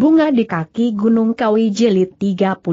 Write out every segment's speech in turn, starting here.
Bunga di kaki Gunung Kawi jelit 36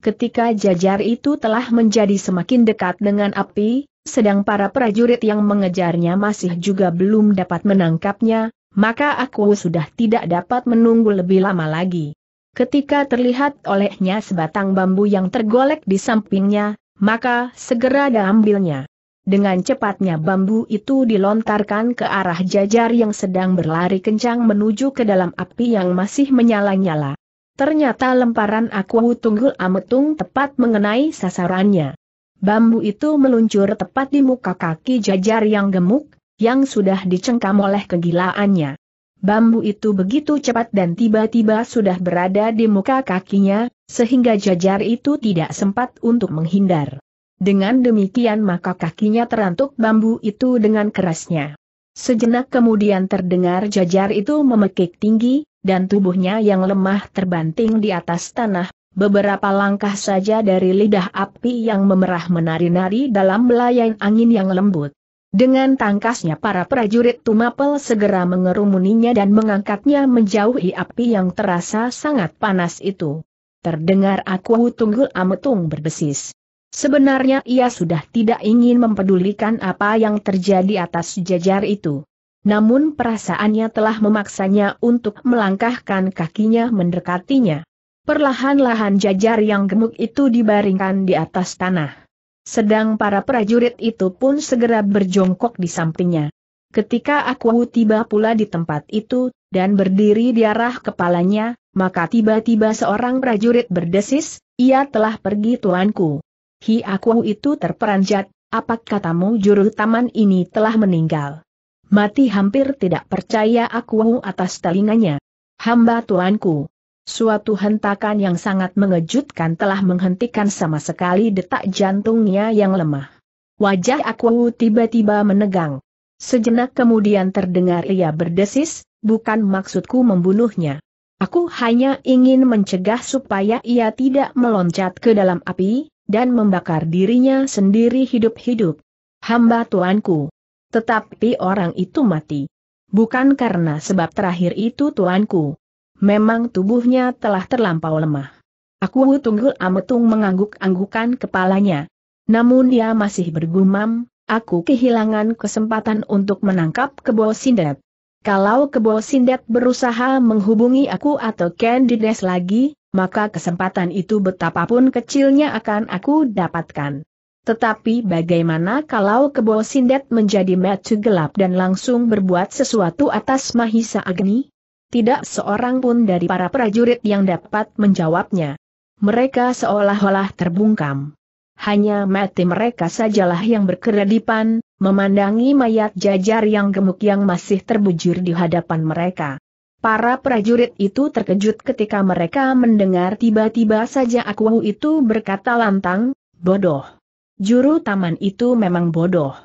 Ketika jajar itu telah menjadi semakin dekat dengan api, sedang para prajurit yang mengejarnya masih juga belum dapat menangkapnya, maka aku sudah tidak dapat menunggu lebih lama lagi. Ketika terlihat olehnya sebatang bambu yang tergolek di sampingnya, maka segera diambilnya. Dengan cepatnya bambu itu dilontarkan ke arah jajar yang sedang berlari kencang menuju ke dalam api yang masih menyala-nyala. Ternyata lemparan aku tunggul ametung tepat mengenai sasarannya. Bambu itu meluncur tepat di muka kaki jajar yang gemuk, yang sudah dicengkam oleh kegilaannya. Bambu itu begitu cepat dan tiba-tiba sudah berada di muka kakinya, sehingga jajar itu tidak sempat untuk menghindar. Dengan demikian maka kakinya terantuk bambu itu dengan kerasnya. Sejenak kemudian terdengar jajar itu memekik tinggi, dan tubuhnya yang lemah terbanting di atas tanah, beberapa langkah saja dari lidah api yang memerah menari-nari dalam belayan angin yang lembut. Dengan tangkasnya para prajurit Tumapel segera mengerumuninya dan mengangkatnya menjauhi api yang terasa sangat panas itu. Terdengar aku tunggul ametung berbesis. Sebenarnya ia sudah tidak ingin mempedulikan apa yang terjadi atas jajar itu. Namun perasaannya telah memaksanya untuk melangkahkan kakinya mendekatinya. Perlahan-lahan jajar yang gemuk itu dibaringkan di atas tanah. Sedang para prajurit itu pun segera berjongkok di sampingnya. Ketika aku tiba pula di tempat itu, dan berdiri di arah kepalanya, maka tiba-tiba seorang prajurit berdesis, ia telah pergi tuanku. Hi Aku itu terperanjat, apa katamu juru taman ini telah meninggal? Mati hampir tidak percaya Aku atas telinganya. Hamba tuanku. Suatu hentakan yang sangat mengejutkan telah menghentikan sama sekali detak jantungnya yang lemah. Wajah Aku tiba-tiba menegang. Sejenak kemudian terdengar ia berdesis, bukan maksudku membunuhnya. Aku hanya ingin mencegah supaya ia tidak meloncat ke dalam api, dan membakar dirinya sendiri hidup-hidup. Hamba tuanku. Tetapi orang itu mati. Bukan karena sebab terakhir itu tuanku. Memang tubuhnya telah terlampau lemah. Aku tunggul ametung mengangguk-anggukan kepalanya. Namun dia masih bergumam, aku kehilangan kesempatan untuk menangkap kebo sindet. Kalau kebo sindet berusaha menghubungi aku atau Candides lagi, maka kesempatan itu betapapun kecilnya akan aku dapatkan. Tetapi bagaimana kalau Kebo Sindet menjadi metu gelap dan langsung berbuat sesuatu atas Mahisa Agni? Tidak seorang pun dari para prajurit yang dapat menjawabnya. Mereka seolah-olah terbungkam. Hanya mati mereka sajalah yang berkeredipan, memandangi mayat jajar yang gemuk yang masih terbujur di hadapan mereka. Para prajurit itu terkejut ketika mereka mendengar tiba-tiba saja Akuahu itu berkata lantang, bodoh. Juru taman itu memang bodoh.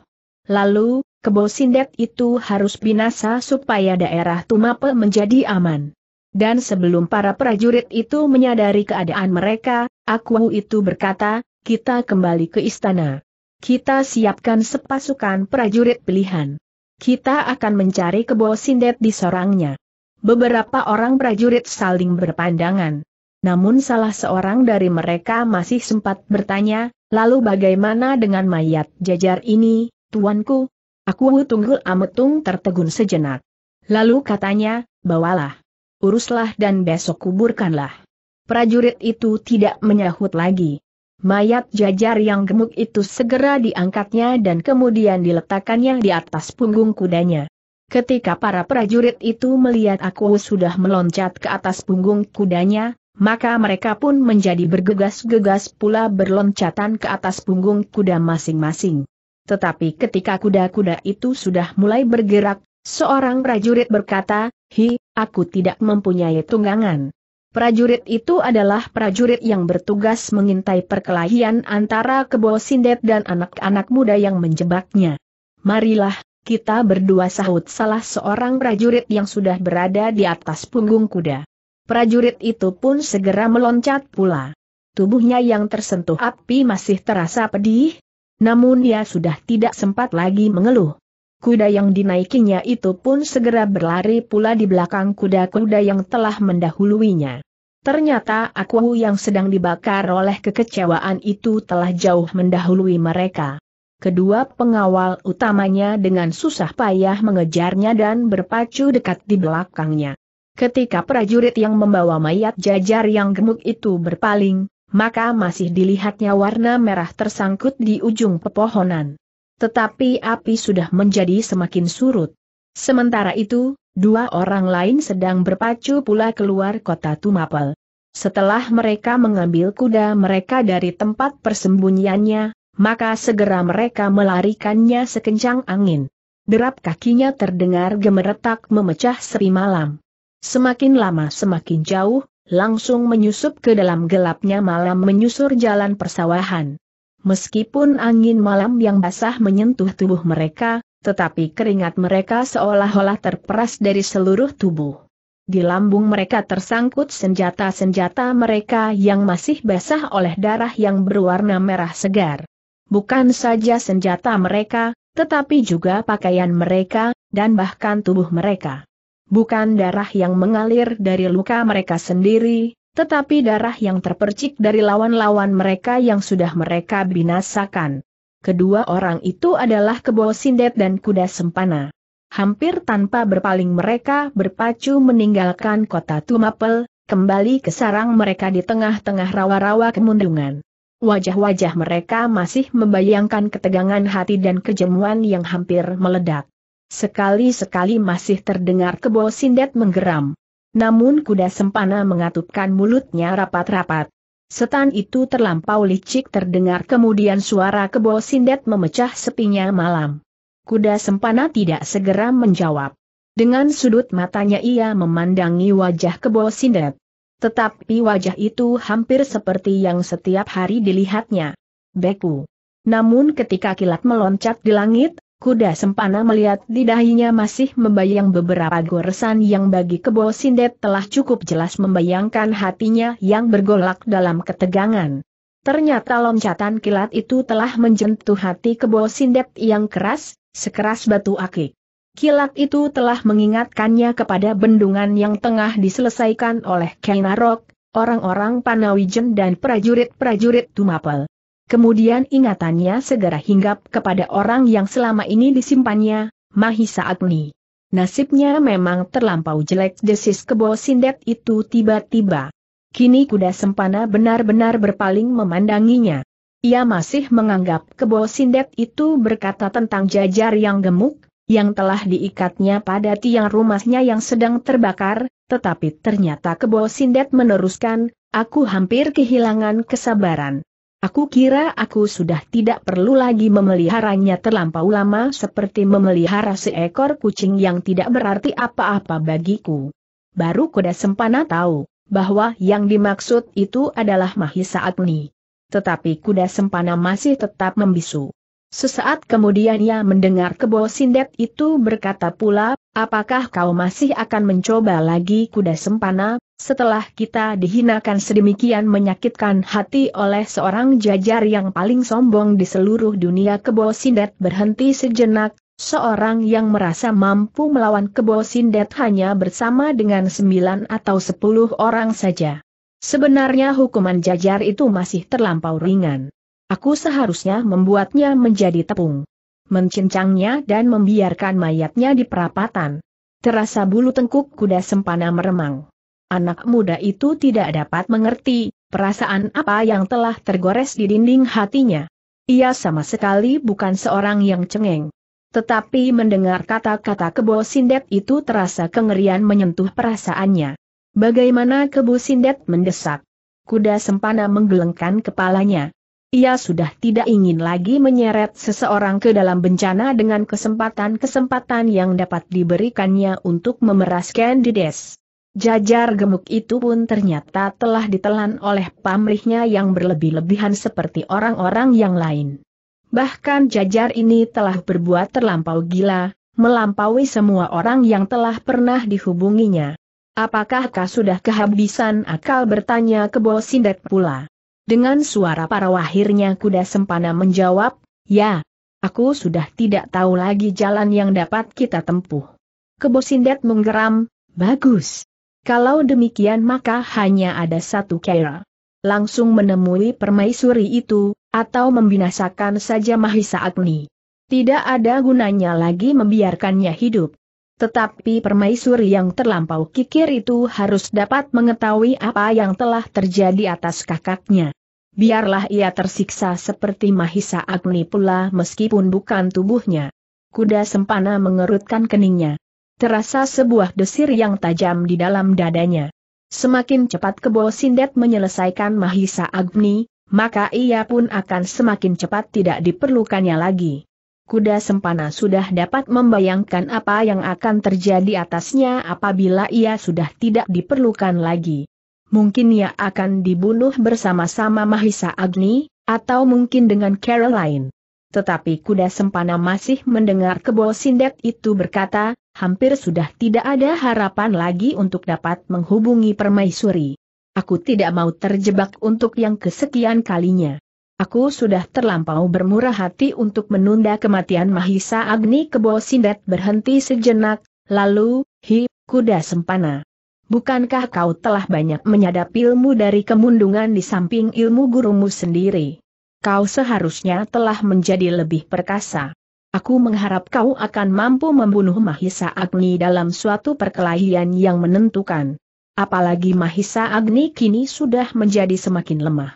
Lalu, kebo sindet itu harus binasa supaya daerah Tumape menjadi aman. Dan sebelum para prajurit itu menyadari keadaan mereka, Akuahu itu berkata, kita kembali ke istana. Kita siapkan sepasukan prajurit pilihan. Kita akan mencari kebo sindet di sorangnya. Beberapa orang prajurit saling berpandangan. Namun salah seorang dari mereka masih sempat bertanya, lalu bagaimana dengan mayat jajar ini, tuanku? Aku tunggu ametung tertegun sejenak. Lalu katanya, bawalah. Uruslah dan besok kuburkanlah. Prajurit itu tidak menyahut lagi. Mayat jajar yang gemuk itu segera diangkatnya dan kemudian diletakkannya di atas punggung kudanya. Ketika para prajurit itu melihat aku sudah meloncat ke atas punggung kudanya, maka mereka pun menjadi bergegas-gegas pula berloncatan ke atas punggung kuda masing-masing. Tetapi ketika kuda-kuda itu sudah mulai bergerak, seorang prajurit berkata, Hi, aku tidak mempunyai tunggangan. Prajurit itu adalah prajurit yang bertugas mengintai perkelahian antara Kebo Sindet dan anak-anak muda yang menjebaknya. Marilah, kita berdua sahut salah seorang prajurit yang sudah berada di atas punggung kuda. Prajurit itu pun segera meloncat pula. Tubuhnya yang tersentuh api masih terasa pedih, namun ia sudah tidak sempat lagi mengeluh. Kuda yang dinaikinya itu pun segera berlari pula di belakang kuda-kuda yang telah mendahuluinya. Ternyata aku yang sedang dibakar oleh kekecewaan itu telah jauh mendahului mereka kedua pengawal utamanya dengan susah payah mengejarnya dan berpacu dekat di belakangnya. Ketika prajurit yang membawa mayat jajar yang gemuk itu berpaling, maka masih dilihatnya warna merah tersangkut di ujung pepohonan. Tetapi api sudah menjadi semakin surut. Sementara itu, dua orang lain sedang berpacu pula keluar kota Tumapel. Setelah mereka mengambil kuda mereka dari tempat persembunyiannya, maka segera mereka melarikannya sekencang angin. Derap kakinya terdengar gemeretak memecah sepi malam. Semakin lama semakin jauh, langsung menyusup ke dalam gelapnya malam menyusur jalan persawahan. Meskipun angin malam yang basah menyentuh tubuh mereka, tetapi keringat mereka seolah-olah terperas dari seluruh tubuh. Di lambung mereka tersangkut senjata-senjata mereka yang masih basah oleh darah yang berwarna merah segar. Bukan saja senjata mereka, tetapi juga pakaian mereka, dan bahkan tubuh mereka. Bukan darah yang mengalir dari luka mereka sendiri, tetapi darah yang terpercik dari lawan-lawan mereka yang sudah mereka binasakan. Kedua orang itu adalah Kebo Sindet dan Kuda Sempana. Hampir tanpa berpaling mereka berpacu meninggalkan kota Tumapel, kembali ke sarang mereka di tengah-tengah rawa-rawa kemundungan. Wajah-wajah mereka masih membayangkan ketegangan hati dan kejemuan yang hampir meledak. Sekali-sekali masih terdengar kebo sindet menggeram. Namun kuda sempana mengatupkan mulutnya rapat-rapat. Setan itu terlampau licik terdengar kemudian suara kebo sindet memecah sepinya malam. Kuda sempana tidak segera menjawab. Dengan sudut matanya ia memandangi wajah kebo sindet. Tetapi wajah itu hampir seperti yang setiap hari dilihatnya. Beku. Namun ketika kilat meloncat di langit, kuda sempana melihat di dahinya masih membayang beberapa goresan yang bagi kebo sindet telah cukup jelas membayangkan hatinya yang bergolak dalam ketegangan. Ternyata loncatan kilat itu telah menjentuh hati kebo sindet yang keras, sekeras batu akik. Kilat itu telah mengingatkannya kepada bendungan yang tengah diselesaikan oleh Kainarok, orang-orang Panawijen dan prajurit-prajurit Tumapel. Kemudian ingatannya segera hinggap kepada orang yang selama ini disimpannya, Mahisa Agni. Nasibnya memang terlampau jelek desis kebo sindet itu tiba-tiba. Kini kuda sempana benar-benar berpaling memandanginya. Ia masih menganggap kebo sindet itu berkata tentang jajar yang gemuk, yang telah diikatnya pada tiang rumahnya yang sedang terbakar, tetapi ternyata Kebo Sindet meneruskan, aku hampir kehilangan kesabaran. Aku kira aku sudah tidak perlu lagi memeliharanya terlampau lama seperti memelihara seekor kucing yang tidak berarti apa-apa bagiku. Baru kuda sempana tahu, bahwa yang dimaksud itu adalah Mahisa Agni. Tetapi kuda sempana masih tetap membisu. Sesaat kemudian ia mendengar kebo sindet itu berkata pula, apakah kau masih akan mencoba lagi kuda sempana, setelah kita dihinakan sedemikian menyakitkan hati oleh seorang jajar yang paling sombong di seluruh dunia kebo sindet berhenti sejenak, seorang yang merasa mampu melawan kebo sindet hanya bersama dengan sembilan atau sepuluh orang saja. Sebenarnya hukuman jajar itu masih terlampau ringan. Aku seharusnya membuatnya menjadi tepung. Mencincangnya dan membiarkan mayatnya di perapatan. Terasa bulu tengkuk kuda sempana meremang. Anak muda itu tidak dapat mengerti perasaan apa yang telah tergores di dinding hatinya. Ia sama sekali bukan seorang yang cengeng. Tetapi mendengar kata-kata kebo sindet itu terasa kengerian menyentuh perasaannya. Bagaimana kebo sindet mendesak? Kuda sempana menggelengkan kepalanya. Ia sudah tidak ingin lagi menyeret seseorang ke dalam bencana dengan kesempatan-kesempatan yang dapat diberikannya untuk memeras Candides. Jajar gemuk itu pun ternyata telah ditelan oleh pamrihnya yang berlebih-lebihan seperti orang-orang yang lain. Bahkan jajar ini telah berbuat terlampau gila, melampaui semua orang yang telah pernah dihubunginya. Apakah kau sudah kehabisan akal bertanya ke Bosindek pula? Dengan suara para wahirnya kuda sempana menjawab, ya, aku sudah tidak tahu lagi jalan yang dapat kita tempuh. Kebosindet menggeram, bagus. Kalau demikian maka hanya ada satu kera. Langsung menemui permaisuri itu, atau membinasakan saja Mahisa Agni. Tidak ada gunanya lagi membiarkannya hidup. Tetapi permaisuri yang terlampau kikir itu harus dapat mengetahui apa yang telah terjadi atas kakaknya biarlah ia tersiksa seperti Mahisa Agni pula meskipun bukan tubuhnya. Kuda sempana mengerutkan keningnya. Terasa sebuah desir yang tajam di dalam dadanya. Semakin cepat Kebo Sindet menyelesaikan Mahisa Agni, maka ia pun akan semakin cepat tidak diperlukannya lagi. Kuda sempana sudah dapat membayangkan apa yang akan terjadi atasnya apabila ia sudah tidak diperlukan lagi mungkin ia akan dibunuh bersama-sama Mahisa Agni, atau mungkin dengan Caroline. Tetapi kuda sempana masih mendengar kebo sindek itu berkata, hampir sudah tidak ada harapan lagi untuk dapat menghubungi permaisuri. Aku tidak mau terjebak untuk yang kesekian kalinya. Aku sudah terlampau bermurah hati untuk menunda kematian Mahisa Agni Kebo sindet berhenti sejenak, lalu, hi, kuda sempana. Bukankah kau telah banyak menyadap ilmu dari kemundungan di samping ilmu gurumu sendiri? Kau seharusnya telah menjadi lebih perkasa. Aku mengharap kau akan mampu membunuh Mahisa Agni dalam suatu perkelahian yang menentukan. Apalagi Mahisa Agni kini sudah menjadi semakin lemah.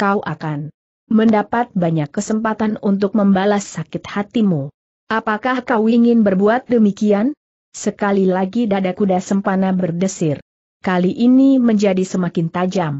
Kau akan mendapat banyak kesempatan untuk membalas sakit hatimu. Apakah kau ingin berbuat demikian? Sekali lagi dada kuda sempana berdesir. Kali ini menjadi semakin tajam.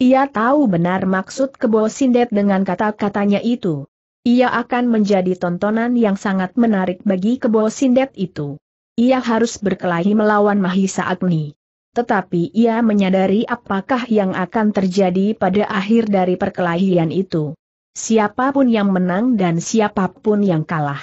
Ia tahu benar maksud kebo sindet dengan kata-katanya itu. Ia akan menjadi tontonan yang sangat menarik bagi kebo sindet itu. Ia harus berkelahi melawan Mahisa Agni. Tetapi ia menyadari apakah yang akan terjadi pada akhir dari perkelahian itu. Siapapun yang menang dan siapapun yang kalah.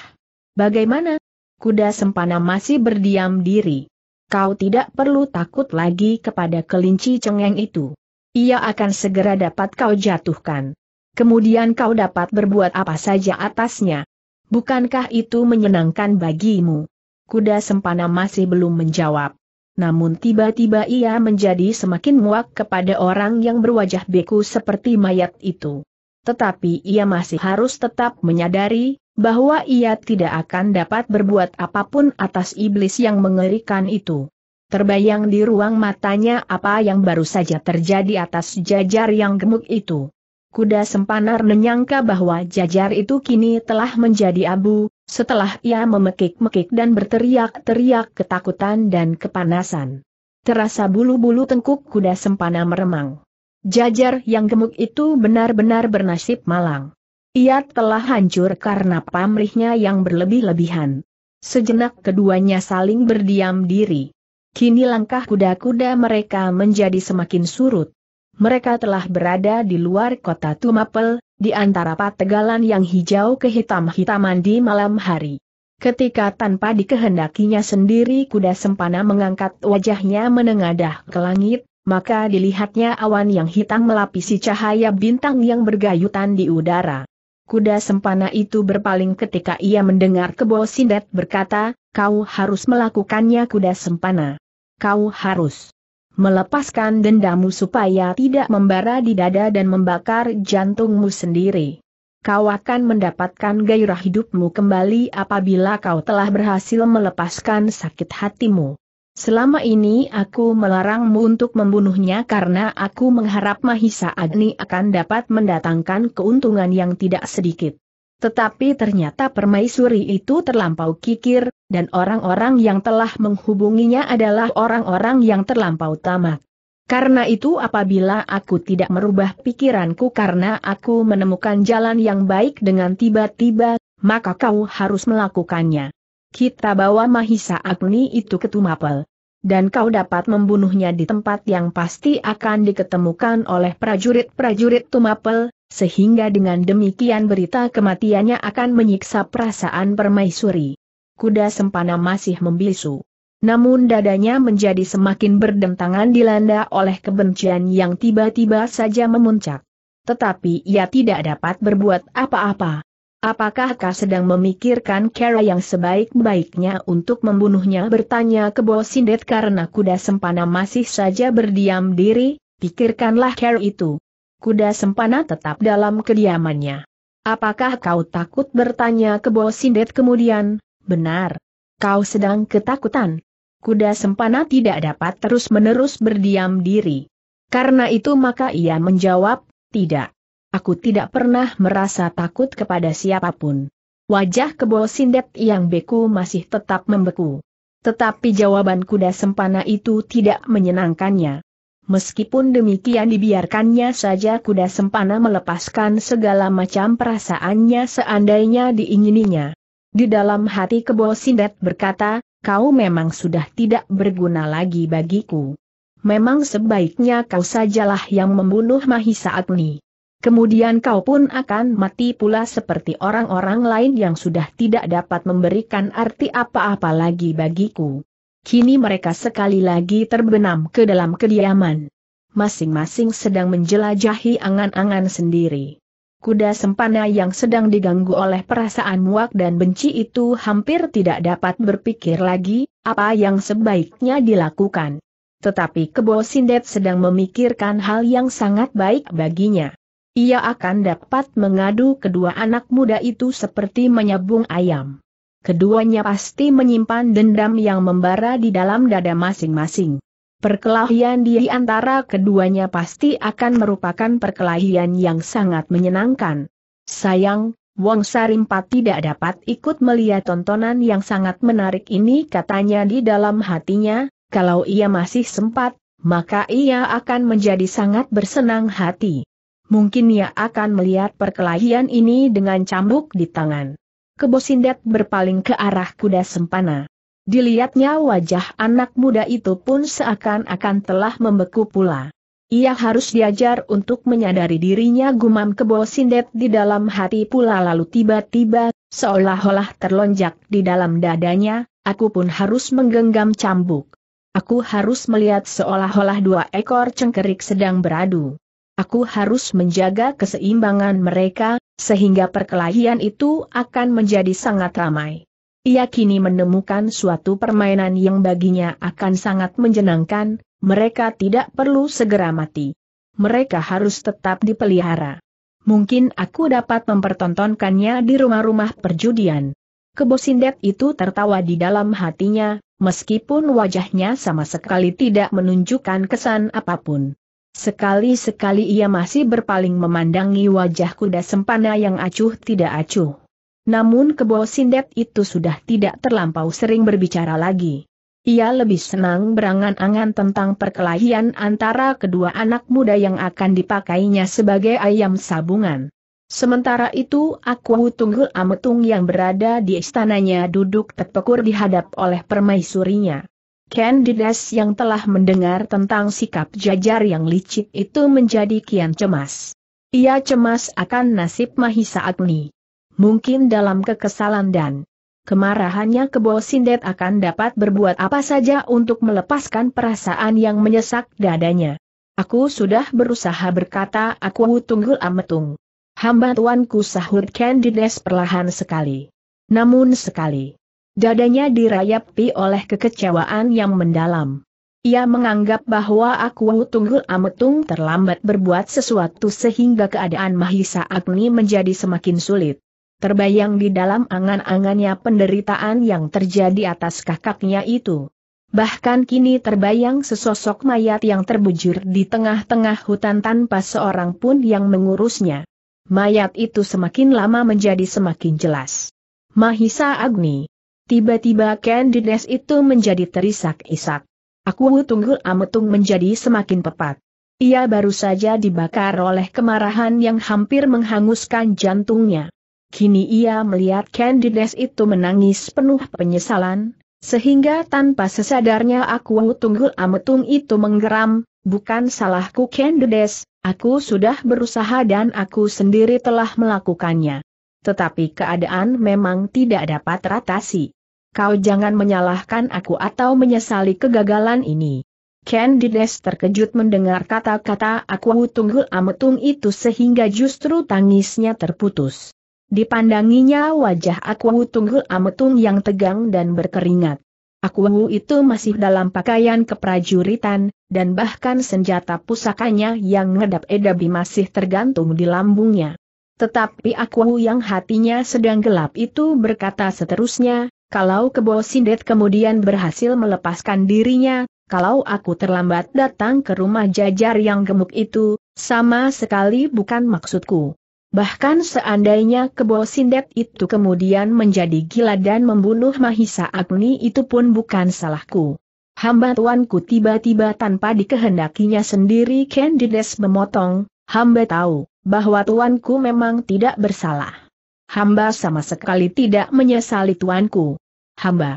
Bagaimana kuda sempana masih berdiam diri. Kau tidak perlu takut lagi kepada kelinci cengeng itu. Ia akan segera dapat kau jatuhkan. Kemudian kau dapat berbuat apa saja atasnya. Bukankah itu menyenangkan bagimu? Kuda sempana masih belum menjawab. Namun tiba-tiba ia menjadi semakin muak kepada orang yang berwajah beku seperti mayat itu. Tetapi ia masih harus tetap menyadari bahwa ia tidak akan dapat berbuat apapun atas iblis yang mengerikan itu. Terbayang di ruang matanya apa yang baru saja terjadi atas jajar yang gemuk itu. Kuda sempanar menyangka bahwa jajar itu kini telah menjadi abu, setelah ia memekik-mekik dan berteriak-teriak ketakutan dan kepanasan. Terasa bulu-bulu tengkuk kuda sempana meremang. Jajar yang gemuk itu benar-benar bernasib malang. Ia telah hancur karena pamrihnya yang berlebih-lebihan. Sejenak keduanya saling berdiam diri. Kini langkah kuda-kuda mereka menjadi semakin surut. Mereka telah berada di luar kota Tumapel, di antara pategalan yang hijau kehitam-hitaman di malam hari. Ketika tanpa dikehendakinya sendiri kuda sempana mengangkat wajahnya menengadah ke langit, maka dilihatnya awan yang hitam melapisi cahaya bintang yang bergayutan di udara. Kuda sempana itu berpaling ketika ia mendengar kebo sindet berkata, kau harus melakukannya kuda sempana. Kau harus melepaskan dendamu supaya tidak membara di dada dan membakar jantungmu sendiri. Kau akan mendapatkan gairah hidupmu kembali apabila kau telah berhasil melepaskan sakit hatimu. Selama ini aku melarangmu untuk membunuhnya karena aku mengharap Mahisa Agni akan dapat mendatangkan keuntungan yang tidak sedikit. Tetapi ternyata permaisuri itu terlampau kikir, dan orang-orang yang telah menghubunginya adalah orang-orang yang terlampau tamak. Karena itu apabila aku tidak merubah pikiranku karena aku menemukan jalan yang baik dengan tiba-tiba, maka kau harus melakukannya kita bawa Mahisa Agni itu ke Tumapel. Dan kau dapat membunuhnya di tempat yang pasti akan diketemukan oleh prajurit-prajurit Tumapel, sehingga dengan demikian berita kematiannya akan menyiksa perasaan permaisuri. Kuda Sempana masih membisu. Namun dadanya menjadi semakin berdentangan dilanda oleh kebencian yang tiba-tiba saja memuncak. Tetapi ia tidak dapat berbuat apa-apa. Apakah kau sedang memikirkan cara yang sebaik-baiknya untuk membunuhnya? Bertanya ke Bosindet karena kuda sempana masih saja berdiam diri, pikirkanlah cara itu. Kuda sempana tetap dalam kediamannya. Apakah kau takut bertanya ke Bosindet kemudian? Benar. Kau sedang ketakutan. Kuda sempana tidak dapat terus-menerus berdiam diri. Karena itu maka ia menjawab, tidak aku tidak pernah merasa takut kepada siapapun. Wajah kebo sindet yang beku masih tetap membeku. Tetapi jawaban kuda sempana itu tidak menyenangkannya. Meskipun demikian dibiarkannya saja kuda sempana melepaskan segala macam perasaannya seandainya diingininya. Di dalam hati kebo sindet berkata, kau memang sudah tidak berguna lagi bagiku. Memang sebaiknya kau sajalah yang membunuh Mahisa Agni. Kemudian kau pun akan mati pula seperti orang-orang lain yang sudah tidak dapat memberikan arti apa-apa lagi bagiku. Kini mereka sekali lagi terbenam ke dalam kediaman. Masing-masing sedang menjelajahi angan-angan sendiri. Kuda sempana yang sedang diganggu oleh perasaan muak dan benci itu hampir tidak dapat berpikir lagi, apa yang sebaiknya dilakukan. Tetapi Kebo Sindet sedang memikirkan hal yang sangat baik baginya ia akan dapat mengadu kedua anak muda itu seperti menyabung ayam. Keduanya pasti menyimpan dendam yang membara di dalam dada masing-masing. Perkelahian di antara keduanya pasti akan merupakan perkelahian yang sangat menyenangkan. Sayang, Wong Sarimpat tidak dapat ikut melihat tontonan yang sangat menarik ini katanya di dalam hatinya, kalau ia masih sempat, maka ia akan menjadi sangat bersenang hati mungkin ia akan melihat perkelahian ini dengan cambuk di tangan. Kebosindet berpaling ke arah kuda sempana. Dilihatnya wajah anak muda itu pun seakan-akan telah membeku pula. Ia harus diajar untuk menyadari dirinya gumam kebosindet di dalam hati pula lalu tiba-tiba, seolah-olah terlonjak di dalam dadanya, aku pun harus menggenggam cambuk. Aku harus melihat seolah-olah dua ekor cengkerik sedang beradu aku harus menjaga keseimbangan mereka, sehingga perkelahian itu akan menjadi sangat ramai. Ia kini menemukan suatu permainan yang baginya akan sangat menjenangkan, mereka tidak perlu segera mati. Mereka harus tetap dipelihara. Mungkin aku dapat mempertontonkannya di rumah-rumah perjudian. Kebosindet itu tertawa di dalam hatinya, meskipun wajahnya sama sekali tidak menunjukkan kesan apapun. Sekali-sekali ia masih berpaling memandangi wajah kuda sempana yang acuh tidak acuh. Namun kebo sindet itu sudah tidak terlampau sering berbicara lagi. Ia lebih senang berangan-angan tentang perkelahian antara kedua anak muda yang akan dipakainya sebagai ayam sabungan. Sementara itu aku Tunggul Ametung yang berada di istananya duduk terpekur dihadap oleh permaisurinya. Candidas yang telah mendengar tentang sikap jajar yang licik itu menjadi kian cemas. Ia cemas akan nasib Mahisa Agni. Mungkin dalam kekesalan dan kemarahannya kebo Sindet akan dapat berbuat apa saja untuk melepaskan perasaan yang menyesak dadanya. Aku sudah berusaha berkata aku tunggul ametung. Hamba tuanku sahut Candides perlahan sekali. Namun sekali. Dadanya dirayapi oleh kekecewaan yang mendalam. Ia menganggap bahwa aku Tunggul Ametung terlambat berbuat sesuatu sehingga keadaan Mahisa Agni menjadi semakin sulit. Terbayang di dalam angan-angannya penderitaan yang terjadi atas kakaknya itu. Bahkan kini terbayang sesosok mayat yang terbujur di tengah-tengah hutan tanpa seorang pun yang mengurusnya. Mayat itu semakin lama menjadi semakin jelas. Mahisa Agni Tiba-tiba Candides itu menjadi terisak-isak. Aku tunggu Ametung menjadi semakin pepat. Ia baru saja dibakar oleh kemarahan yang hampir menghanguskan jantungnya. Kini ia melihat Candides itu menangis penuh penyesalan, sehingga tanpa sesadarnya aku Tunggul Ametung itu menggeram, bukan salahku Candides, aku sudah berusaha dan aku sendiri telah melakukannya. Tetapi keadaan memang tidak dapat ratasi kau jangan menyalahkan aku atau menyesali kegagalan ini. Candides terkejut mendengar kata-kata aku tunggul ametung itu sehingga justru tangisnya terputus. Dipandanginya wajah aku tunggul ametung yang tegang dan berkeringat. Aku itu masih dalam pakaian keprajuritan, dan bahkan senjata pusakanya yang ngedap-edabi masih tergantung di lambungnya. Tetapi aku yang hatinya sedang gelap itu berkata seterusnya, kalau Kebo Sindet kemudian berhasil melepaskan dirinya, kalau aku terlambat datang ke rumah jajar yang gemuk itu, sama sekali bukan maksudku. Bahkan seandainya Kebo Sindet itu kemudian menjadi gila dan membunuh Mahisa Agni itu pun bukan salahku. Hamba tuanku tiba-tiba tanpa dikehendakinya sendiri Candides memotong, hamba tahu, bahwa tuanku memang tidak bersalah. Hamba sama sekali tidak menyesali tuanku. Hamba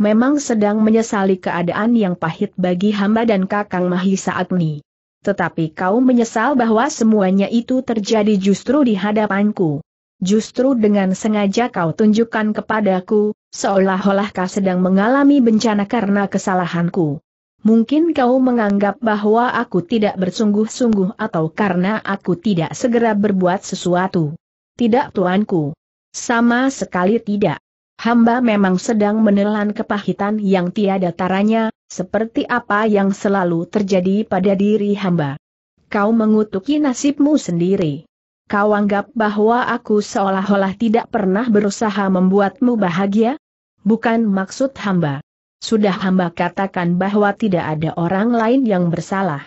memang sedang menyesali keadaan yang pahit bagi hamba dan Kakang Mahisa Agni. Tetapi kau menyesal bahwa semuanya itu terjadi justru di hadapanku. Justru dengan sengaja kau tunjukkan kepadaku, seolah-olah kau sedang mengalami bencana karena kesalahanku. Mungkin kau menganggap bahwa aku tidak bersungguh-sungguh atau karena aku tidak segera berbuat sesuatu. Tidak tuanku. Sama sekali tidak. Hamba memang sedang menelan kepahitan yang tiada taranya, seperti apa yang selalu terjadi pada diri hamba. Kau mengutuki nasibmu sendiri. Kau anggap bahwa aku seolah-olah tidak pernah berusaha membuatmu bahagia? Bukan maksud hamba. Sudah hamba katakan bahwa tidak ada orang lain yang bersalah.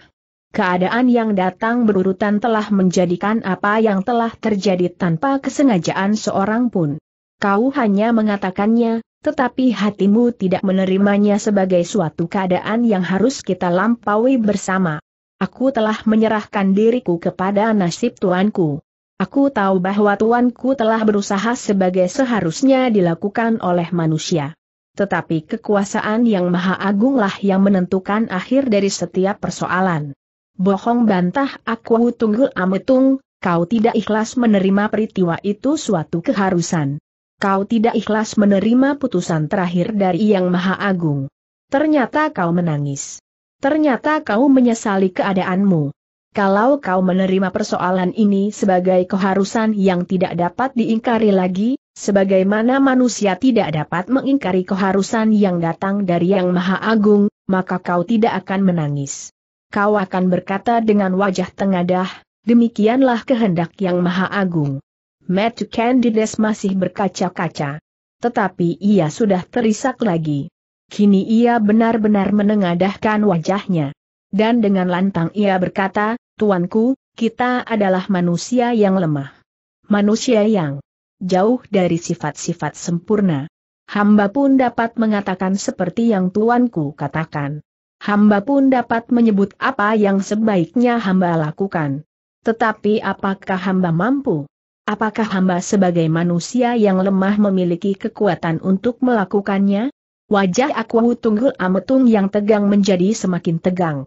Keadaan yang datang berurutan telah menjadikan apa yang telah terjadi tanpa kesengajaan seorang pun. Kau hanya mengatakannya, tetapi hatimu tidak menerimanya sebagai suatu keadaan yang harus kita lampaui bersama. Aku telah menyerahkan diriku kepada nasib tuanku. Aku tahu bahwa tuanku telah berusaha sebagai seharusnya dilakukan oleh manusia. Tetapi kekuasaan yang maha agunglah yang menentukan akhir dari setiap persoalan. Bohong bantah aku tunggul ametung, kau tidak ikhlas menerima peristiwa itu suatu keharusan. Kau tidak ikhlas menerima putusan terakhir dari Yang Maha Agung. Ternyata kau menangis. Ternyata kau menyesali keadaanmu. Kalau kau menerima persoalan ini sebagai keharusan yang tidak dapat diingkari lagi, sebagaimana manusia tidak dapat mengingkari keharusan yang datang dari Yang Maha Agung, maka kau tidak akan menangis kau akan berkata dengan wajah tengadah, demikianlah kehendak yang maha agung. Matthew Candides masih berkaca-kaca. Tetapi ia sudah terisak lagi. Kini ia benar-benar menengadahkan wajahnya. Dan dengan lantang ia berkata, Tuanku, kita adalah manusia yang lemah. Manusia yang jauh dari sifat-sifat sempurna. Hamba pun dapat mengatakan seperti yang Tuanku katakan hamba pun dapat menyebut apa yang sebaiknya hamba lakukan. Tetapi apakah hamba mampu? Apakah hamba sebagai manusia yang lemah memiliki kekuatan untuk melakukannya? Wajah Akwahu Tunggul Ametung yang tegang menjadi semakin tegang.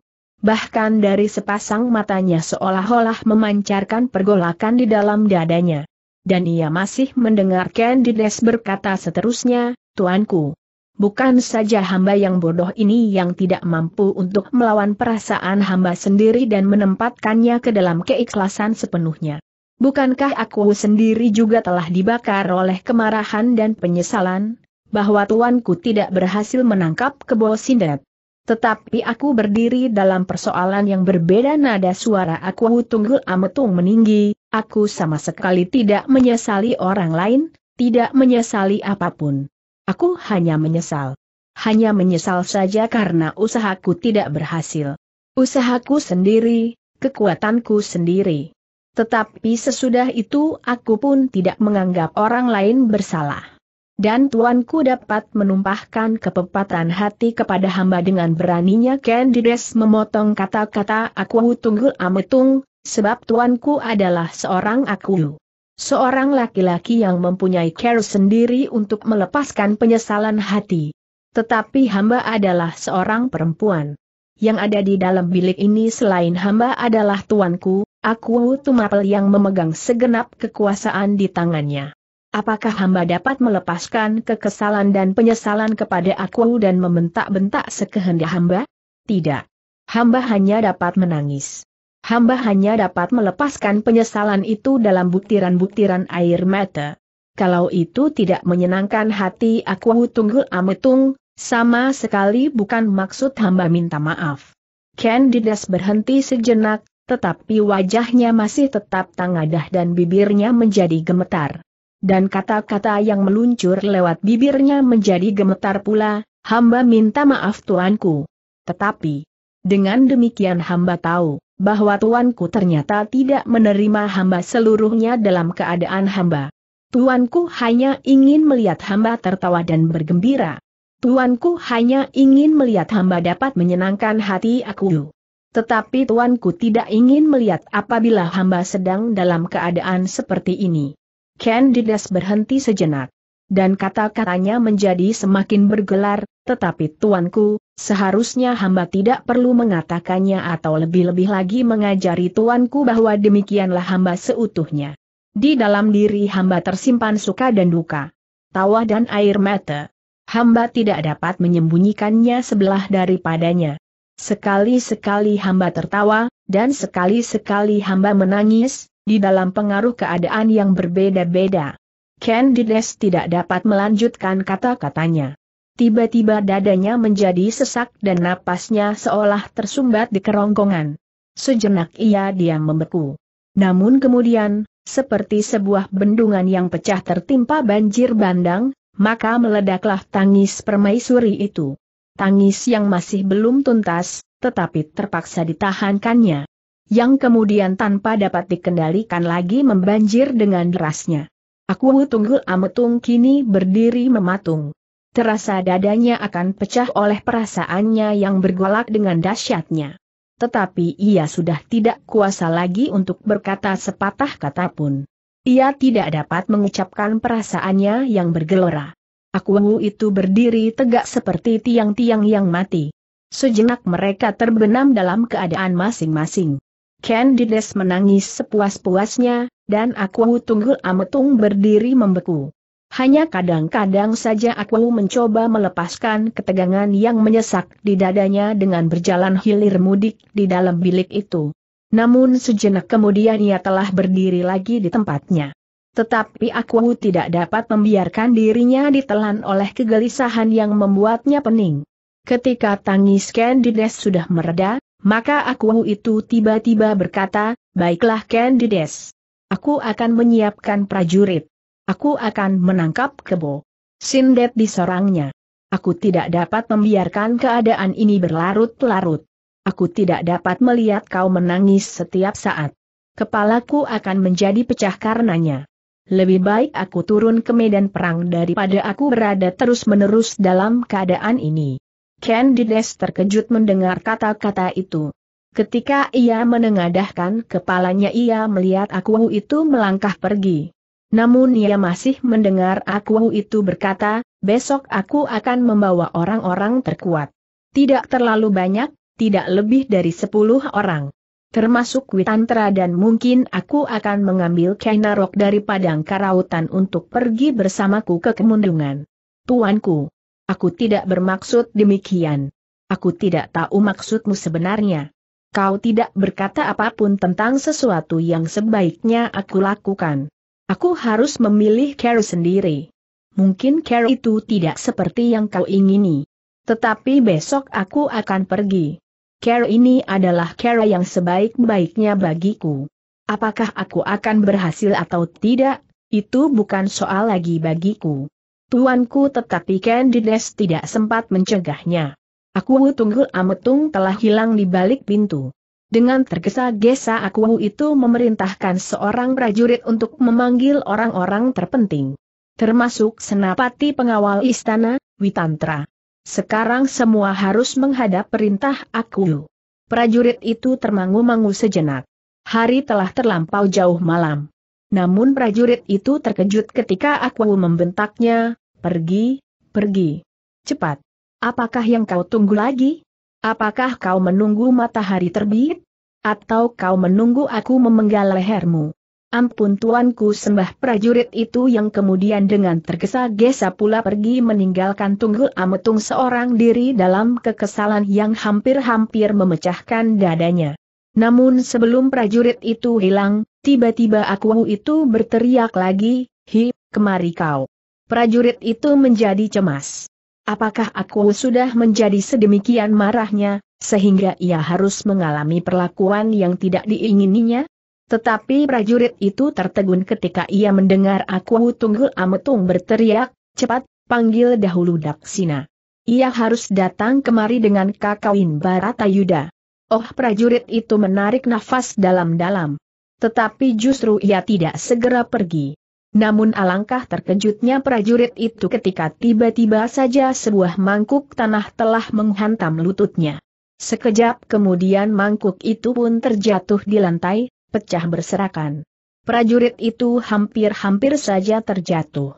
Bahkan dari sepasang matanya seolah-olah memancarkan pergolakan di dalam dadanya. Dan ia masih mendengar Candides berkata seterusnya, Tuanku, Bukan saja hamba yang bodoh ini yang tidak mampu untuk melawan perasaan hamba sendiri dan menempatkannya ke dalam keikhlasan sepenuhnya. Bukankah aku sendiri juga telah dibakar oleh kemarahan dan penyesalan, bahwa tuanku tidak berhasil menangkap kebo sindet? Tetapi aku berdiri dalam persoalan yang berbeda nada suara aku tunggul ametung meninggi, aku sama sekali tidak menyesali orang lain, tidak menyesali apapun. Aku hanya menyesal. Hanya menyesal saja karena usahaku tidak berhasil. Usahaku sendiri, kekuatanku sendiri. Tetapi sesudah itu aku pun tidak menganggap orang lain bersalah. Dan tuanku dapat menumpahkan kepepatan hati kepada hamba dengan beraninya Candides memotong kata-kata aku tunggul ametung, sebab tuanku adalah seorang aku. Seorang laki-laki yang mempunyai care sendiri untuk melepaskan penyesalan hati. Tetapi hamba adalah seorang perempuan. Yang ada di dalam bilik ini selain hamba adalah tuanku, aku Tumapel yang memegang segenap kekuasaan di tangannya. Apakah hamba dapat melepaskan kekesalan dan penyesalan kepada aku dan membentak-bentak sekehendak hamba? Tidak. Hamba hanya dapat menangis hamba hanya dapat melepaskan penyesalan itu dalam butiran-butiran air mata. Kalau itu tidak menyenangkan hati aku tunggu ametung, sama sekali bukan maksud hamba minta maaf. Candidas berhenti sejenak, tetapi wajahnya masih tetap tangadah dan bibirnya menjadi gemetar. Dan kata-kata yang meluncur lewat bibirnya menjadi gemetar pula, hamba minta maaf tuanku. Tetapi, dengan demikian hamba tahu, bahwa tuanku ternyata tidak menerima hamba seluruhnya dalam keadaan hamba. Tuanku hanya ingin melihat hamba tertawa dan bergembira. Tuanku hanya ingin melihat hamba dapat menyenangkan hati aku. Tetapi tuanku tidak ingin melihat apabila hamba sedang dalam keadaan seperti ini. Candidas berhenti sejenak dan kata-katanya menjadi semakin bergelar, tetapi tuanku, seharusnya hamba tidak perlu mengatakannya atau lebih-lebih lagi mengajari tuanku bahwa demikianlah hamba seutuhnya. Di dalam diri hamba tersimpan suka dan duka, tawa dan air mata. Hamba tidak dapat menyembunyikannya sebelah daripadanya. Sekali-sekali hamba tertawa, dan sekali-sekali hamba menangis, di dalam pengaruh keadaan yang berbeda-beda. Candides tidak dapat melanjutkan kata-katanya. Tiba-tiba dadanya menjadi sesak dan napasnya seolah tersumbat di kerongkongan. Sejenak ia diam membeku. Namun kemudian, seperti sebuah bendungan yang pecah tertimpa banjir bandang, maka meledaklah tangis permaisuri itu. Tangis yang masih belum tuntas, tetapi terpaksa ditahankannya. Yang kemudian tanpa dapat dikendalikan lagi membanjir dengan derasnya. Aku tunggu ametung kini berdiri mematung. Terasa dadanya akan pecah oleh perasaannya yang bergolak dengan dahsyatnya. Tetapi ia sudah tidak kuasa lagi untuk berkata sepatah kata pun. Ia tidak dapat mengucapkan perasaannya yang bergelora. Aku itu berdiri tegak seperti tiang-tiang yang mati. Sejenak mereka terbenam dalam keadaan masing-masing. Candides menangis sepuas-puasnya, dan aku tunggul ametung berdiri membeku. Hanya kadang-kadang saja aku mencoba melepaskan ketegangan yang menyesak di dadanya dengan berjalan hilir mudik di dalam bilik itu. Namun sejenak kemudian ia telah berdiri lagi di tempatnya. Tetapi aku tidak dapat membiarkan dirinya ditelan oleh kegelisahan yang membuatnya pening. Ketika tangis Candides sudah mereda, maka aku itu tiba-tiba berkata, baiklah Candides. Aku akan menyiapkan prajurit. Aku akan menangkap kebo. Sindet disorangnya. Aku tidak dapat membiarkan keadaan ini berlarut-larut. Aku tidak dapat melihat kau menangis setiap saat. Kepalaku akan menjadi pecah karenanya. Lebih baik aku turun ke medan perang daripada aku berada terus-menerus dalam keadaan ini. Dides terkejut mendengar kata-kata itu. Ketika ia menengadahkan kepalanya ia melihat Akuwu itu melangkah pergi. Namun ia masih mendengar Akuwu itu berkata, besok aku akan membawa orang-orang terkuat. Tidak terlalu banyak, tidak lebih dari sepuluh orang. Termasuk Witantra dan mungkin aku akan mengambil Kainarok dari Padang Karautan untuk pergi bersamaku ke Kemundungan. Tuanku. Aku tidak bermaksud demikian. Aku tidak tahu maksudmu sebenarnya. Kau tidak berkata apapun tentang sesuatu yang sebaiknya aku lakukan. Aku harus memilih Carol sendiri. Mungkin Carol itu tidak seperti yang kau ingini. Tetapi besok aku akan pergi. Carol ini adalah Carol yang sebaik-baiknya bagiku. Apakah aku akan berhasil atau tidak, itu bukan soal lagi bagiku. Tuanku tetapi Candides tidak sempat mencegahnya. Aku Tunggul Ametung telah hilang di balik pintu. Dengan tergesa-gesa aku itu memerintahkan seorang prajurit untuk memanggil orang-orang terpenting. Termasuk senapati pengawal istana, Witantra. Sekarang semua harus menghadap perintah aku. Prajurit itu termangu-mangu sejenak. Hari telah terlampau jauh malam. Namun prajurit itu terkejut ketika aku membentaknya, pergi, pergi. Cepat. Apakah yang kau tunggu lagi? Apakah kau menunggu matahari terbit? Atau kau menunggu aku memenggal lehermu? Ampun tuanku sembah prajurit itu yang kemudian dengan tergesa-gesa pula pergi meninggalkan Tunggul Ametung seorang diri dalam kekesalan yang hampir-hampir memecahkan dadanya. Namun sebelum prajurit itu hilang, Tiba-tiba aku itu berteriak lagi, hi, kemari kau. Prajurit itu menjadi cemas. Apakah aku sudah menjadi sedemikian marahnya, sehingga ia harus mengalami perlakuan yang tidak diingininya? Tetapi prajurit itu tertegun ketika ia mendengar aku tunggul ametung berteriak, cepat, panggil dahulu Daksina. Ia harus datang kemari dengan kakawin Baratayuda. Oh prajurit itu menarik nafas dalam-dalam. Tetapi justru ia tidak segera pergi. Namun alangkah terkejutnya prajurit itu ketika tiba-tiba saja sebuah mangkuk tanah telah menghantam lututnya. Sekejap kemudian mangkuk itu pun terjatuh di lantai, pecah berserakan. Prajurit itu hampir-hampir saja terjatuh.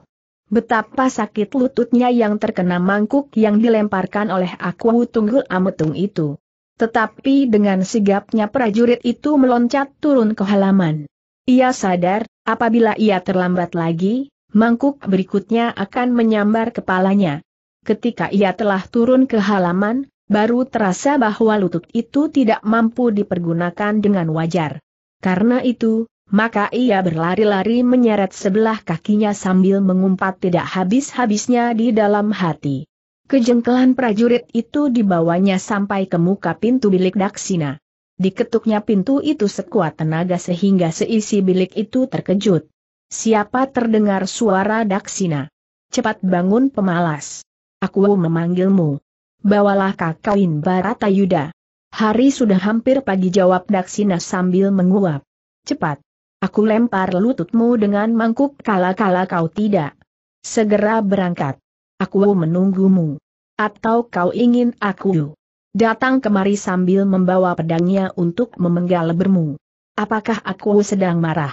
Betapa sakit lututnya yang terkena mangkuk yang dilemparkan oleh aku Tunggul Ametung itu. Tetapi dengan sigapnya prajurit itu meloncat turun ke halaman. Ia sadar, apabila ia terlambat lagi, mangkuk berikutnya akan menyambar kepalanya. Ketika ia telah turun ke halaman, baru terasa bahwa lutut itu tidak mampu dipergunakan dengan wajar. Karena itu, maka ia berlari-lari menyeret sebelah kakinya sambil mengumpat tidak habis-habisnya di dalam hati. Kejengkelan prajurit itu dibawanya sampai ke muka pintu bilik Daksina. Diketuknya pintu itu sekuat tenaga sehingga seisi bilik itu terkejut. Siapa terdengar suara Daksina? Cepat bangun pemalas. Aku memanggilmu. Bawalah kakawin Baratayuda. Hari sudah hampir pagi jawab Daksina sambil menguap. Cepat. Aku lempar lututmu dengan mangkuk kala-kala kau tidak. Segera berangkat aku menunggumu. Atau kau ingin aku datang kemari sambil membawa pedangnya untuk memenggal bermu. Apakah aku sedang marah?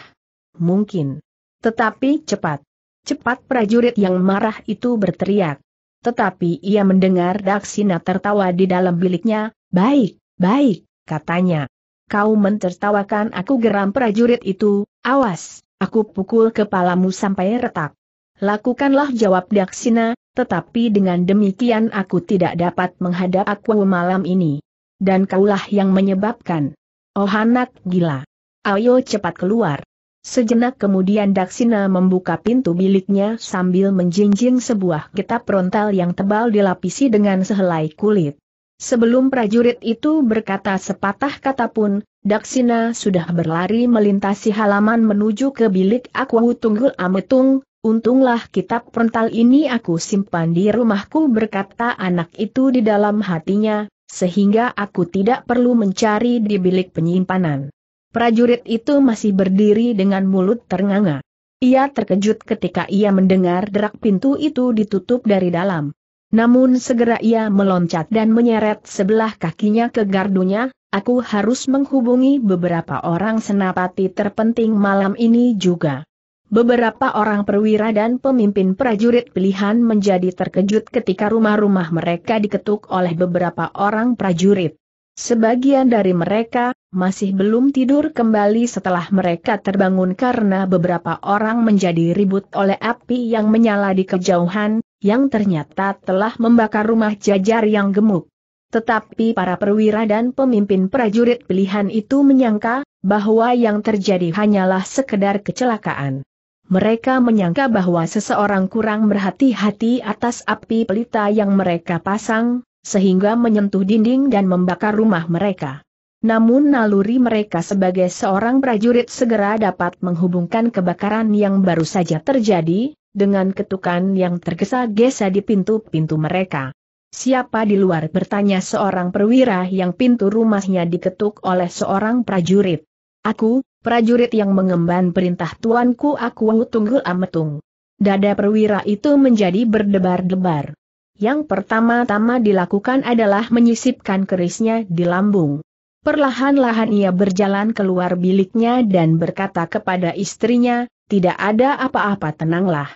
Mungkin. Tetapi cepat. Cepat prajurit yang marah itu berteriak. Tetapi ia mendengar Daksina tertawa di dalam biliknya, baik, baik, katanya. Kau mentertawakan aku geram prajurit itu, awas, aku pukul kepalamu sampai retak. Lakukanlah jawab Daksina, tetapi dengan demikian aku tidak dapat menghadap aku malam ini. Dan kaulah yang menyebabkan. Oh anak gila. Ayo cepat keluar. Sejenak kemudian Daksina membuka pintu biliknya sambil menjinjing sebuah kitab frontal yang tebal dilapisi dengan sehelai kulit. Sebelum prajurit itu berkata sepatah kata pun, Daksina sudah berlari melintasi halaman menuju ke bilik Aku Tunggul Ametung, Untunglah kitab perental ini aku simpan di rumahku berkata anak itu di dalam hatinya, sehingga aku tidak perlu mencari di bilik penyimpanan. Prajurit itu masih berdiri dengan mulut ternganga. Ia terkejut ketika ia mendengar derak pintu itu ditutup dari dalam. Namun segera ia meloncat dan menyeret sebelah kakinya ke gardunya, aku harus menghubungi beberapa orang senapati terpenting malam ini juga. Beberapa orang perwira dan pemimpin prajurit pilihan menjadi terkejut ketika rumah-rumah mereka diketuk oleh beberapa orang prajurit. Sebagian dari mereka masih belum tidur kembali setelah mereka terbangun karena beberapa orang menjadi ribut oleh api yang menyala di kejauhan, yang ternyata telah membakar rumah jajar yang gemuk. Tetapi para perwira dan pemimpin prajurit pilihan itu menyangka bahwa yang terjadi hanyalah sekedar kecelakaan mereka menyangka bahwa seseorang kurang berhati-hati atas api pelita yang mereka pasang, sehingga menyentuh dinding dan membakar rumah mereka. Namun naluri mereka sebagai seorang prajurit segera dapat menghubungkan kebakaran yang baru saja terjadi, dengan ketukan yang tergesa-gesa di pintu-pintu mereka. Siapa di luar bertanya seorang perwira yang pintu rumahnya diketuk oleh seorang prajurit. Aku, prajurit yang mengemban perintah tuanku aku tunggul ametung. Dada perwira itu menjadi berdebar-debar. Yang pertama-tama dilakukan adalah menyisipkan kerisnya di lambung. Perlahan-lahan ia berjalan keluar biliknya dan berkata kepada istrinya, tidak ada apa-apa tenanglah.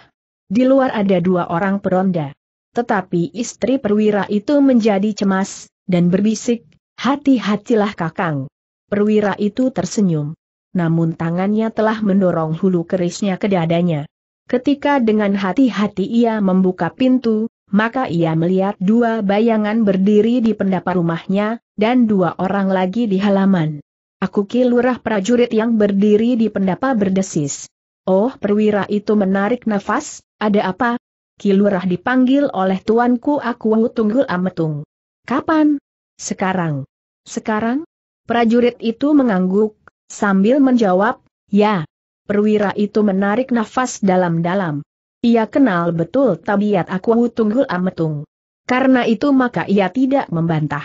Di luar ada dua orang peronda. Tetapi istri perwira itu menjadi cemas, dan berbisik, hati-hatilah kakang. Perwira itu tersenyum namun tangannya telah mendorong hulu kerisnya ke dadanya. Ketika dengan hati-hati ia membuka pintu, maka ia melihat dua bayangan berdiri di pendapa rumahnya, dan dua orang lagi di halaman. Aku kilurah prajurit yang berdiri di pendapa berdesis. Oh perwira itu menarik nafas, ada apa? Kilurah dipanggil oleh tuanku aku tunggul ametung. Kapan? Sekarang. Sekarang? Prajurit itu mengangguk, Sambil menjawab, ya. Perwira itu menarik nafas dalam-dalam. Ia kenal betul tabiat aku Tunggul Ametung. Karena itu maka ia tidak membantah.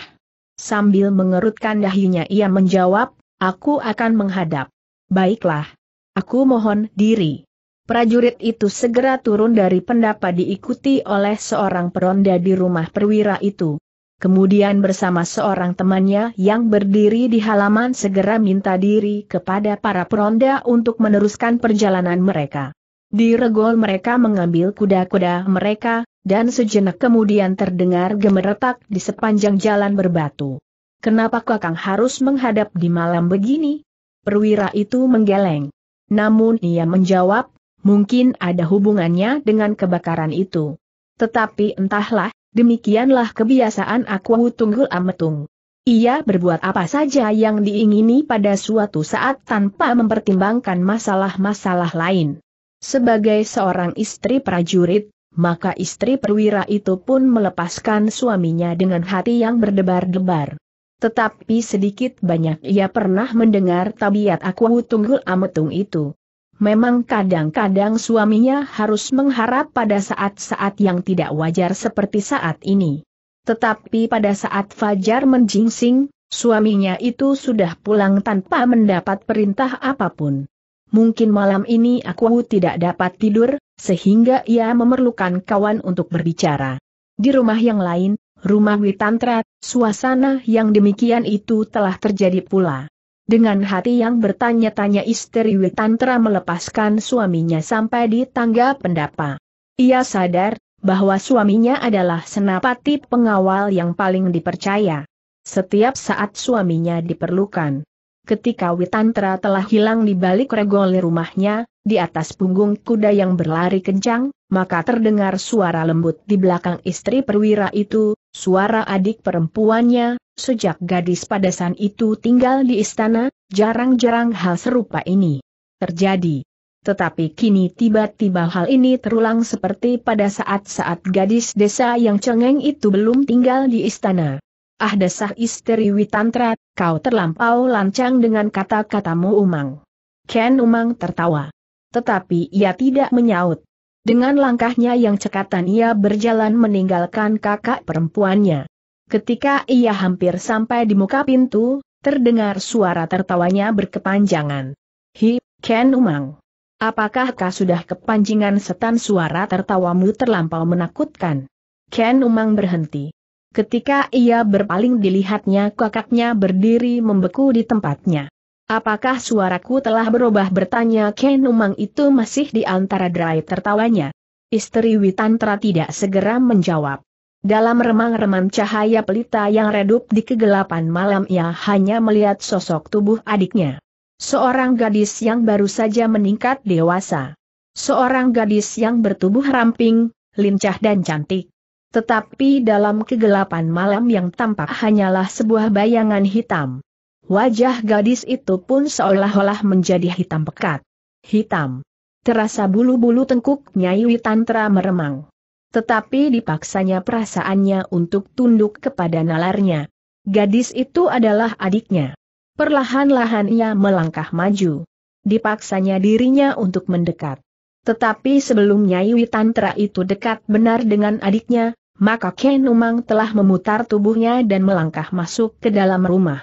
Sambil mengerutkan dahinya ia menjawab, aku akan menghadap. Baiklah. Aku mohon diri. Prajurit itu segera turun dari pendapa diikuti oleh seorang peronda di rumah perwira itu. Kemudian bersama seorang temannya yang berdiri di halaman segera minta diri kepada para peronda untuk meneruskan perjalanan mereka. Di regol mereka mengambil kuda-kuda mereka, dan sejenak kemudian terdengar gemeretak di sepanjang jalan berbatu. Kenapa kakang harus menghadap di malam begini? Perwira itu menggeleng. Namun ia menjawab, mungkin ada hubungannya dengan kebakaran itu. Tetapi entahlah, demikianlah kebiasaan Aku Tunggul Ametung. Ia berbuat apa saja yang diingini pada suatu saat tanpa mempertimbangkan masalah-masalah lain. Sebagai seorang istri prajurit, maka istri perwira itu pun melepaskan suaminya dengan hati yang berdebar-debar. Tetapi sedikit banyak ia pernah mendengar tabiat aku Tunggul Ametung itu. Memang kadang-kadang suaminya harus mengharap pada saat-saat yang tidak wajar seperti saat ini. Tetapi pada saat Fajar menjingsing, suaminya itu sudah pulang tanpa mendapat perintah apapun. Mungkin malam ini aku tidak dapat tidur, sehingga ia memerlukan kawan untuk berbicara. Di rumah yang lain, rumah Witantra, suasana yang demikian itu telah terjadi pula. Dengan hati yang bertanya-tanya istri Witantra melepaskan suaminya sampai di tangga pendapa. Ia sadar, bahwa suaminya adalah senapati pengawal yang paling dipercaya. Setiap saat suaminya diperlukan. Ketika Witantra telah hilang di balik regoli rumahnya, di atas punggung kuda yang berlari kencang, maka terdengar suara lembut di belakang istri perwira itu, suara adik perempuannya, Sejak gadis padasan itu tinggal di istana, jarang-jarang hal serupa ini terjadi. Tetapi kini tiba-tiba hal ini terulang seperti pada saat-saat gadis desa yang cengeng itu belum tinggal di istana. Ah desah istri Witantra, kau terlampau lancang dengan kata-katamu Umang. Ken Umang tertawa. Tetapi ia tidak menyaut. Dengan langkahnya yang cekatan ia berjalan meninggalkan kakak perempuannya. Ketika ia hampir sampai di muka pintu, terdengar suara tertawanya berkepanjangan. Hi, Ken Umang. Apakah kau sudah kepanjingan setan suara tertawamu terlampau menakutkan? Ken Umang berhenti. Ketika ia berpaling dilihatnya kakaknya berdiri membeku di tempatnya. Apakah suaraku telah berubah bertanya Ken Umang itu masih di antara derai tertawanya? Istri Witantra tidak segera menjawab. Dalam remang-remang cahaya pelita yang redup di kegelapan malam ia hanya melihat sosok tubuh adiknya. Seorang gadis yang baru saja meningkat dewasa. Seorang gadis yang bertubuh ramping, lincah dan cantik. Tetapi dalam kegelapan malam yang tampak hanyalah sebuah bayangan hitam. Wajah gadis itu pun seolah-olah menjadi hitam pekat. Hitam. Terasa bulu-bulu tengkuk Nyai Witantra meremang tetapi dipaksanya perasaannya untuk tunduk kepada nalarnya. Gadis itu adalah adiknya. Perlahan-lahan ia melangkah maju. Dipaksanya dirinya untuk mendekat. Tetapi sebelum Nyai Witantra itu dekat benar dengan adiknya, maka Ken Umang telah memutar tubuhnya dan melangkah masuk ke dalam rumah.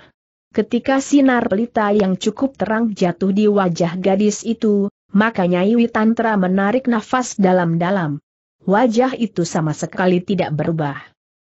Ketika sinar pelita yang cukup terang jatuh di wajah gadis itu, maka Nyai Witantra menarik nafas dalam-dalam. Wajah itu sama sekali tidak berubah.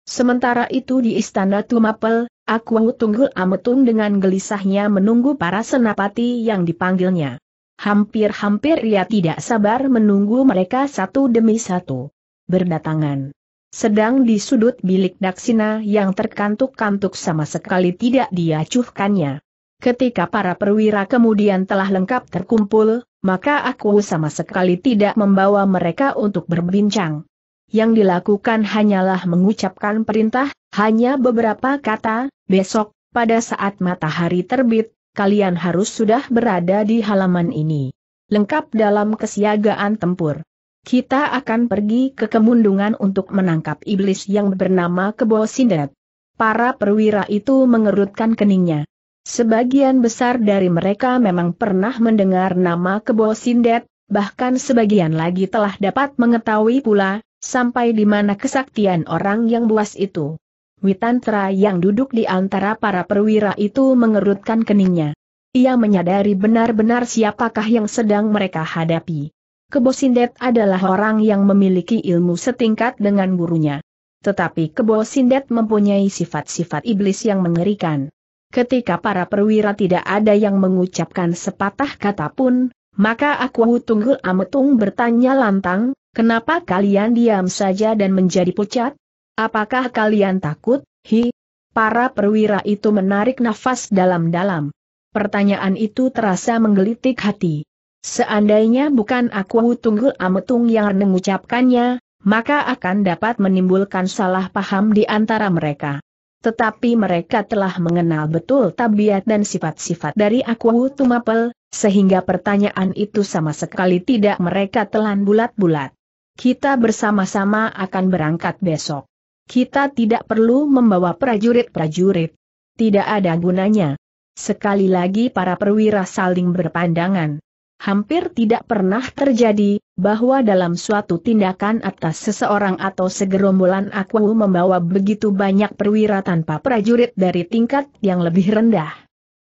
Sementara itu di istana Tumapel, Aku Tunggul Ametung dengan gelisahnya menunggu para senapati yang dipanggilnya. Hampir-hampir ia tidak sabar menunggu mereka satu demi satu. Berdatangan. Sedang di sudut bilik Daksina yang terkantuk-kantuk sama sekali tidak diacuhkannya. Ketika para perwira kemudian telah lengkap terkumpul, maka aku sama sekali tidak membawa mereka untuk berbincang. Yang dilakukan hanyalah mengucapkan perintah, hanya beberapa kata, besok, pada saat matahari terbit, kalian harus sudah berada di halaman ini. Lengkap dalam kesiagaan tempur. Kita akan pergi ke kemundungan untuk menangkap iblis yang bernama Kebo Sindet. Para perwira itu mengerutkan keningnya. Sebagian besar dari mereka memang pernah mendengar nama Kebo Sindet, bahkan sebagian lagi telah dapat mengetahui pula, sampai di mana kesaktian orang yang buas itu. Witantra yang duduk di antara para perwira itu mengerutkan keningnya. Ia menyadari benar-benar siapakah yang sedang mereka hadapi. Kebo sindet adalah orang yang memiliki ilmu setingkat dengan gurunya. Tetapi kebo sindet mempunyai sifat-sifat iblis yang mengerikan. Ketika para perwira tidak ada yang mengucapkan sepatah kata pun, maka aku Tunggul Ametung bertanya lantang, kenapa kalian diam saja dan menjadi pucat? Apakah kalian takut? Hi! Para perwira itu menarik nafas dalam-dalam. Pertanyaan itu terasa menggelitik hati. Seandainya bukan aku Tunggul Ametung yang mengucapkannya, maka akan dapat menimbulkan salah paham di antara mereka. Tetapi mereka telah mengenal betul tabiat dan sifat-sifat dari Aku Tumapel, sehingga pertanyaan itu sama sekali tidak mereka telan bulat-bulat. Kita bersama-sama akan berangkat besok. Kita tidak perlu membawa prajurit-prajurit. Tidak ada gunanya. Sekali lagi para perwira saling berpandangan hampir tidak pernah terjadi, bahwa dalam suatu tindakan atas seseorang atau segerombolan aku membawa begitu banyak perwira tanpa prajurit dari tingkat yang lebih rendah.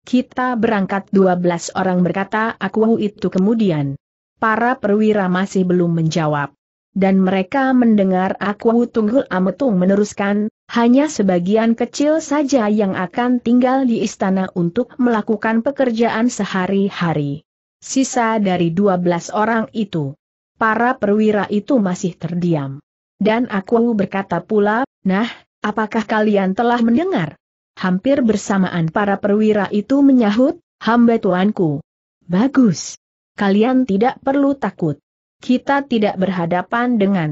Kita berangkat 12 orang berkata aku itu kemudian. Para perwira masih belum menjawab. Dan mereka mendengar aku Tunggul Ametung meneruskan, hanya sebagian kecil saja yang akan tinggal di istana untuk melakukan pekerjaan sehari-hari sisa dari 12 orang itu. Para perwira itu masih terdiam. Dan aku berkata pula, nah, apakah kalian telah mendengar? Hampir bersamaan para perwira itu menyahut, hamba tuanku. Bagus. Kalian tidak perlu takut. Kita tidak berhadapan dengan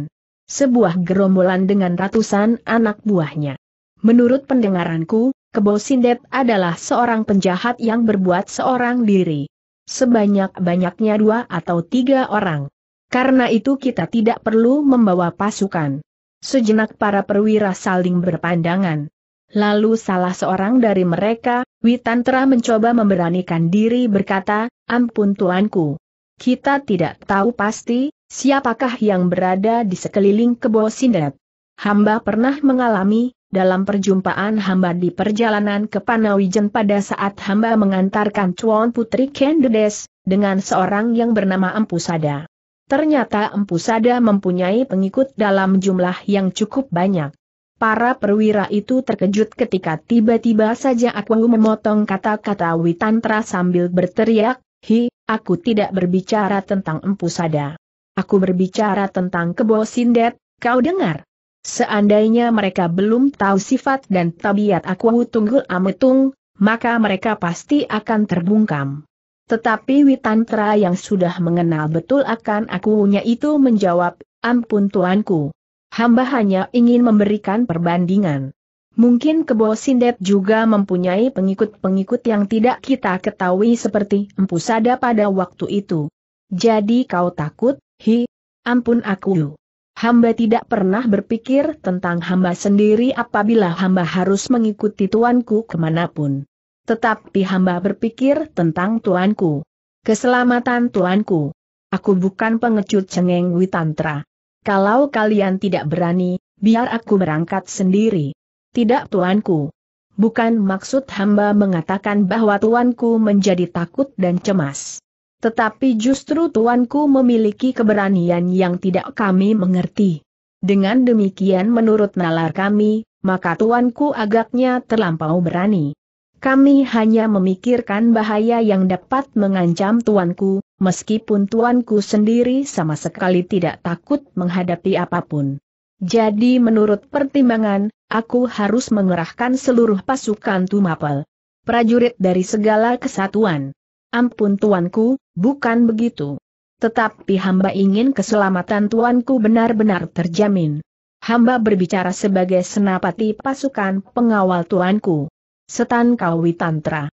sebuah gerombolan dengan ratusan anak buahnya. Menurut pendengaranku, Kebo Sindet adalah seorang penjahat yang berbuat seorang diri sebanyak-banyaknya dua atau tiga orang. Karena itu kita tidak perlu membawa pasukan. Sejenak para perwira saling berpandangan. Lalu salah seorang dari mereka, Witantra mencoba memberanikan diri berkata, Ampun tuanku. Kita tidak tahu pasti, siapakah yang berada di sekeliling kebo Sindet. Hamba pernah mengalami, dalam perjumpaan hamba di perjalanan ke Panawijen pada saat hamba mengantarkan Tuan Putri Kendedes, dengan seorang yang bernama Empu Sada. Ternyata Empu Sada mempunyai pengikut dalam jumlah yang cukup banyak. Para perwira itu terkejut ketika tiba-tiba saja aku memotong kata-kata Witantra sambil berteriak, Hi, aku tidak berbicara tentang Empu Sada. Aku berbicara tentang Kebo Sindet, kau dengar? Seandainya mereka belum tahu sifat dan tabiat aku Tunggul Ametung, maka mereka pasti akan terbungkam. Tetapi Witantra yang sudah mengenal betul akan akunya itu menjawab, ampun tuanku. Hamba hanya ingin memberikan perbandingan. Mungkin Kebo Sindet juga mempunyai pengikut-pengikut yang tidak kita ketahui seperti Empusada pada waktu itu. Jadi kau takut, hi, ampun aku. Hamba tidak pernah berpikir tentang hamba sendiri apabila hamba harus mengikuti tuanku kemanapun. Tetapi hamba berpikir tentang tuanku. Keselamatan tuanku. Aku bukan pengecut cengeng witantra. Kalau kalian tidak berani, biar aku berangkat sendiri. Tidak tuanku. Bukan maksud hamba mengatakan bahwa tuanku menjadi takut dan cemas. Tetapi justru tuanku memiliki keberanian yang tidak kami mengerti. Dengan demikian menurut nalar kami, maka tuanku agaknya terlampau berani. Kami hanya memikirkan bahaya yang dapat mengancam tuanku, meskipun tuanku sendiri sama sekali tidak takut menghadapi apapun. Jadi menurut pertimbangan, aku harus mengerahkan seluruh pasukan Tumapel. Prajurit dari segala kesatuan. Ampun tuanku, bukan begitu. Tetapi hamba ingin keselamatan tuanku benar-benar terjamin. Hamba berbicara sebagai senapati pasukan pengawal tuanku. Setan kau Witantra.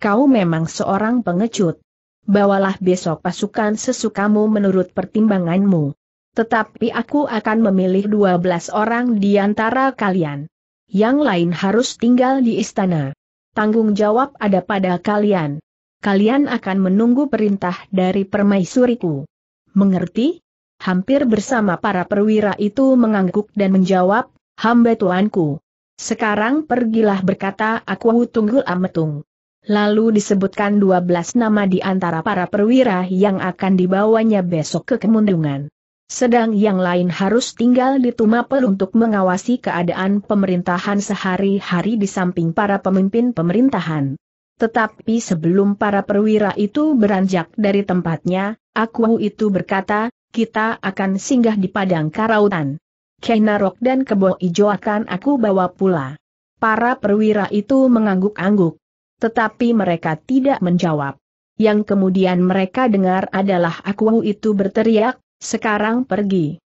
Kau memang seorang pengecut. Bawalah besok pasukan sesukamu menurut pertimbanganmu. Tetapi aku akan memilih 12 orang di antara kalian. Yang lain harus tinggal di istana. Tanggung jawab ada pada kalian kalian akan menunggu perintah dari permaisuriku. Mengerti? Hampir bersama para perwira itu mengangguk dan menjawab, hamba tuanku. Sekarang pergilah berkata aku tunggul ametung. Lalu disebutkan 12 nama di antara para perwira yang akan dibawanya besok ke kemundungan. Sedang yang lain harus tinggal di Tumapel untuk mengawasi keadaan pemerintahan sehari-hari di samping para pemimpin pemerintahan. Tetapi sebelum para perwira itu beranjak dari tempatnya, aku itu berkata, kita akan singgah di padang karautan. Kenarok dan kebo ijo akan aku bawa pula. Para perwira itu mengangguk-angguk. Tetapi mereka tidak menjawab. Yang kemudian mereka dengar adalah aku itu berteriak, sekarang pergi.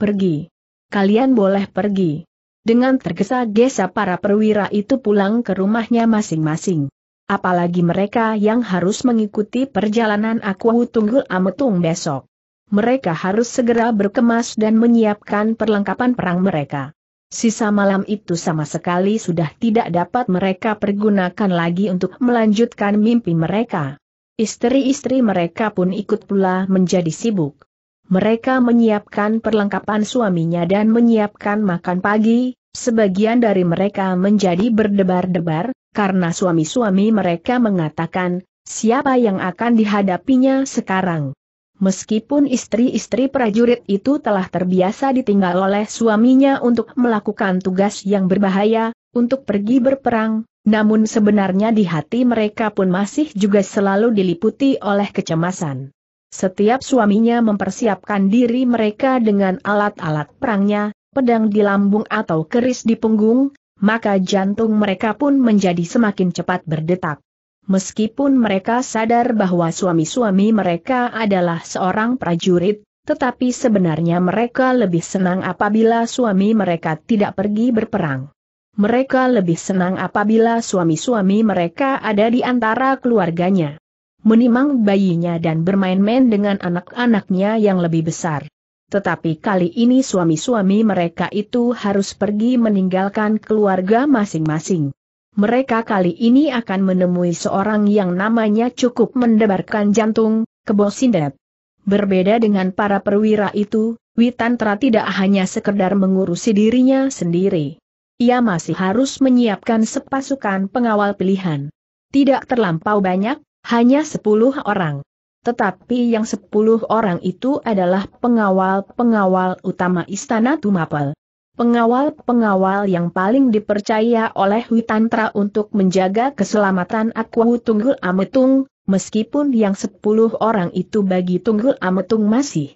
Pergi. Kalian boleh pergi. Dengan tergesa-gesa para perwira itu pulang ke rumahnya masing-masing. Apalagi mereka yang harus mengikuti perjalanan aku Tunggul Ametung besok. Mereka harus segera berkemas dan menyiapkan perlengkapan perang mereka. Sisa malam itu sama sekali sudah tidak dapat mereka pergunakan lagi untuk melanjutkan mimpi mereka. Istri-istri mereka pun ikut pula menjadi sibuk. Mereka menyiapkan perlengkapan suaminya dan menyiapkan makan pagi, sebagian dari mereka menjadi berdebar-debar, karena suami-suami mereka mengatakan, siapa yang akan dihadapinya sekarang. Meskipun istri-istri prajurit itu telah terbiasa ditinggal oleh suaminya untuk melakukan tugas yang berbahaya, untuk pergi berperang, namun sebenarnya di hati mereka pun masih juga selalu diliputi oleh kecemasan. Setiap suaminya mempersiapkan diri mereka dengan alat-alat perangnya, pedang di lambung atau keris di punggung, maka jantung mereka pun menjadi semakin cepat berdetak. Meskipun mereka sadar bahwa suami-suami mereka adalah seorang prajurit, tetapi sebenarnya mereka lebih senang apabila suami mereka tidak pergi berperang. Mereka lebih senang apabila suami-suami mereka ada di antara keluarganya menimang bayinya dan bermain-main dengan anak-anaknya yang lebih besar. Tetapi kali ini suami-suami mereka itu harus pergi meninggalkan keluarga masing-masing. Mereka kali ini akan menemui seorang yang namanya cukup mendebarkan jantung, Kebosindet. Berbeda dengan para perwira itu, Witantra tidak hanya sekedar mengurusi dirinya sendiri. Ia masih harus menyiapkan sepasukan pengawal pilihan. Tidak terlampau banyak, hanya 10 orang. Tetapi yang sepuluh orang itu adalah pengawal-pengawal utama Istana Tumapel. Pengawal-pengawal yang paling dipercaya oleh Witantra untuk menjaga keselamatan Akwahu Tunggul Ametung, meskipun yang sepuluh orang itu bagi Tunggul Ametung masih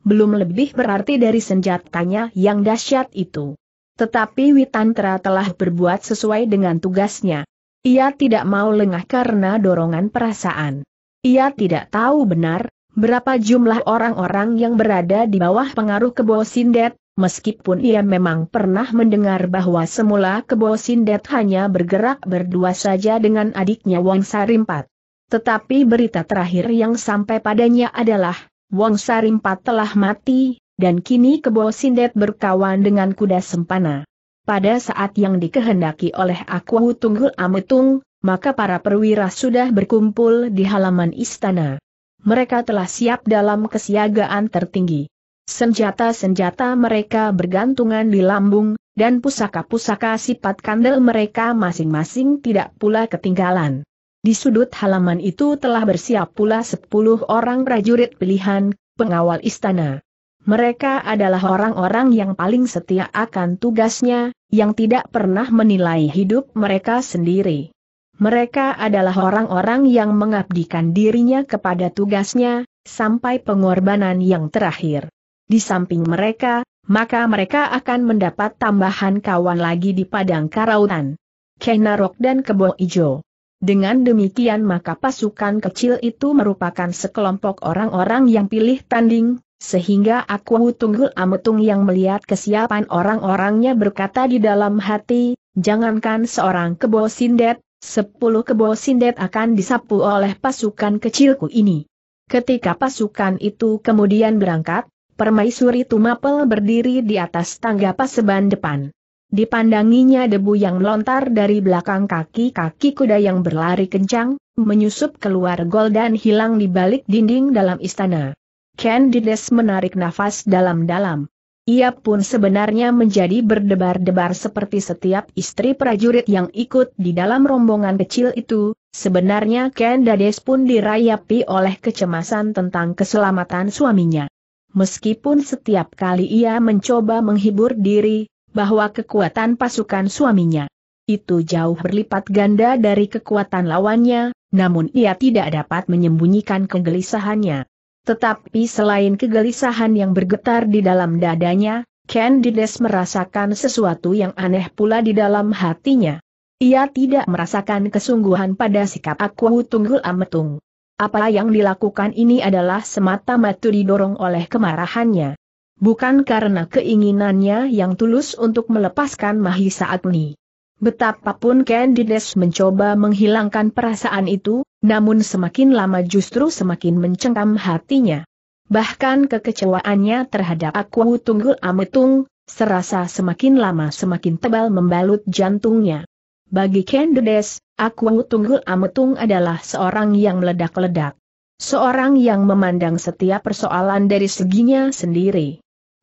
belum lebih berarti dari senjatanya yang dahsyat itu. Tetapi Witantra telah berbuat sesuai dengan tugasnya. Ia tidak mau lengah karena dorongan perasaan. Ia tidak tahu benar, berapa jumlah orang-orang yang berada di bawah pengaruh kebo Sindet, meskipun ia memang pernah mendengar bahwa semula kebo Sindet hanya bergerak berdua saja dengan adiknya Wang Sarimpat. Tetapi berita terakhir yang sampai padanya adalah, Wang Sarimpat telah mati, dan kini kebo Sindet berkawan dengan kuda sempana. Pada saat yang dikehendaki oleh Aku Tunggul Ametung, maka para perwira sudah berkumpul di halaman istana. Mereka telah siap dalam kesiagaan tertinggi. Senjata-senjata mereka bergantungan di lambung, dan pusaka-pusaka sifat kandel mereka masing-masing tidak pula ketinggalan. Di sudut halaman itu telah bersiap pula sepuluh orang prajurit pilihan, pengawal istana. Mereka adalah orang-orang yang paling setia akan tugasnya, yang tidak pernah menilai hidup mereka sendiri. Mereka adalah orang-orang yang mengabdikan dirinya kepada tugasnya, sampai pengorbanan yang terakhir. Di samping mereka, maka mereka akan mendapat tambahan kawan lagi di padang karautan. Kenarok dan Kebo Ijo. Dengan demikian maka pasukan kecil itu merupakan sekelompok orang-orang yang pilih tanding, sehingga aku tunggul ametung yang melihat kesiapan orang-orangnya berkata di dalam hati, jangankan seorang Kebo Sindet, Sepuluh kebo sindet akan disapu oleh pasukan kecilku ini. Ketika pasukan itu kemudian berangkat, permaisuri Tumapel berdiri di atas tangga paseban depan. Dipandanginya debu yang melontar dari belakang kaki-kaki kuda yang berlari kencang, menyusup keluar gol dan hilang di balik dinding dalam istana. Candides menarik nafas dalam-dalam. Ia pun sebenarnya menjadi berdebar-debar seperti setiap istri prajurit yang ikut di dalam rombongan kecil itu, sebenarnya Ken Dades pun dirayapi oleh kecemasan tentang keselamatan suaminya. Meskipun setiap kali ia mencoba menghibur diri, bahwa kekuatan pasukan suaminya itu jauh berlipat ganda dari kekuatan lawannya, namun ia tidak dapat menyembunyikan kegelisahannya. Tetapi selain kegelisahan yang bergetar di dalam dadanya, Candides merasakan sesuatu yang aneh pula di dalam hatinya. Ia tidak merasakan kesungguhan pada sikap Aku Tunggul Ametung. Apa yang dilakukan ini adalah semata-mata didorong oleh kemarahannya. Bukan karena keinginannya yang tulus untuk melepaskan Mahisa Agni. Betapapun Candides mencoba menghilangkan perasaan itu, namun semakin lama justru semakin mencengkam hatinya. Bahkan kekecewaannya terhadap aku tunggul ametung, serasa semakin lama semakin tebal membalut jantungnya. Bagi Candides, Aku Tunggul Ametung adalah seorang yang meledak-ledak. Seorang yang memandang setiap persoalan dari seginya sendiri.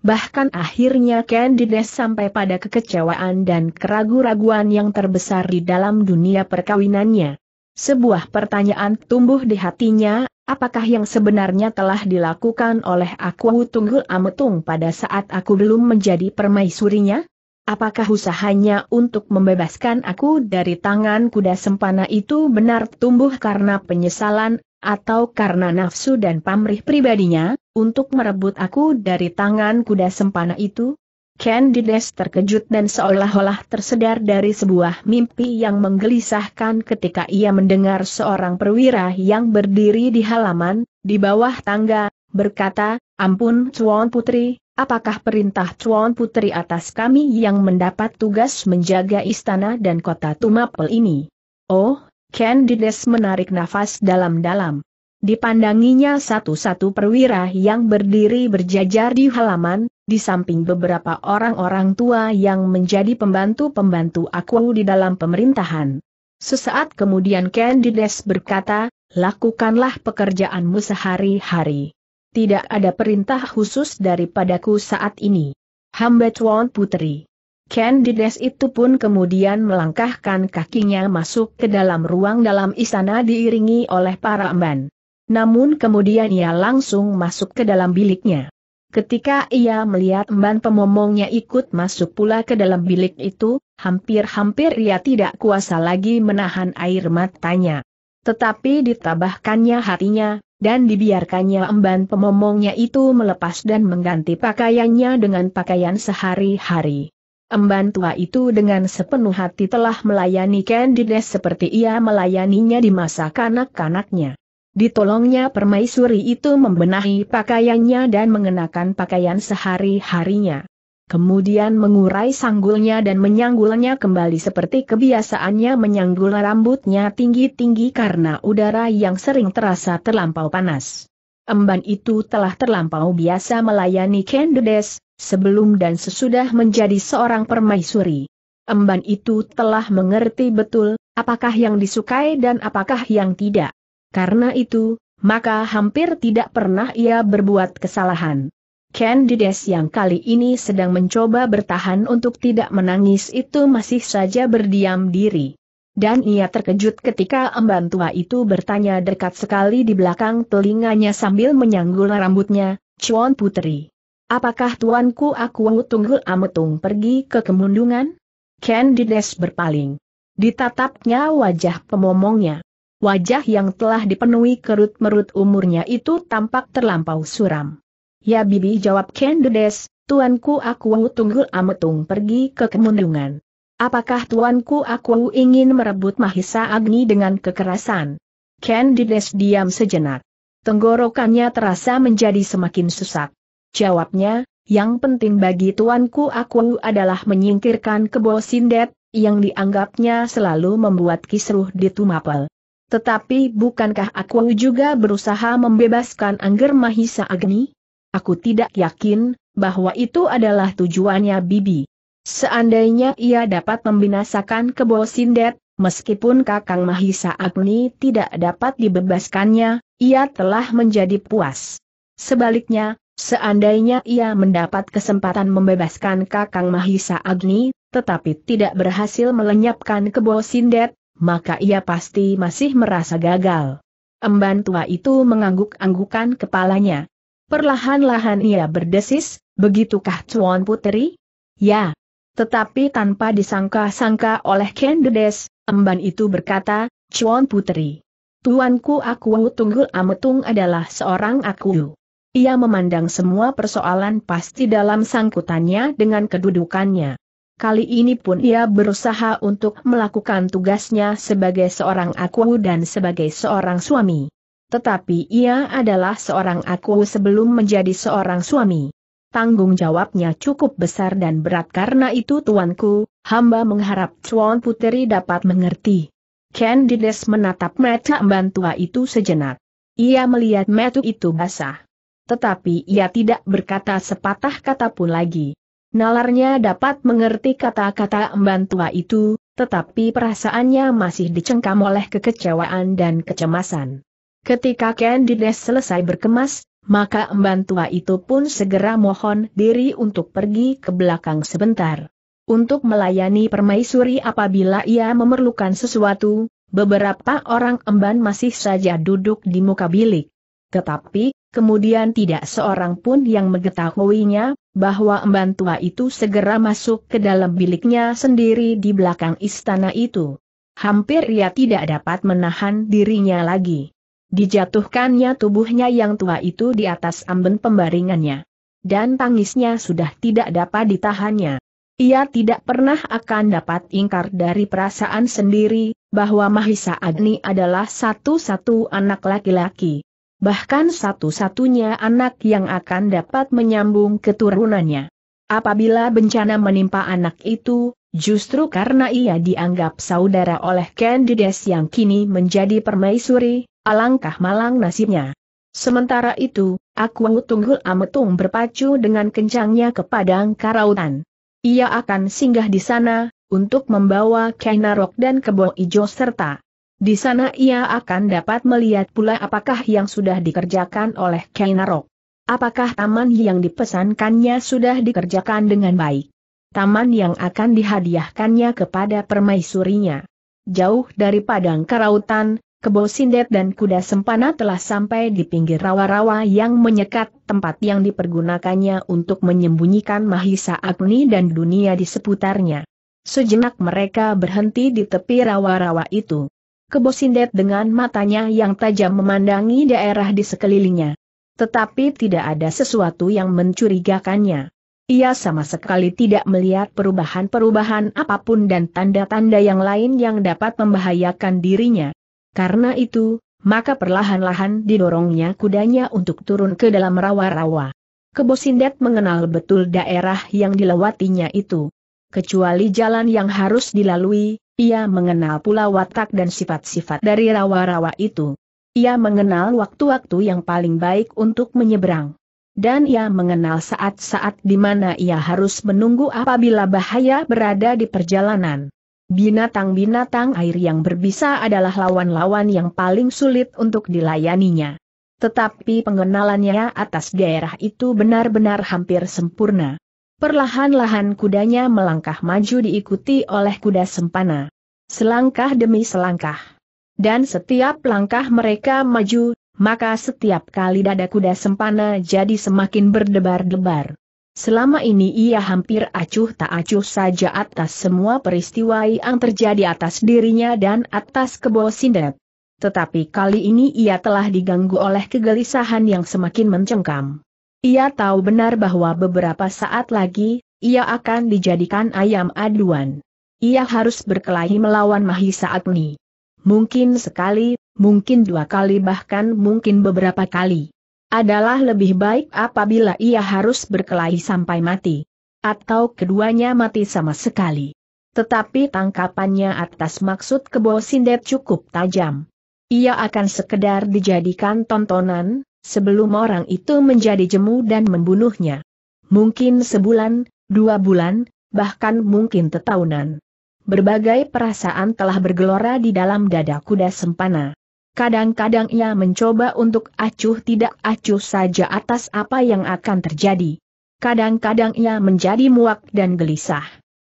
Bahkan akhirnya Candides sampai pada kekecewaan dan keraguan raguan yang terbesar di dalam dunia perkawinannya. Sebuah pertanyaan tumbuh di hatinya, apakah yang sebenarnya telah dilakukan oleh aku Tunggul Ametung pada saat aku belum menjadi permaisurinya? Apakah usahanya untuk membebaskan aku dari tangan kuda sempana itu benar tumbuh karena penyesalan atau karena nafsu dan pamrih pribadinya, untuk merebut aku dari tangan kuda sempana itu? Candides terkejut dan seolah-olah tersedar dari sebuah mimpi yang menggelisahkan ketika ia mendengar seorang perwira yang berdiri di halaman, di bawah tangga, berkata, Ampun Cuan Putri, apakah perintah Cuan Putri atas kami yang mendapat tugas menjaga istana dan kota Tumapel ini? Oh, Candides menarik nafas dalam-dalam. Dipandanginya satu-satu perwira yang berdiri berjajar di halaman, di samping beberapa orang-orang tua yang menjadi pembantu-pembantu aku di dalam pemerintahan. Sesaat kemudian Candides berkata, lakukanlah pekerjaanmu sehari-hari. Tidak ada perintah khusus daripadaku saat ini. Hamba Tuan Putri. Candides itu pun kemudian melangkahkan kakinya masuk ke dalam ruang dalam istana diiringi oleh para emban. Namun kemudian ia langsung masuk ke dalam biliknya. Ketika ia melihat emban pemomongnya ikut masuk pula ke dalam bilik itu, hampir-hampir ia tidak kuasa lagi menahan air matanya. Tetapi ditabahkannya hatinya, dan dibiarkannya emban pemomongnya itu melepas dan mengganti pakaiannya dengan pakaian sehari-hari. Emban tua itu dengan sepenuh hati telah melayani Candides seperti ia melayaninya di masa kanak-kanaknya. Ditolongnya permaisuri itu membenahi pakaiannya dan mengenakan pakaian sehari-harinya. Kemudian mengurai sanggulnya dan menyanggulnya kembali seperti kebiasaannya menyanggul rambutnya tinggi-tinggi karena udara yang sering terasa terlampau panas. Emban itu telah terlampau biasa melayani Candides, sebelum dan sesudah menjadi seorang permaisuri. Emban itu telah mengerti betul, apakah yang disukai dan apakah yang tidak. Karena itu, maka hampir tidak pernah ia berbuat kesalahan. Candides yang kali ini sedang mencoba bertahan untuk tidak menangis itu masih saja berdiam diri. Dan ia terkejut ketika emban tua itu bertanya dekat sekali di belakang telinganya sambil menyanggul rambutnya, Chuan Putri. Apakah tuanku aku tunggu ametung pergi ke kemundungan? Candides berpaling. Ditatapnya wajah pemomongnya. Wajah yang telah dipenuhi kerut-merut umurnya itu tampak terlampau suram. Ya bibi jawab Candides, tuanku aku tunggu ametung pergi ke kemundungan. Apakah tuanku aku ingin merebut Mahisa Agni dengan kekerasan? Candides diam sejenak. Tenggorokannya terasa menjadi semakin sesak. Jawabnya, yang penting bagi tuanku aku adalah menyingkirkan kebo sindet, yang dianggapnya selalu membuat kisruh di Tumapel. Tetapi bukankah aku juga berusaha membebaskan Angger Mahisa Agni? Aku tidak yakin, bahwa itu adalah tujuannya Bibi. Seandainya ia dapat membinasakan Kebo Sindet, meskipun Kakang Mahisa Agni tidak dapat dibebaskannya, ia telah menjadi puas. Sebaliknya, Seandainya ia mendapat kesempatan membebaskan Kakang Mahisa Agni, tetapi tidak berhasil melenyapkan kebo sindet, maka ia pasti masih merasa gagal. Emban tua itu mengangguk-anggukan kepalanya. Perlahan-lahan ia berdesis, begitukah Cuan Putri? Ya. Tetapi tanpa disangka-sangka oleh Kendedes, Emban itu berkata, Cuan Putri. Tuanku Aku Tunggul Ametung adalah seorang aku. Ia memandang semua persoalan pasti dalam sangkutannya dengan kedudukannya. Kali ini pun ia berusaha untuk melakukan tugasnya sebagai seorang aku dan sebagai seorang suami. Tetapi ia adalah seorang aku sebelum menjadi seorang suami. Tanggung jawabnya cukup besar dan berat karena itu tuanku, hamba mengharap Chuan Puteri dapat mengerti. Candides menatap mata bantua itu sejenak. Ia melihat metu itu basah tetapi ia tidak berkata sepatah kata pun lagi. Nalarnya dapat mengerti kata-kata emban tua itu, tetapi perasaannya masih dicengkam oleh kekecewaan dan kecemasan. Ketika Candides selesai berkemas, maka emban tua itu pun segera mohon diri untuk pergi ke belakang sebentar. Untuk melayani permaisuri apabila ia memerlukan sesuatu, beberapa orang emban masih saja duduk di muka bilik. Tetapi, kemudian tidak seorang pun yang mengetahuinya, bahwa emban tua itu segera masuk ke dalam biliknya sendiri di belakang istana itu. Hampir ia tidak dapat menahan dirinya lagi. Dijatuhkannya tubuhnya yang tua itu di atas amben pembaringannya. Dan tangisnya sudah tidak dapat ditahannya. Ia tidak pernah akan dapat ingkar dari perasaan sendiri, bahwa Mahisa Agni adalah satu-satu anak laki-laki bahkan satu-satunya anak yang akan dapat menyambung keturunannya. Apabila bencana menimpa anak itu, justru karena ia dianggap saudara oleh Candides yang kini menjadi permaisuri, alangkah malang nasibnya. Sementara itu, aku Tunggul Ametung berpacu dengan kencangnya ke padang karautan. Ia akan singgah di sana, untuk membawa Kainarok dan Kebo Ijo serta di sana ia akan dapat melihat pula apakah yang sudah dikerjakan oleh Kainarok. Apakah taman yang dipesankannya sudah dikerjakan dengan baik? Taman yang akan dihadiahkannya kepada permaisurinya. Jauh dari padang kerautan, kebo sindet dan kuda sempana telah sampai di pinggir rawa-rawa yang menyekat tempat yang dipergunakannya untuk menyembunyikan Mahisa Agni dan dunia di seputarnya. Sejenak mereka berhenti di tepi rawa-rawa itu. Kebosindet dengan matanya yang tajam memandangi daerah di sekelilingnya. Tetapi tidak ada sesuatu yang mencurigakannya. Ia sama sekali tidak melihat perubahan-perubahan apapun dan tanda-tanda yang lain yang dapat membahayakan dirinya. Karena itu, maka perlahan-lahan didorongnya kudanya untuk turun ke dalam rawa-rawa. Kebosindet mengenal betul daerah yang dilewatinya itu kecuali jalan yang harus dilalui, ia mengenal pula watak dan sifat-sifat dari rawa-rawa itu. Ia mengenal waktu-waktu yang paling baik untuk menyeberang. Dan ia mengenal saat-saat di mana ia harus menunggu apabila bahaya berada di perjalanan. Binatang-binatang air yang berbisa adalah lawan-lawan yang paling sulit untuk dilayaninya. Tetapi pengenalannya atas daerah itu benar-benar hampir sempurna. Perlahan-lahan kudanya melangkah maju diikuti oleh kuda sempana. Selangkah demi selangkah. Dan setiap langkah mereka maju, maka setiap kali dada kuda sempana jadi semakin berdebar-debar. Selama ini ia hampir acuh tak acuh saja atas semua peristiwa yang terjadi atas dirinya dan atas kebo sindet. Tetapi kali ini ia telah diganggu oleh kegelisahan yang semakin mencengkam. Ia tahu benar bahwa beberapa saat lagi, ia akan dijadikan ayam aduan. Ia harus berkelahi melawan Mahisa Agni. Mungkin sekali, mungkin dua kali bahkan mungkin beberapa kali. Adalah lebih baik apabila ia harus berkelahi sampai mati. Atau keduanya mati sama sekali. Tetapi tangkapannya atas maksud kebo Sindet cukup tajam. Ia akan sekedar dijadikan tontonan, sebelum orang itu menjadi jemu dan membunuhnya. Mungkin sebulan, dua bulan, bahkan mungkin tetahunan. Berbagai perasaan telah bergelora di dalam dada kuda sempana. Kadang-kadang ia mencoba untuk acuh tidak acuh saja atas apa yang akan terjadi. Kadang-kadang ia menjadi muak dan gelisah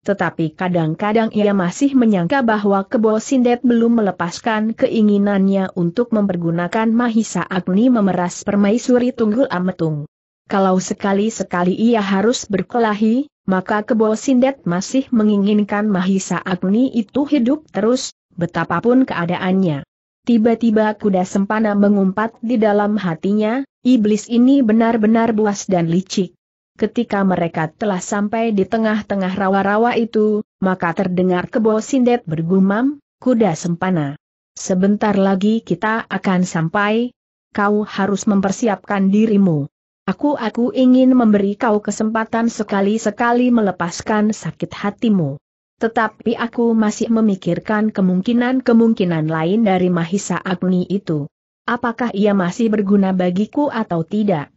tetapi kadang-kadang ia masih menyangka bahwa Kebo Sindet belum melepaskan keinginannya untuk mempergunakan Mahisa Agni memeras permaisuri Tunggul Ametung. Kalau sekali-sekali ia harus berkelahi, maka Kebo Sindet masih menginginkan Mahisa Agni itu hidup terus, betapapun keadaannya. Tiba-tiba kuda sempana mengumpat di dalam hatinya, iblis ini benar-benar buas dan licik. Ketika mereka telah sampai di tengah-tengah rawa-rawa itu, maka terdengar kebo sindet bergumam, kuda sempana. Sebentar lagi kita akan sampai, kau harus mempersiapkan dirimu. Aku-aku ingin memberi kau kesempatan sekali-sekali melepaskan sakit hatimu. Tetapi aku masih memikirkan kemungkinan-kemungkinan lain dari Mahisa Agni itu. Apakah ia masih berguna bagiku atau tidak?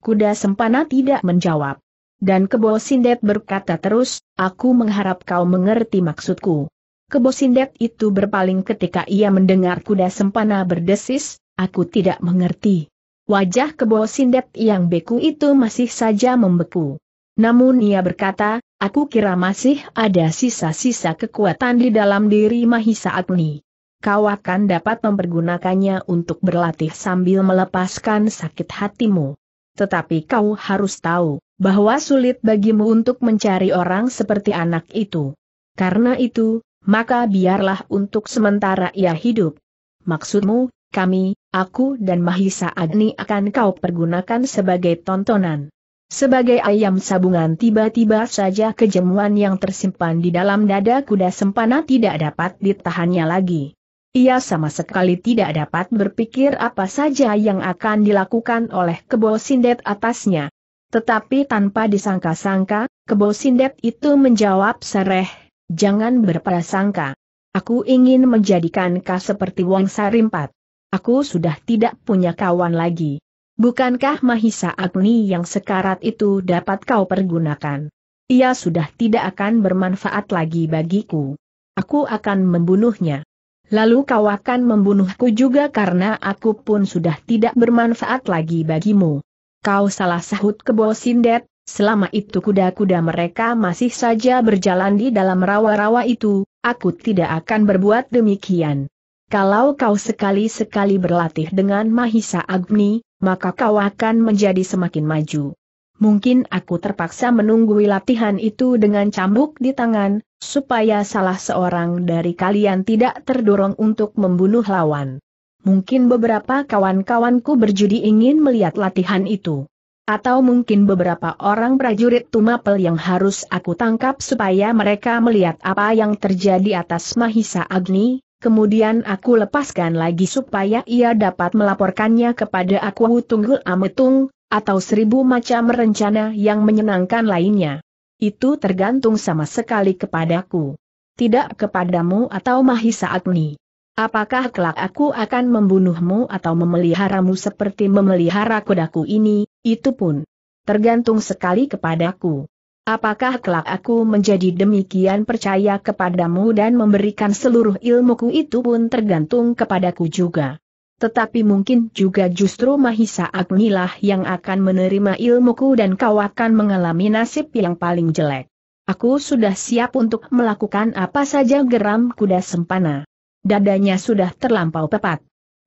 Kuda Sempana tidak menjawab. Dan Kebo Sindet berkata terus, aku mengharap kau mengerti maksudku. Kebo Sindet itu berpaling ketika ia mendengar kuda Sempana berdesis, aku tidak mengerti. Wajah Kebo Sindet yang beku itu masih saja membeku. Namun ia berkata, aku kira masih ada sisa-sisa kekuatan di dalam diri Mahisa Agni. Kau akan dapat mempergunakannya untuk berlatih sambil melepaskan sakit hatimu. Tetapi kau harus tahu, bahwa sulit bagimu untuk mencari orang seperti anak itu. Karena itu, maka biarlah untuk sementara ia hidup. Maksudmu, kami, aku dan Mahisa Agni akan kau pergunakan sebagai tontonan. Sebagai ayam sabungan tiba-tiba saja kejemuan yang tersimpan di dalam dada kuda sempana tidak dapat ditahannya lagi. Ia sama sekali tidak dapat berpikir apa saja yang akan dilakukan oleh Kebo Sindet atasnya. Tetapi tanpa disangka-sangka, Kebo Sindet itu menjawab sereh, jangan berprasangka. Aku ingin menjadikan kau seperti Wong Sarimpat. Aku sudah tidak punya kawan lagi. Bukankah Mahisa Agni yang sekarat itu dapat kau pergunakan? Ia sudah tidak akan bermanfaat lagi bagiku. Aku akan membunuhnya. Lalu kau akan membunuhku juga karena aku pun sudah tidak bermanfaat lagi bagimu. Kau salah sahut kebo Sindet, selama itu kuda-kuda mereka masih saja berjalan di dalam rawa-rawa itu, aku tidak akan berbuat demikian. Kalau kau sekali-sekali berlatih dengan Mahisa Agni, maka kau akan menjadi semakin maju. Mungkin aku terpaksa menunggui latihan itu dengan cambuk di tangan, supaya salah seorang dari kalian tidak terdorong untuk membunuh lawan. Mungkin beberapa kawan-kawanku berjudi ingin melihat latihan itu. Atau mungkin beberapa orang prajurit Tumapel yang harus aku tangkap supaya mereka melihat apa yang terjadi atas Mahisa Agni, Kemudian aku lepaskan lagi supaya ia dapat melaporkannya kepada aku Tunggul Ametung, atau seribu macam rencana yang menyenangkan lainnya. Itu tergantung sama sekali kepadaku. Tidak kepadamu atau Mahisa Agni. Apakah kelak aku akan membunuhmu atau memeliharamu seperti memelihara kudaku ini, itu pun tergantung sekali kepadaku. Apakah kelak aku menjadi demikian percaya kepadamu dan memberikan seluruh ilmuku itu pun tergantung kepadaku juga. Tetapi mungkin juga justru Mahisa Agnilah yang akan menerima ilmuku dan kau akan mengalami nasib yang paling jelek. Aku sudah siap untuk melakukan apa saja geram kuda sempana. Dadanya sudah terlampau tepat.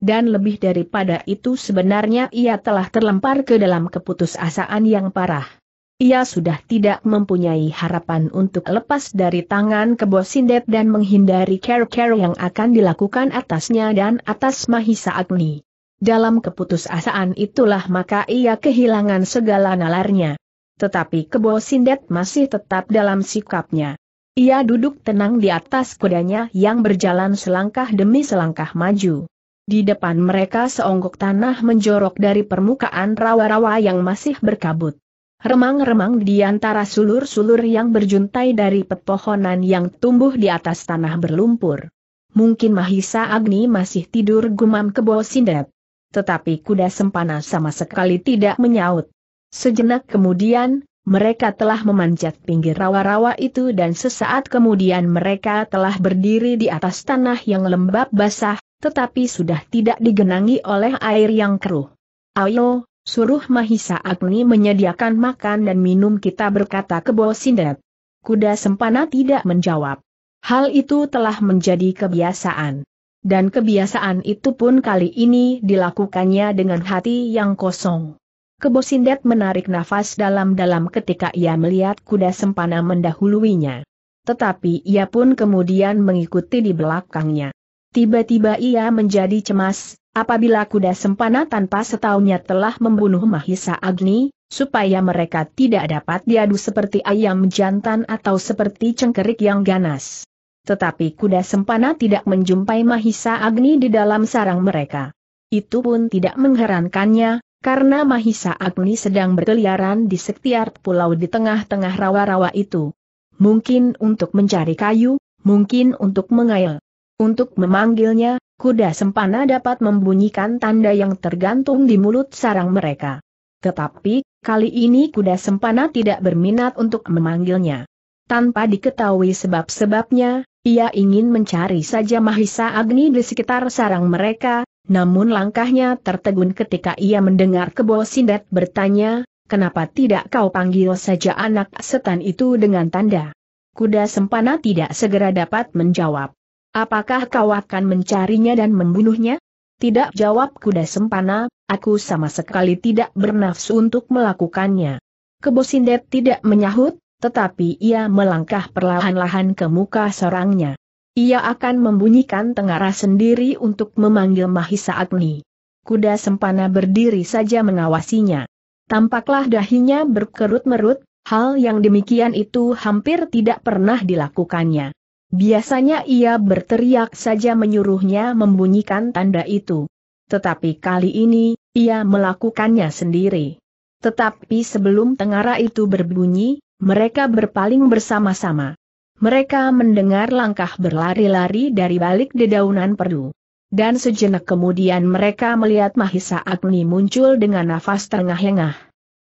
Dan lebih daripada itu sebenarnya ia telah terlempar ke dalam keputusasaan yang parah. Ia sudah tidak mempunyai harapan untuk lepas dari tangan Kebosindet dan menghindari care-care yang akan dilakukan atasnya dan atas Mahisa Agni. Dalam keputusasaan itulah maka ia kehilangan segala nalarnya. Tetapi Kebosindet masih tetap dalam sikapnya. Ia duduk tenang di atas kudanya yang berjalan selangkah demi selangkah maju. Di depan mereka seonggok tanah menjorok dari permukaan rawa-rawa yang masih berkabut remang-remang di antara sulur-sulur yang berjuntai dari pepohonan yang tumbuh di atas tanah berlumpur. Mungkin Mahisa Agni masih tidur gumam kebo sindet. Tetapi kuda sempana sama sekali tidak menyaut. Sejenak kemudian, mereka telah memanjat pinggir rawa-rawa itu dan sesaat kemudian mereka telah berdiri di atas tanah yang lembab basah, tetapi sudah tidak digenangi oleh air yang keruh. Ayo, Suruh Mahisa Agni menyediakan makan dan minum kita berkata kebo Sindet. Kuda Sempana tidak menjawab. Hal itu telah menjadi kebiasaan. Dan kebiasaan itu pun kali ini dilakukannya dengan hati yang kosong. Kebo Sindet menarik nafas dalam-dalam ketika ia melihat kuda Sempana mendahuluinya. Tetapi ia pun kemudian mengikuti di belakangnya. Tiba-tiba ia menjadi cemas, Apabila kuda sempana tanpa setahunya telah membunuh Mahisa Agni, supaya mereka tidak dapat diadu seperti ayam jantan atau seperti cengkerik yang ganas. Tetapi kuda sempana tidak menjumpai Mahisa Agni di dalam sarang mereka. Itu pun tidak mengherankannya, karena Mahisa Agni sedang berkeliaran di setiap pulau di tengah-tengah rawa-rawa itu. Mungkin untuk mencari kayu, mungkin untuk mengail. Untuk memanggilnya, kuda sempana dapat membunyikan tanda yang tergantung di mulut sarang mereka. Tetapi, kali ini kuda sempana tidak berminat untuk memanggilnya. Tanpa diketahui sebab-sebabnya, ia ingin mencari saja Mahisa Agni di sekitar sarang mereka, namun langkahnya tertegun ketika ia mendengar kebo Sindet bertanya, kenapa tidak kau panggil saja anak setan itu dengan tanda? Kuda sempana tidak segera dapat menjawab. Apakah kau akan mencarinya dan membunuhnya? Tidak jawab kuda sempana, aku sama sekali tidak bernafsu untuk melakukannya. Kebosindet tidak menyahut, tetapi ia melangkah perlahan-lahan ke muka sarangnya. Ia akan membunyikan tengara sendiri untuk memanggil Mahisa Agni. Kuda sempana berdiri saja mengawasinya. Tampaklah dahinya berkerut-merut, hal yang demikian itu hampir tidak pernah dilakukannya. Biasanya ia berteriak saja menyuruhnya membunyikan tanda itu. Tetapi kali ini, ia melakukannya sendiri. Tetapi sebelum tengara itu berbunyi, mereka berpaling bersama-sama. Mereka mendengar langkah berlari-lari dari balik dedaunan perdu. Dan sejenak kemudian mereka melihat Mahisa Agni muncul dengan nafas tengah engah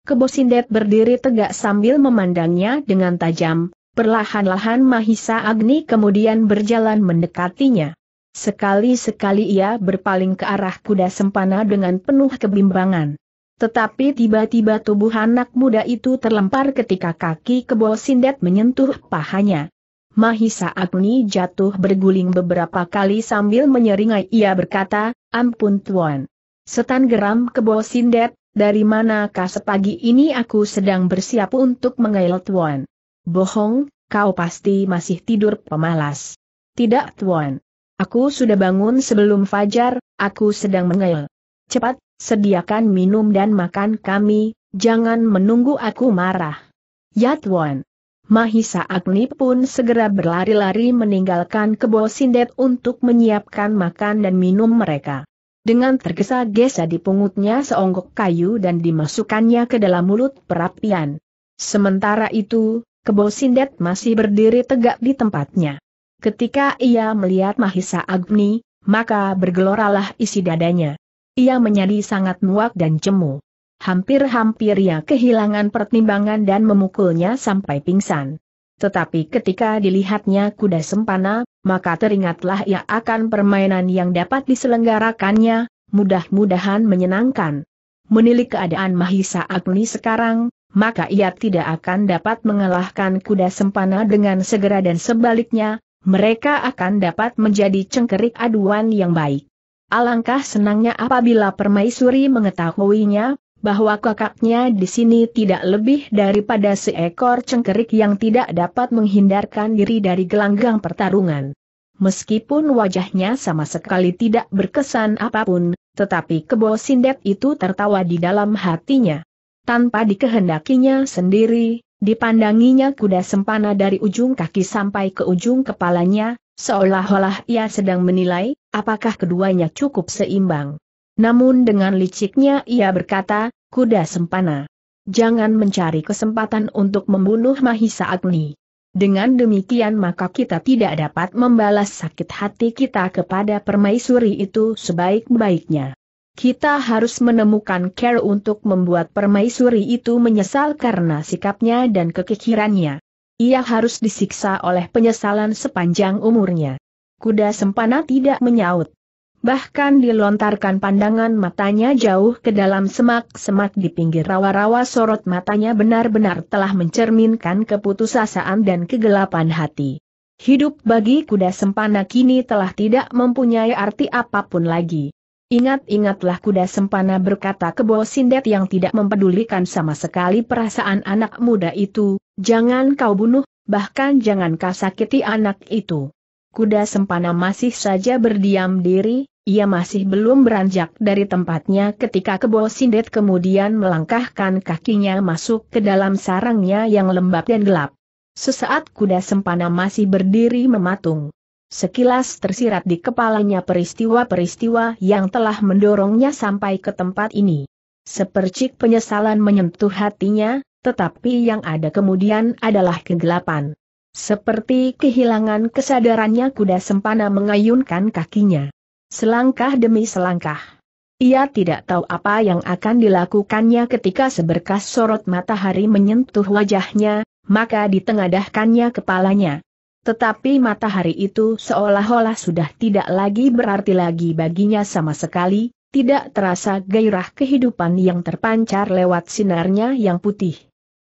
Kebosindet berdiri tegak sambil memandangnya dengan tajam, Perlahan-lahan Mahisa Agni kemudian berjalan mendekatinya. Sekali-sekali ia berpaling ke arah kuda sempana dengan penuh kebimbangan. Tetapi tiba-tiba tubuh anak muda itu terlempar ketika kaki kebo sindet menyentuh pahanya. Mahisa Agni jatuh berguling beberapa kali sambil menyeringai ia berkata, Ampun Tuan. Setan geram kebo sindet, dari manakah sepagi ini aku sedang bersiap untuk mengail Tuan. Bohong, kau pasti masih tidur pemalas. Tidak tuan. Aku sudah bangun sebelum fajar, aku sedang mengel. Cepat, sediakan minum dan makan kami, jangan menunggu aku marah. Ya tuan. Mahisa Agni pun segera berlari-lari meninggalkan kebo sindet untuk menyiapkan makan dan minum mereka. Dengan tergesa-gesa dipungutnya seonggok kayu dan dimasukkannya ke dalam mulut perapian. Sementara itu, Kebo Sindet masih berdiri tegak di tempatnya. Ketika ia melihat Mahisa Agni, maka bergeloralah isi dadanya. Ia menjadi sangat muak dan cemu. Hampir-hampir ia kehilangan pertimbangan dan memukulnya sampai pingsan. Tetapi ketika dilihatnya kuda sempana, maka teringatlah ia akan permainan yang dapat diselenggarakannya, mudah-mudahan menyenangkan. Menilik keadaan Mahisa Agni sekarang, maka ia tidak akan dapat mengalahkan kuda sempana dengan segera dan sebaliknya, mereka akan dapat menjadi cengkerik aduan yang baik. Alangkah senangnya apabila permaisuri mengetahuinya, bahwa kakaknya di sini tidak lebih daripada seekor cengkerik yang tidak dapat menghindarkan diri dari gelanggang pertarungan. Meskipun wajahnya sama sekali tidak berkesan apapun, tetapi kebo sindet itu tertawa di dalam hatinya tanpa dikehendakinya sendiri, dipandanginya kuda sempana dari ujung kaki sampai ke ujung kepalanya, seolah-olah ia sedang menilai, apakah keduanya cukup seimbang. Namun dengan liciknya ia berkata, kuda sempana. Jangan mencari kesempatan untuk membunuh Mahisa Agni. Dengan demikian maka kita tidak dapat membalas sakit hati kita kepada permaisuri itu sebaik-baiknya. Kita harus menemukan care untuk membuat permaisuri itu menyesal karena sikapnya dan kekikirannya. Ia harus disiksa oleh penyesalan sepanjang umurnya. Kuda sempana tidak menyaut. Bahkan dilontarkan pandangan matanya jauh ke dalam semak-semak di pinggir rawa-rawa sorot matanya benar-benar telah mencerminkan keputusasaan dan kegelapan hati. Hidup bagi kuda sempana kini telah tidak mempunyai arti apapun lagi. Ingat-ingatlah kuda sempana berkata ke bawah sindet yang tidak mempedulikan sama sekali perasaan anak muda itu, jangan kau bunuh, bahkan jangan kau sakiti anak itu. Kuda sempana masih saja berdiam diri, ia masih belum beranjak dari tempatnya ketika kebo sindet kemudian melangkahkan kakinya masuk ke dalam sarangnya yang lembab dan gelap. Sesaat kuda sempana masih berdiri mematung. Sekilas tersirat di kepalanya peristiwa-peristiwa yang telah mendorongnya sampai ke tempat ini. Sepercik penyesalan menyentuh hatinya, tetapi yang ada kemudian adalah kegelapan. Seperti kehilangan kesadarannya kuda sempana mengayunkan kakinya. Selangkah demi selangkah. Ia tidak tahu apa yang akan dilakukannya ketika seberkas sorot matahari menyentuh wajahnya, maka ditengadahkannya kepalanya. Tetapi matahari itu seolah-olah sudah tidak lagi berarti lagi baginya sama sekali, tidak terasa gairah kehidupan yang terpancar lewat sinarnya yang putih.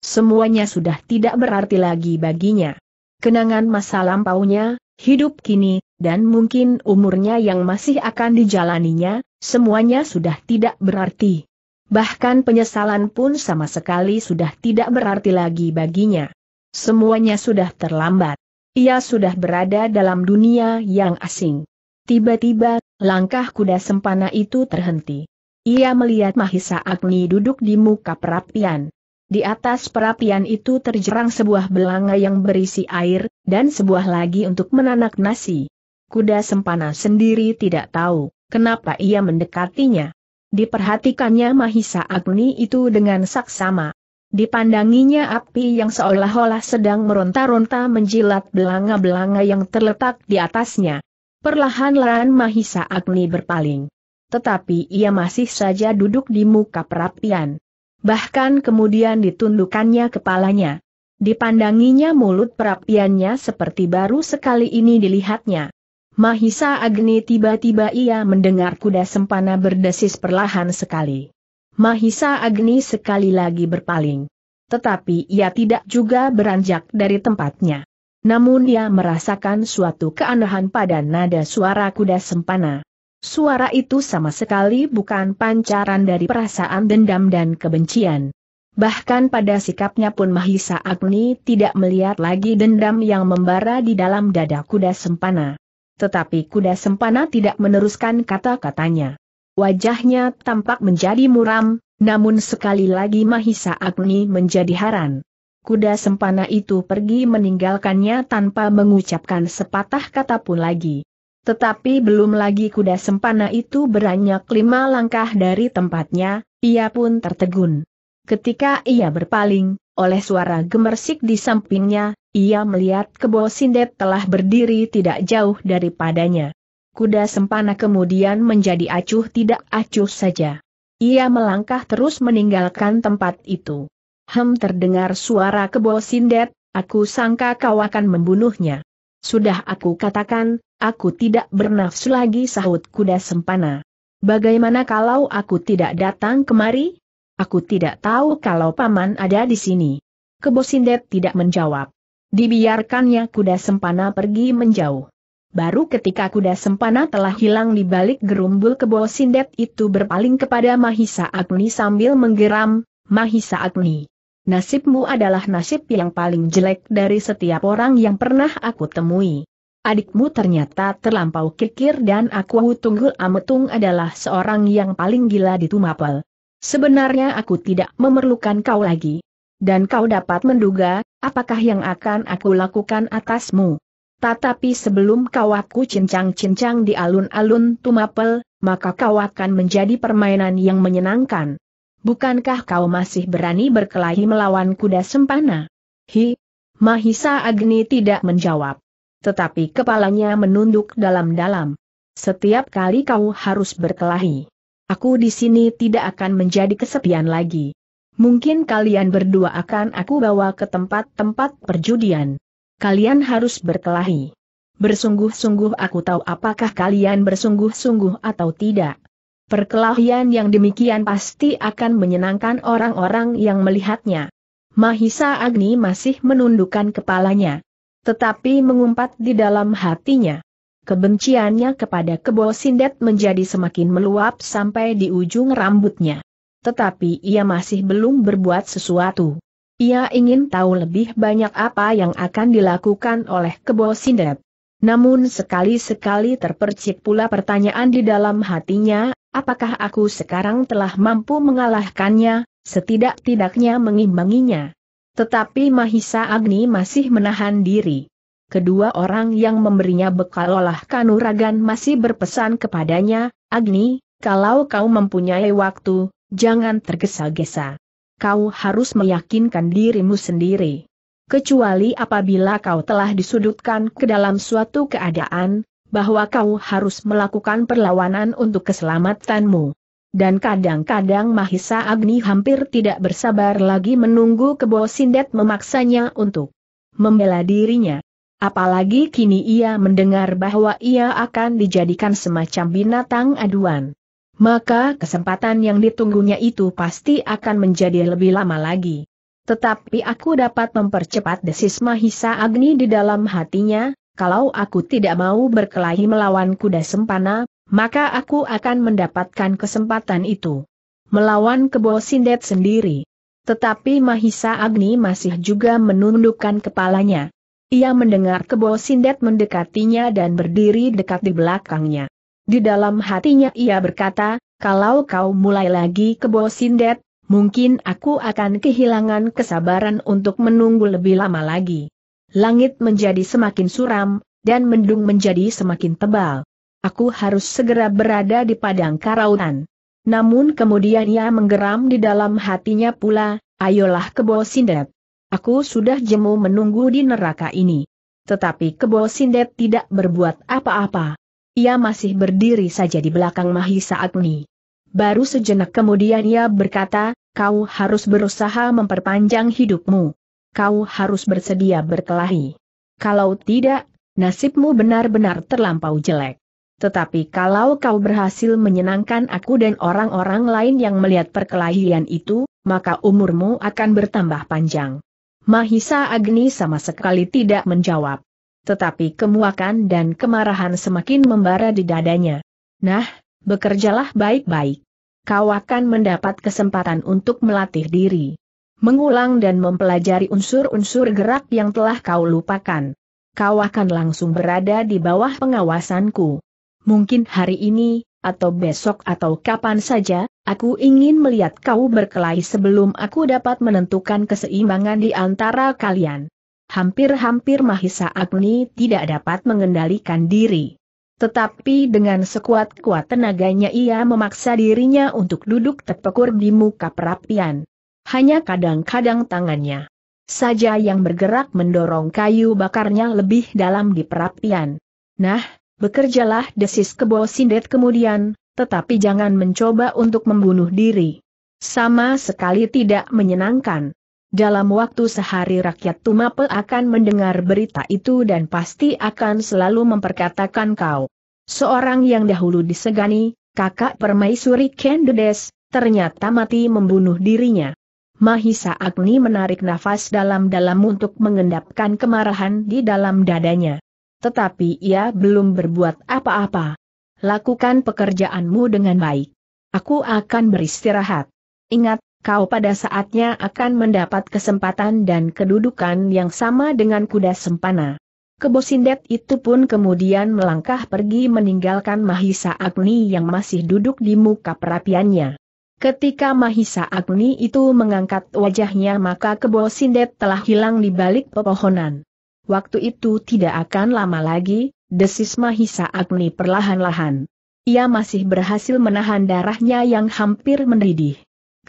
Semuanya sudah tidak berarti lagi baginya. Kenangan masa lampaunya, hidup kini, dan mungkin umurnya yang masih akan dijalaninya, semuanya sudah tidak berarti. Bahkan penyesalan pun sama sekali sudah tidak berarti lagi baginya. Semuanya sudah terlambat. Ia sudah berada dalam dunia yang asing. Tiba-tiba, langkah kuda sempana itu terhenti. Ia melihat Mahisa Agni duduk di muka perapian. Di atas perapian itu terjerang sebuah belanga yang berisi air, dan sebuah lagi untuk menanak nasi. Kuda sempana sendiri tidak tahu, kenapa ia mendekatinya. Diperhatikannya Mahisa Agni itu dengan saksama. Dipandanginya api yang seolah-olah sedang meronta-ronta menjilat belanga-belanga yang terletak di atasnya. Perlahan-lahan Mahisa Agni berpaling. Tetapi ia masih saja duduk di muka perapian. Bahkan kemudian ditundukannya kepalanya. Dipandanginya mulut perapiannya seperti baru sekali ini dilihatnya. Mahisa Agni tiba-tiba ia mendengar kuda sempana berdesis perlahan sekali. Mahisa Agni sekali lagi berpaling. Tetapi ia tidak juga beranjak dari tempatnya. Namun ia merasakan suatu keanehan pada nada suara kuda sempana. Suara itu sama sekali bukan pancaran dari perasaan dendam dan kebencian. Bahkan pada sikapnya pun Mahisa Agni tidak melihat lagi dendam yang membara di dalam dada kuda sempana. Tetapi kuda sempana tidak meneruskan kata-katanya. Wajahnya tampak menjadi muram, namun sekali lagi Mahisa Agni menjadi heran. Kuda sempana itu pergi meninggalkannya tanpa mengucapkan sepatah kata pun lagi. Tetapi belum lagi kuda sempana itu beranjak lima langkah dari tempatnya, ia pun tertegun. Ketika ia berpaling, oleh suara gemersik di sampingnya, ia melihat kebo sindet telah berdiri tidak jauh daripadanya kuda sempana kemudian menjadi acuh tidak acuh saja. Ia melangkah terus meninggalkan tempat itu. Hem terdengar suara kebo sindet, aku sangka kau akan membunuhnya. Sudah aku katakan, aku tidak bernafsu lagi sahut kuda sempana. Bagaimana kalau aku tidak datang kemari? Aku tidak tahu kalau paman ada di sini. Kebo sindet tidak menjawab. Dibiarkannya kuda sempana pergi menjauh. Baru ketika kuda sempana telah hilang di balik gerumbul kebo sindet itu berpaling kepada Mahisa Agni sambil menggeram, Mahisa Agni. Nasibmu adalah nasib yang paling jelek dari setiap orang yang pernah aku temui. Adikmu ternyata terlampau kikir dan aku Tunggul Ametung adalah seorang yang paling gila di Tumapel. Sebenarnya aku tidak memerlukan kau lagi. Dan kau dapat menduga, apakah yang akan aku lakukan atasmu. Tetapi sebelum kawaku cincang-cincang di alun-alun Tumapel, maka kau akan menjadi permainan yang menyenangkan. Bukankah kau masih berani berkelahi melawan kuda sempana? Hi! Mahisa Agni tidak menjawab. Tetapi kepalanya menunduk dalam-dalam. Setiap kali kau harus berkelahi. Aku di sini tidak akan menjadi kesepian lagi. Mungkin kalian berdua akan aku bawa ke tempat-tempat perjudian kalian harus berkelahi. Bersungguh-sungguh aku tahu apakah kalian bersungguh-sungguh atau tidak. Perkelahian yang demikian pasti akan menyenangkan orang-orang yang melihatnya. Mahisa Agni masih menundukkan kepalanya. Tetapi mengumpat di dalam hatinya. Kebenciannya kepada Kebo Sindet menjadi semakin meluap sampai di ujung rambutnya. Tetapi ia masih belum berbuat sesuatu. Ia ingin tahu lebih banyak apa yang akan dilakukan oleh Kebo Sindet. Namun sekali-sekali terpercik pula pertanyaan di dalam hatinya, apakah aku sekarang telah mampu mengalahkannya, setidak-tidaknya mengimbanginya. Tetapi Mahisa Agni masih menahan diri. Kedua orang yang memberinya bekal olah kanuragan masih berpesan kepadanya, Agni, kalau kau mempunyai waktu, jangan tergesa-gesa kau harus meyakinkan dirimu sendiri. Kecuali apabila kau telah disudutkan ke dalam suatu keadaan, bahwa kau harus melakukan perlawanan untuk keselamatanmu. Dan kadang-kadang Mahisa Agni hampir tidak bersabar lagi menunggu Kebo Sindet memaksanya untuk membela dirinya. Apalagi kini ia mendengar bahwa ia akan dijadikan semacam binatang aduan maka kesempatan yang ditunggunya itu pasti akan menjadi lebih lama lagi. Tetapi aku dapat mempercepat desis Mahisa Agni di dalam hatinya, kalau aku tidak mau berkelahi melawan kuda sempana, maka aku akan mendapatkan kesempatan itu. Melawan kebo sindet sendiri. Tetapi Mahisa Agni masih juga menundukkan kepalanya. Ia mendengar kebo sindet mendekatinya dan berdiri dekat di belakangnya. Di dalam hatinya ia berkata, kalau kau mulai lagi bawah sindet, mungkin aku akan kehilangan kesabaran untuk menunggu lebih lama lagi. Langit menjadi semakin suram, dan mendung menjadi semakin tebal. Aku harus segera berada di padang karautan. Namun kemudian ia menggeram di dalam hatinya pula, ayolah bawah sindet. Aku sudah jemu menunggu di neraka ini. Tetapi kebo sindet tidak berbuat apa-apa. Ia masih berdiri saja di belakang Mahisa Agni. Baru sejenak kemudian ia berkata, kau harus berusaha memperpanjang hidupmu. Kau harus bersedia berkelahi. Kalau tidak, nasibmu benar-benar terlampau jelek. Tetapi kalau kau berhasil menyenangkan aku dan orang-orang lain yang melihat perkelahian itu, maka umurmu akan bertambah panjang. Mahisa Agni sama sekali tidak menjawab tetapi kemuakan dan kemarahan semakin membara di dadanya. Nah, bekerjalah baik-baik. Kau akan mendapat kesempatan untuk melatih diri. Mengulang dan mempelajari unsur-unsur gerak yang telah kau lupakan. Kau akan langsung berada di bawah pengawasanku. Mungkin hari ini, atau besok atau kapan saja, aku ingin melihat kau berkelahi sebelum aku dapat menentukan keseimbangan di antara kalian hampir-hampir Mahisa Agni tidak dapat mengendalikan diri. Tetapi dengan sekuat-kuat tenaganya ia memaksa dirinya untuk duduk terpekur di muka perapian. Hanya kadang-kadang tangannya saja yang bergerak mendorong kayu bakarnya lebih dalam di perapian. Nah, bekerjalah desis kebo sindet kemudian, tetapi jangan mencoba untuk membunuh diri. Sama sekali tidak menyenangkan. Dalam waktu sehari rakyat Tumapel akan mendengar berita itu dan pasti akan selalu memperkatakan kau. Seorang yang dahulu disegani, kakak permaisuri Kendedes, ternyata mati membunuh dirinya. Mahisa Agni menarik nafas dalam-dalam untuk mengendapkan kemarahan di dalam dadanya. Tetapi ia belum berbuat apa-apa. Lakukan pekerjaanmu dengan baik. Aku akan beristirahat. Ingat, kau pada saatnya akan mendapat kesempatan dan kedudukan yang sama dengan kuda sempana. Kebosindet itu pun kemudian melangkah pergi meninggalkan Mahisa Agni yang masih duduk di muka perapiannya. Ketika Mahisa Agni itu mengangkat wajahnya maka Kebosindet telah hilang di balik pepohonan. Waktu itu tidak akan lama lagi, desis Mahisa Agni perlahan-lahan. Ia masih berhasil menahan darahnya yang hampir mendidih.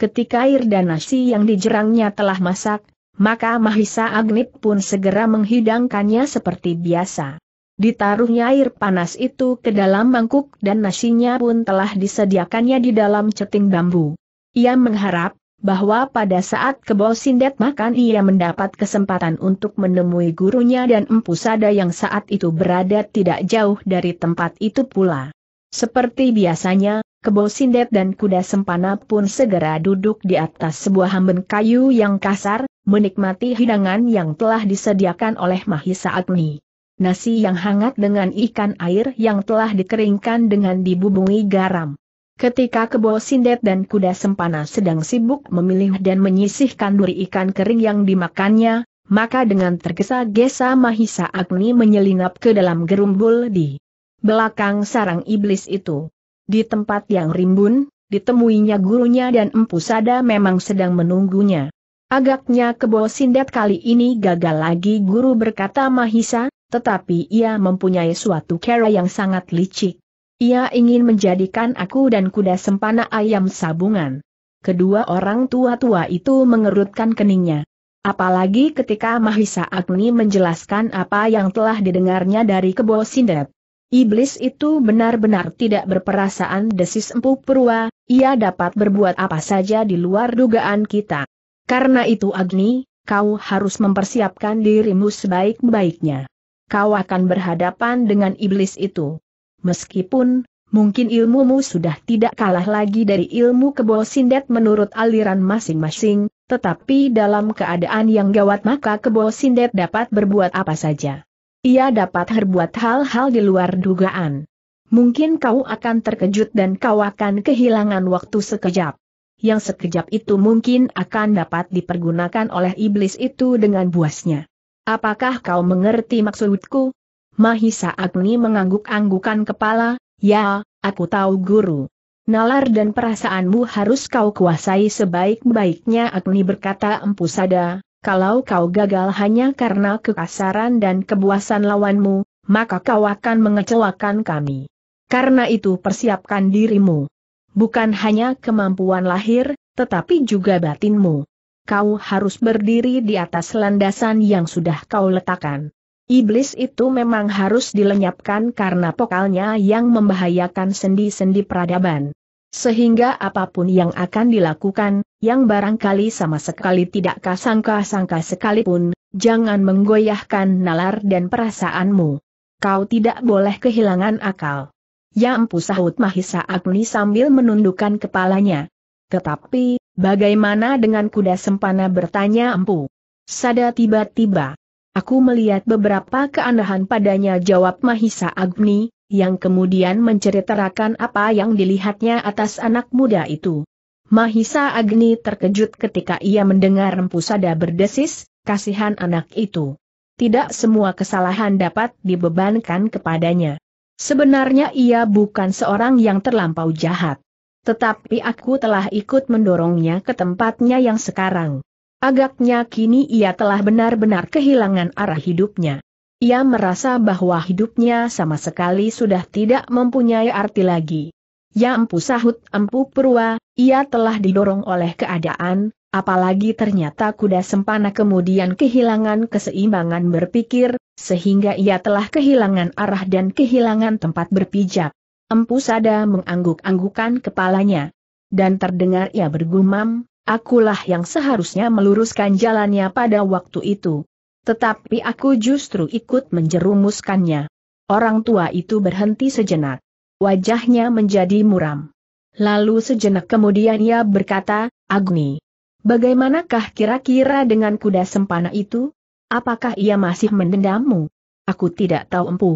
Ketika air dan nasi yang dijerangnya telah masak, maka Mahisa Agnip pun segera menghidangkannya seperti biasa. Ditaruhnya air panas itu ke dalam mangkuk dan nasinya pun telah disediakannya di dalam ceting bambu. Ia mengharap bahwa pada saat kebo sindet makan ia mendapat kesempatan untuk menemui gurunya dan empu sada yang saat itu berada tidak jauh dari tempat itu pula. Seperti biasanya, Kebo Sindet dan kuda sempana pun segera duduk di atas sebuah hamben kayu yang kasar, menikmati hidangan yang telah disediakan oleh Mahisa Agni. Nasi yang hangat dengan ikan air yang telah dikeringkan dengan dibubungi garam. Ketika Kebo Sindet dan kuda sempana sedang sibuk memilih dan menyisihkan duri ikan kering yang dimakannya, maka dengan tergesa-gesa Mahisa Agni menyelinap ke dalam gerumbul di belakang sarang iblis itu. Di tempat yang rimbun, ditemuinya gurunya dan Empu Sada memang sedang menunggunya. Agaknya kebo sindet kali ini gagal lagi guru berkata Mahisa, tetapi ia mempunyai suatu cara yang sangat licik. Ia ingin menjadikan aku dan kuda sempana ayam sabungan. Kedua orang tua-tua itu mengerutkan keningnya. Apalagi ketika Mahisa Agni menjelaskan apa yang telah didengarnya dari Kebo Sindet. Iblis itu benar-benar tidak berperasaan desis empuk Perua. ia dapat berbuat apa saja di luar dugaan kita. Karena itu Agni, kau harus mempersiapkan dirimu sebaik-baiknya. Kau akan berhadapan dengan iblis itu. Meskipun, mungkin ilmumu sudah tidak kalah lagi dari ilmu kebo sindet menurut aliran masing-masing, tetapi dalam keadaan yang gawat maka kebo sindet dapat berbuat apa saja. Ia dapat berbuat hal-hal di luar dugaan. Mungkin kau akan terkejut dan kau akan kehilangan waktu sekejap. Yang sekejap itu mungkin akan dapat dipergunakan oleh iblis itu dengan buasnya. Apakah kau mengerti maksudku? Mahisa Agni mengangguk-anggukan kepala, ya, aku tahu guru. Nalar dan perasaanmu harus kau kuasai sebaik-baiknya Agni berkata empu sada. Kalau kau gagal hanya karena kekasaran dan kebuasan lawanmu, maka kau akan mengecewakan kami. Karena itu persiapkan dirimu. Bukan hanya kemampuan lahir, tetapi juga batinmu. Kau harus berdiri di atas landasan yang sudah kau letakkan. Iblis itu memang harus dilenyapkan karena pokalnya yang membahayakan sendi-sendi peradaban. Sehingga apapun yang akan dilakukan, yang barangkali sama sekali tidak kasangka-sangka sekalipun, jangan menggoyahkan nalar dan perasaanmu. Kau tidak boleh kehilangan akal. Ya empu sahut Mahisa Agni sambil menundukkan kepalanya. Tetapi, bagaimana dengan kuda sempana bertanya empu? Sada tiba-tiba. Aku melihat beberapa keanehan padanya jawab Mahisa Agni, yang kemudian menceritakan apa yang dilihatnya atas anak muda itu. Mahisa Agni terkejut ketika ia mendengar Rempusada berdesis, kasihan anak itu. Tidak semua kesalahan dapat dibebankan kepadanya. Sebenarnya ia bukan seorang yang terlampau jahat. Tetapi aku telah ikut mendorongnya ke tempatnya yang sekarang. Agaknya kini ia telah benar-benar kehilangan arah hidupnya. Ia merasa bahwa hidupnya sama sekali sudah tidak mempunyai arti lagi. Ya empu sahut empu perua, ia telah didorong oleh keadaan, apalagi ternyata kuda sempana kemudian kehilangan keseimbangan berpikir, sehingga ia telah kehilangan arah dan kehilangan tempat berpijak. Empu Sada mengangguk-anggukan kepalanya. Dan terdengar ia bergumam, akulah yang seharusnya meluruskan jalannya pada waktu itu. Tetapi aku justru ikut menjerumuskannya. Orang tua itu berhenti sejenak. Wajahnya menjadi muram. Lalu sejenak kemudian ia berkata, Agni, bagaimanakah kira-kira dengan kuda sempana itu? Apakah ia masih mendendammu? Aku tidak tahu empu.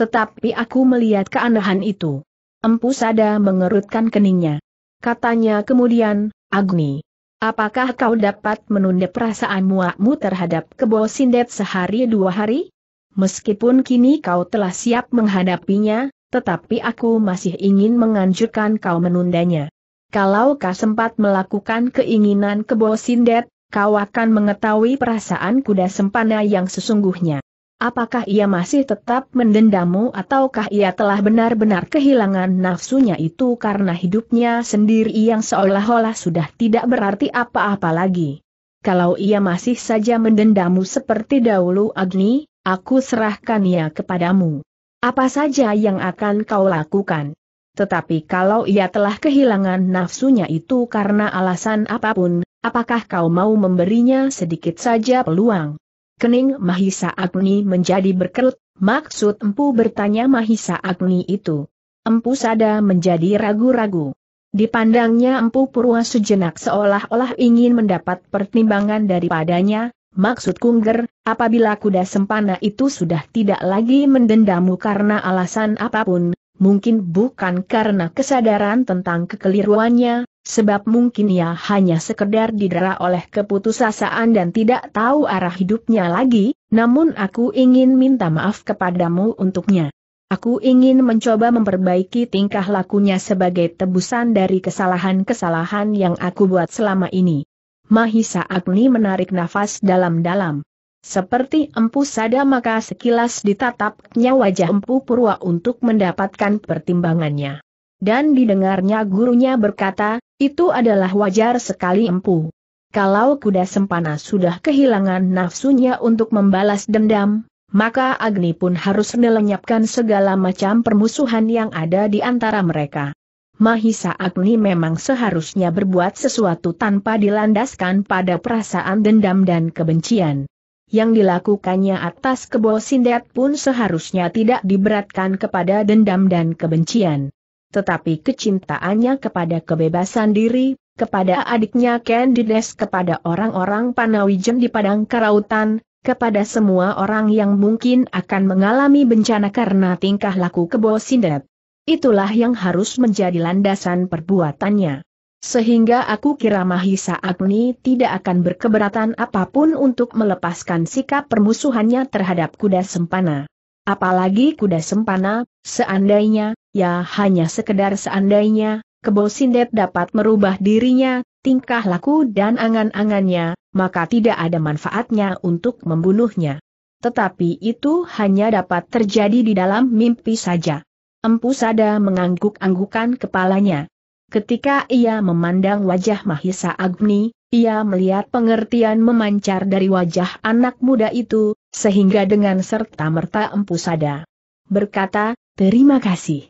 Tetapi aku melihat keanehan itu. Empu Sada mengerutkan keningnya. Katanya kemudian, Agni, Apakah kau dapat menunda perasaan muakmu terhadap kebo sindet sehari dua hari? Meskipun kini kau telah siap menghadapinya, tetapi aku masih ingin menganjurkan kau menundanya. Kalau kau sempat melakukan keinginan kebo sindet, kau akan mengetahui perasaan kuda sempana yang sesungguhnya. Apakah ia masih tetap mendendammu ataukah ia telah benar-benar kehilangan nafsunya itu karena hidupnya sendiri yang seolah-olah sudah tidak berarti apa-apa lagi? Kalau ia masih saja mendendammu seperti dahulu Agni, aku serahkan ia kepadamu. Apa saja yang akan kau lakukan? Tetapi kalau ia telah kehilangan nafsunya itu karena alasan apapun, apakah kau mau memberinya sedikit saja peluang? Kening Mahisa Agni menjadi berkerut, maksud empu bertanya Mahisa Agni itu. Empu Sada menjadi ragu-ragu. Dipandangnya empu Purwa sejenak seolah-olah ingin mendapat pertimbangan daripadanya, maksud Kungger, apabila kuda sempana itu sudah tidak lagi mendendamu karena alasan apapun, mungkin bukan karena kesadaran tentang kekeliruannya, sebab mungkin ia hanya sekedar didera oleh keputusasaan dan tidak tahu arah hidupnya lagi, namun aku ingin minta maaf kepadamu untuknya. Aku ingin mencoba memperbaiki tingkah lakunya sebagai tebusan dari kesalahan-kesalahan yang aku buat selama ini. Mahisa Agni menarik nafas dalam-dalam. Seperti Empu Sada maka sekilas ditatapnya wajah Empu Purwa untuk mendapatkan pertimbangannya. Dan didengarnya gurunya berkata, itu adalah wajar sekali empu. Kalau kuda sempana sudah kehilangan nafsunya untuk membalas dendam, maka Agni pun harus melenyapkan segala macam permusuhan yang ada di antara mereka. Mahisa Agni memang seharusnya berbuat sesuatu tanpa dilandaskan pada perasaan dendam dan kebencian. Yang dilakukannya atas kebo sindet pun seharusnya tidak diberatkan kepada dendam dan kebencian tetapi kecintaannya kepada kebebasan diri, kepada adiknya Candides kepada orang-orang Panawijen di Padang Karautan, kepada semua orang yang mungkin akan mengalami bencana karena tingkah laku kebo sindet. Itulah yang harus menjadi landasan perbuatannya. Sehingga aku kira Mahisa Agni tidak akan berkeberatan apapun untuk melepaskan sikap permusuhannya terhadap kuda sempana. Apalagi kuda sempana, seandainya, Ya hanya sekedar seandainya, Kebo Sindet dapat merubah dirinya, tingkah laku dan angan-angannya, maka tidak ada manfaatnya untuk membunuhnya. Tetapi itu hanya dapat terjadi di dalam mimpi saja. Empu Sada mengangguk-anggukan kepalanya. Ketika ia memandang wajah Mahisa Agni, ia melihat pengertian memancar dari wajah anak muda itu, sehingga dengan serta merta Empu Sada berkata, terima kasih.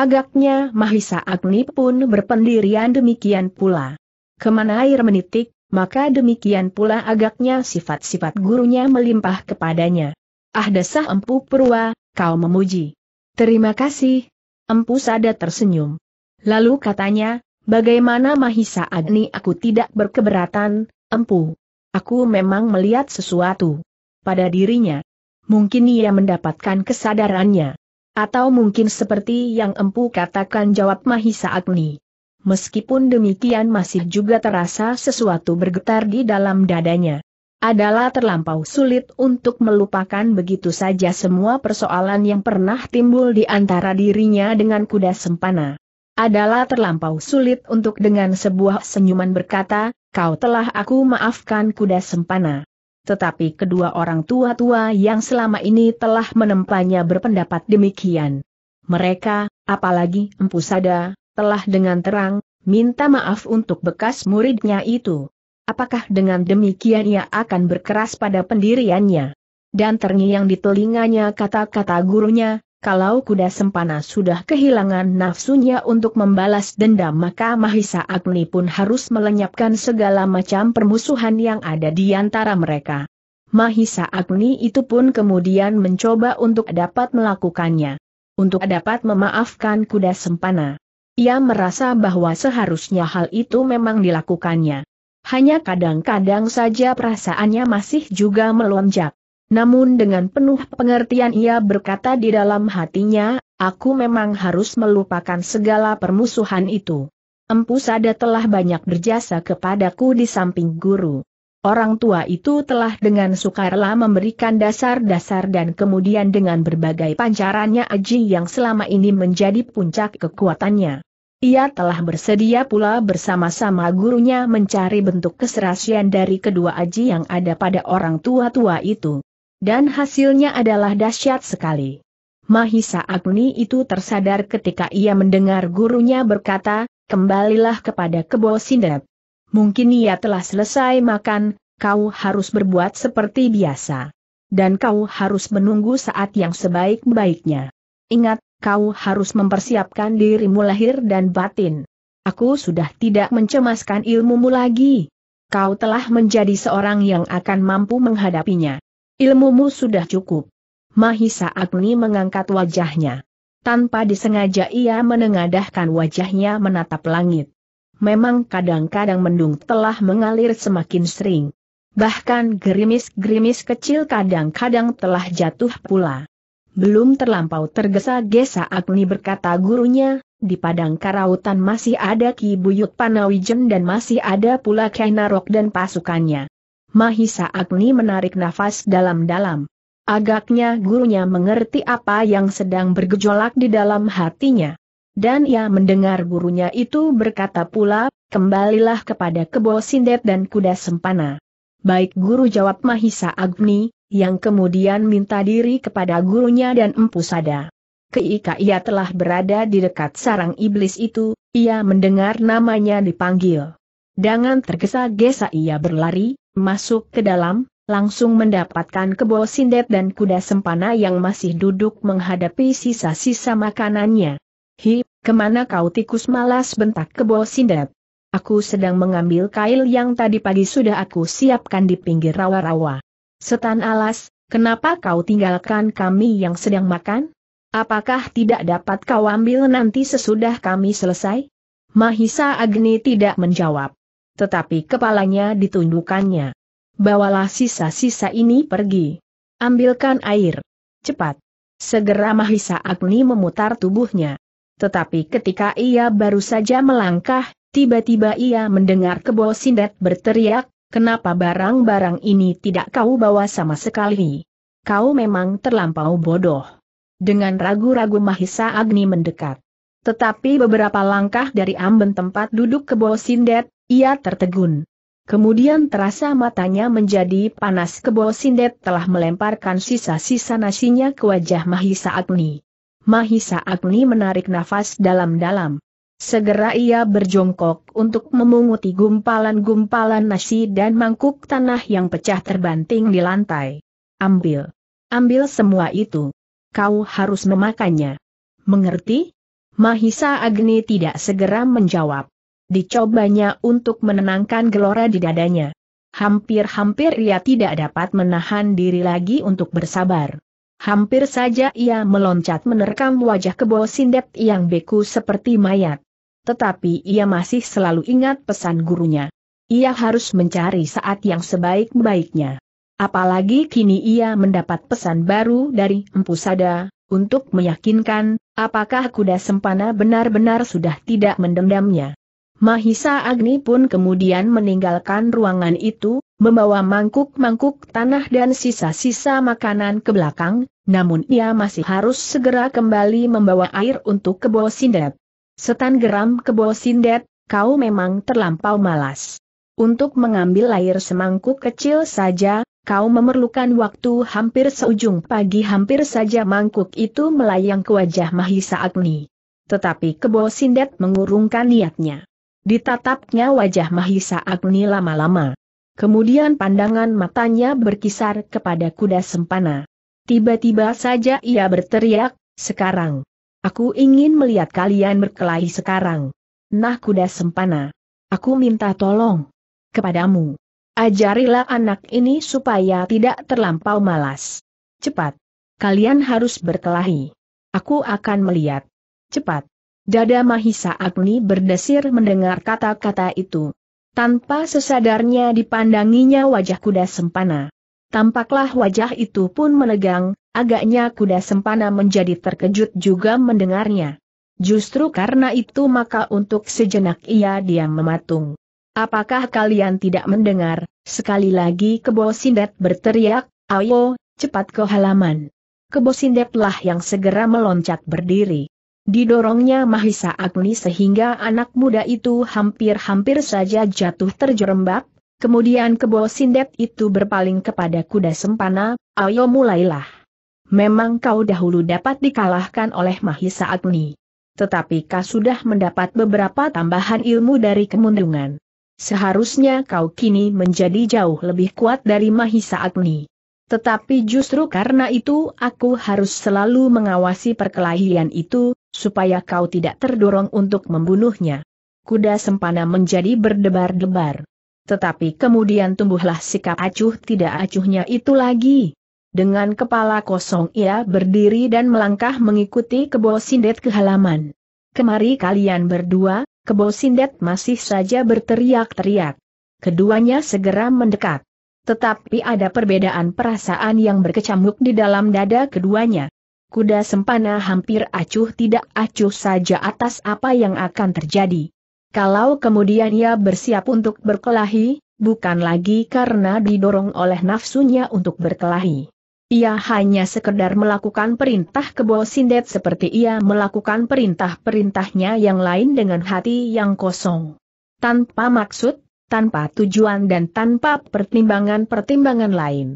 Agaknya Mahisa Agni pun berpendirian demikian pula. Kemana air menitik, maka demikian pula agaknya sifat-sifat gurunya melimpah kepadanya. Ah dasah empu purwa, kau memuji. Terima kasih. Empu Sadar tersenyum. Lalu katanya, bagaimana Mahisa Agni aku tidak berkeberatan, empu. Aku memang melihat sesuatu pada dirinya. Mungkin ia mendapatkan kesadarannya. Atau mungkin seperti yang empu katakan jawab Mahisa Agni. Meskipun demikian masih juga terasa sesuatu bergetar di dalam dadanya. Adalah terlampau sulit untuk melupakan begitu saja semua persoalan yang pernah timbul di antara dirinya dengan kuda sempana. Adalah terlampau sulit untuk dengan sebuah senyuman berkata, kau telah aku maafkan kuda sempana tetapi kedua orang tua-tua yang selama ini telah menempanya berpendapat demikian. Mereka, apalagi Empu Sada, telah dengan terang, minta maaf untuk bekas muridnya itu. Apakah dengan demikian ia akan berkeras pada pendiriannya? Dan terngiang di telinganya kata-kata gurunya, kalau kuda sempana sudah kehilangan nafsunya untuk membalas dendam maka Mahisa Agni pun harus melenyapkan segala macam permusuhan yang ada di antara mereka. Mahisa Agni itu pun kemudian mencoba untuk dapat melakukannya. Untuk dapat memaafkan kuda sempana. Ia merasa bahwa seharusnya hal itu memang dilakukannya. Hanya kadang-kadang saja perasaannya masih juga melonjak. Namun dengan penuh pengertian ia berkata di dalam hatinya, aku memang harus melupakan segala permusuhan itu. Empu Sada telah banyak berjasa kepadaku di samping guru. Orang tua itu telah dengan sukarela memberikan dasar-dasar dan kemudian dengan berbagai pancarannya Aji yang selama ini menjadi puncak kekuatannya. Ia telah bersedia pula bersama-sama gurunya mencari bentuk keserasian dari kedua aji yang ada pada orang tua-tua itu. Dan hasilnya adalah dahsyat sekali. Mahisa Agni itu tersadar ketika ia mendengar gurunya berkata, kembalilah kepada kebo sindet. Mungkin ia telah selesai makan, kau harus berbuat seperti biasa. Dan kau harus menunggu saat yang sebaik-baiknya. Ingat, kau harus mempersiapkan dirimu lahir dan batin. Aku sudah tidak mencemaskan ilmumu lagi. Kau telah menjadi seorang yang akan mampu menghadapinya. Ilmumu sudah cukup. Mahisa Agni mengangkat wajahnya. Tanpa disengaja ia menengadahkan wajahnya menatap langit. Memang kadang-kadang mendung telah mengalir semakin sering. Bahkan gerimis-gerimis kecil kadang-kadang telah jatuh pula. Belum terlampau tergesa-gesa Agni berkata gurunya, di padang karautan masih ada Ki Buyut Panawijen dan masih ada pula Kainarok dan pasukannya. Mahisa Agni menarik nafas dalam-dalam. Agaknya gurunya mengerti apa yang sedang bergejolak di dalam hatinya. Dan ia mendengar gurunya itu berkata pula, kembalilah kepada kebo sindet dan kuda sempana. Baik guru jawab Mahisa Agni, yang kemudian minta diri kepada gurunya dan Empu Sada. Keika ia telah berada di dekat sarang iblis itu, ia mendengar namanya dipanggil. Dengan tergesa-gesa ia berlari, Masuk ke dalam, langsung mendapatkan kebo sindet dan kuda sempana yang masih duduk menghadapi sisa-sisa makanannya. Hi, kemana kau tikus malas bentak kebo sindet? Aku sedang mengambil kail yang tadi pagi sudah aku siapkan di pinggir rawa-rawa. Setan alas, kenapa kau tinggalkan kami yang sedang makan? Apakah tidak dapat kau ambil nanti sesudah kami selesai? Mahisa Agni tidak menjawab tetapi kepalanya ditundukannya. Bawalah sisa-sisa ini pergi. Ambilkan air. Cepat. Segera Mahisa Agni memutar tubuhnya. Tetapi ketika ia baru saja melangkah, tiba-tiba ia mendengar kebo sindet berteriak, kenapa barang-barang ini tidak kau bawa sama sekali? Kau memang terlampau bodoh. Dengan ragu-ragu Mahisa Agni mendekat. Tetapi beberapa langkah dari amben tempat duduk kebo sindet, ia tertegun. Kemudian terasa matanya menjadi panas kebo sindet telah melemparkan sisa-sisa nasinya ke wajah Mahisa Agni. Mahisa Agni menarik nafas dalam-dalam. Segera ia berjongkok untuk memunguti gumpalan-gumpalan nasi dan mangkuk tanah yang pecah terbanting di lantai. Ambil. Ambil semua itu. Kau harus memakannya. Mengerti? Mahisa Agni tidak segera menjawab dicobanya untuk menenangkan gelora di dadanya. Hampir-hampir ia tidak dapat menahan diri lagi untuk bersabar. Hampir saja ia meloncat menerkam wajah kebo sindet yang beku seperti mayat. Tetapi ia masih selalu ingat pesan gurunya. Ia harus mencari saat yang sebaik-baiknya. Apalagi kini ia mendapat pesan baru dari Empu Sada, untuk meyakinkan, apakah kuda sempana benar-benar sudah tidak mendendamnya. Mahisa Agni pun kemudian meninggalkan ruangan itu, membawa mangkuk-mangkuk tanah dan sisa-sisa makanan ke belakang, namun ia masih harus segera kembali membawa air untuk kebo sindet. Setan geram kebo sindet, kau memang terlampau malas. Untuk mengambil air semangkuk kecil saja, kau memerlukan waktu hampir seujung pagi hampir saja mangkuk itu melayang ke wajah Mahisa Agni. Tetapi kebo sindet mengurungkan niatnya. Ditatapnya wajah Mahisa Agni lama-lama. Kemudian pandangan matanya berkisar kepada kuda sempana. Tiba-tiba saja ia berteriak, sekarang. Aku ingin melihat kalian berkelahi sekarang. Nah kuda sempana. Aku minta tolong. Kepadamu. Ajarilah anak ini supaya tidak terlampau malas. Cepat. Kalian harus berkelahi. Aku akan melihat. Cepat. Dada Mahisa Agni berdesir mendengar kata-kata itu. Tanpa sesadarnya dipandanginya wajah kuda sempana. Tampaklah wajah itu pun menegang, agaknya kuda sempana menjadi terkejut juga mendengarnya. Justru karena itu maka untuk sejenak ia diam mematung. Apakah kalian tidak mendengar? Sekali lagi Kebo Sindet berteriak, ayo, cepat ke halaman. Kebo Sindetlah yang segera meloncat berdiri. Didorongnya Mahisa Agni sehingga anak muda itu hampir-hampir saja jatuh terjerembab, kemudian kebo sindet itu berpaling kepada kuda sempana, ayo mulailah. Memang kau dahulu dapat dikalahkan oleh Mahisa Agni. Tetapi kau sudah mendapat beberapa tambahan ilmu dari kemundungan. Seharusnya kau kini menjadi jauh lebih kuat dari Mahisa Agni. Tetapi justru karena itu aku harus selalu mengawasi perkelahian itu, supaya kau tidak terdorong untuk membunuhnya. Kuda sempana menjadi berdebar-debar. Tetapi kemudian tumbuhlah sikap acuh tidak acuhnya itu lagi. Dengan kepala kosong ia berdiri dan melangkah mengikuti kebo sindet ke halaman. Kemari kalian berdua, kebo sindet masih saja berteriak-teriak. Keduanya segera mendekat. Tetapi ada perbedaan perasaan yang berkecamuk di dalam dada keduanya. Kuda sempana hampir acuh tidak acuh saja atas apa yang akan terjadi. Kalau kemudian ia bersiap untuk berkelahi, bukan lagi karena didorong oleh nafsunya untuk berkelahi. Ia hanya sekedar melakukan perintah ke kebo sindet seperti ia melakukan perintah-perintahnya yang lain dengan hati yang kosong. Tanpa maksud, tanpa tujuan dan tanpa pertimbangan-pertimbangan lain.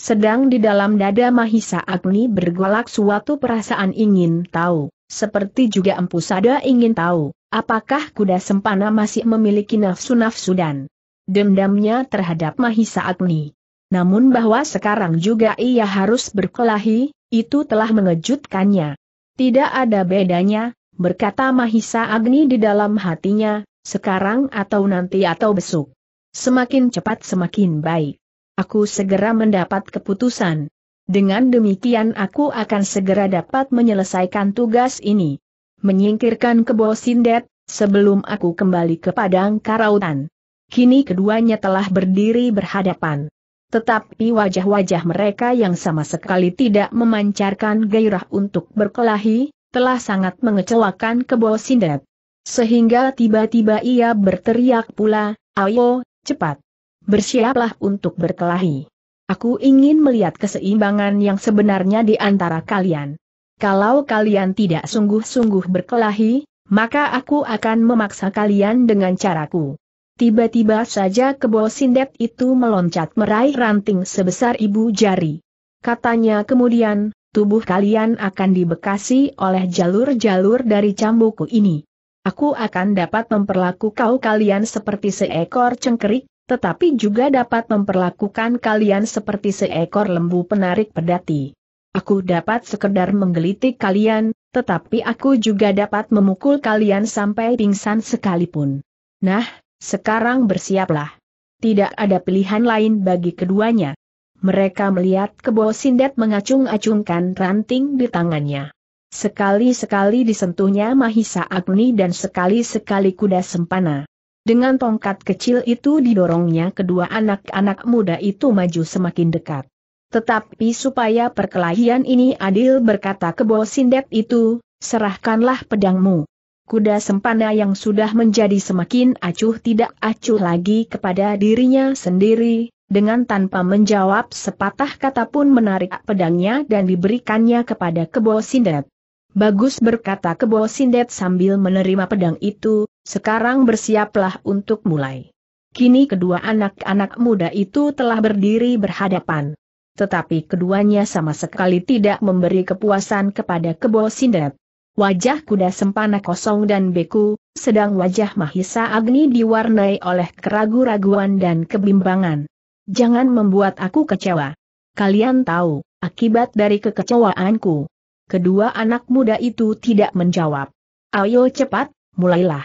Sedang di dalam dada Mahisa Agni bergolak suatu perasaan ingin tahu, seperti juga Empu Sada ingin tahu, apakah kuda sempana masih memiliki nafsu-nafsu dan dendamnya terhadap Mahisa Agni. Namun bahwa sekarang juga ia harus berkelahi, itu telah mengejutkannya. Tidak ada bedanya, berkata Mahisa Agni di dalam hatinya, sekarang atau nanti atau besok. Semakin cepat semakin baik. Aku segera mendapat keputusan. Dengan demikian aku akan segera dapat menyelesaikan tugas ini. Menyingkirkan kebo Sindet, sebelum aku kembali ke Padang Karautan. Kini keduanya telah berdiri berhadapan. Tetapi wajah-wajah mereka yang sama sekali tidak memancarkan gairah untuk berkelahi, telah sangat mengecewakan kebo Sindet. Sehingga tiba-tiba ia berteriak pula, ayo, cepat. Bersiaplah untuk berkelahi. Aku ingin melihat keseimbangan yang sebenarnya di antara kalian. Kalau kalian tidak sungguh-sungguh berkelahi, maka aku akan memaksa kalian dengan caraku. Tiba-tiba saja kebo sindet itu meloncat meraih ranting sebesar ibu jari. Katanya kemudian, tubuh kalian akan dibekasi oleh jalur-jalur dari cambukku ini aku akan dapat memperlakukan kalian seperti seekor cengkerik, tetapi juga dapat memperlakukan kalian seperti seekor lembu penarik pedati. Aku dapat sekedar menggelitik kalian, tetapi aku juga dapat memukul kalian sampai pingsan sekalipun. Nah, sekarang bersiaplah. Tidak ada pilihan lain bagi keduanya. Mereka melihat kebo sindet mengacung-acungkan ranting di tangannya. Sekali-sekali disentuhnya Mahisa Agni dan sekali-sekali kuda sempana. Dengan tongkat kecil itu didorongnya kedua anak-anak muda itu maju semakin dekat. Tetapi supaya perkelahian ini adil berkata kebo sindet itu, serahkanlah pedangmu. Kuda sempana yang sudah menjadi semakin acuh tidak acuh lagi kepada dirinya sendiri, dengan tanpa menjawab sepatah kata pun menarik pedangnya dan diberikannya kepada kebo sindet. Bagus berkata kebo sindet sambil menerima pedang itu, sekarang bersiaplah untuk mulai. Kini kedua anak-anak muda itu telah berdiri berhadapan. Tetapi keduanya sama sekali tidak memberi kepuasan kepada Kebo Sindet. Wajah kuda sempana kosong dan beku, sedang wajah Mahisa Agni diwarnai oleh keragu-raguan dan kebimbangan. Jangan membuat aku kecewa. Kalian tahu, akibat dari kekecewaanku, Kedua anak muda itu tidak menjawab. Ayo cepat, mulailah.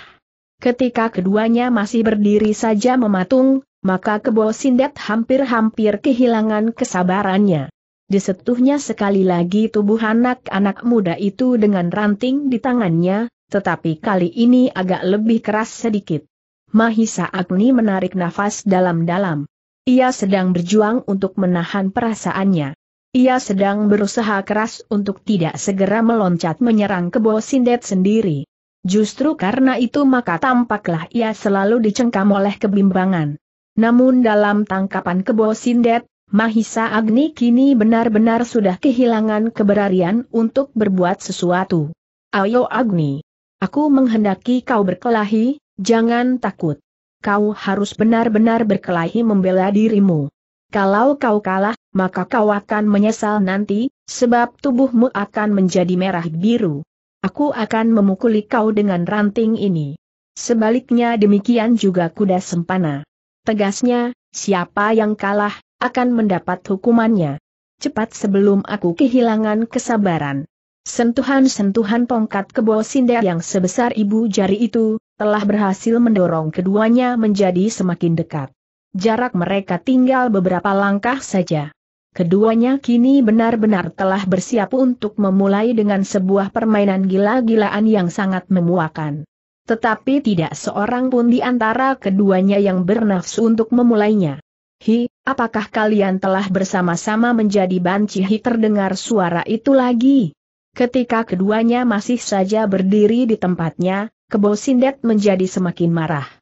Ketika keduanya masih berdiri saja mematung, maka kebo sindet hampir-hampir kehilangan kesabarannya. Disetuhnya sekali lagi tubuh anak-anak muda itu dengan ranting di tangannya, tetapi kali ini agak lebih keras sedikit. Mahisa Agni menarik nafas dalam-dalam. Ia sedang berjuang untuk menahan perasaannya. Ia sedang berusaha keras untuk tidak segera meloncat menyerang kebo sindet sendiri. Justru karena itu maka tampaklah ia selalu dicengkam oleh kebimbangan. Namun dalam tangkapan kebo sindet, Mahisa Agni kini benar-benar sudah kehilangan keberanian untuk berbuat sesuatu. Ayo Agni. Aku menghendaki kau berkelahi, jangan takut. Kau harus benar-benar berkelahi membela dirimu. Kalau kau kalah, maka kau akan menyesal nanti, sebab tubuhmu akan menjadi merah biru. Aku akan memukuli kau dengan ranting ini. Sebaliknya demikian juga kuda sempana. Tegasnya, siapa yang kalah, akan mendapat hukumannya. Cepat sebelum aku kehilangan kesabaran. Sentuhan-sentuhan tongkat kebo sindar yang sebesar ibu jari itu, telah berhasil mendorong keduanya menjadi semakin dekat. Jarak mereka tinggal beberapa langkah saja. Keduanya kini benar-benar telah bersiap untuk memulai dengan sebuah permainan gila-gilaan yang sangat memuakan. Tetapi tidak seorang pun di antara keduanya yang bernafsu untuk memulainya. Hi, apakah kalian telah bersama-sama menjadi banci hi terdengar suara itu lagi? Ketika keduanya masih saja berdiri di tempatnya, kebosindet Sindet menjadi semakin marah.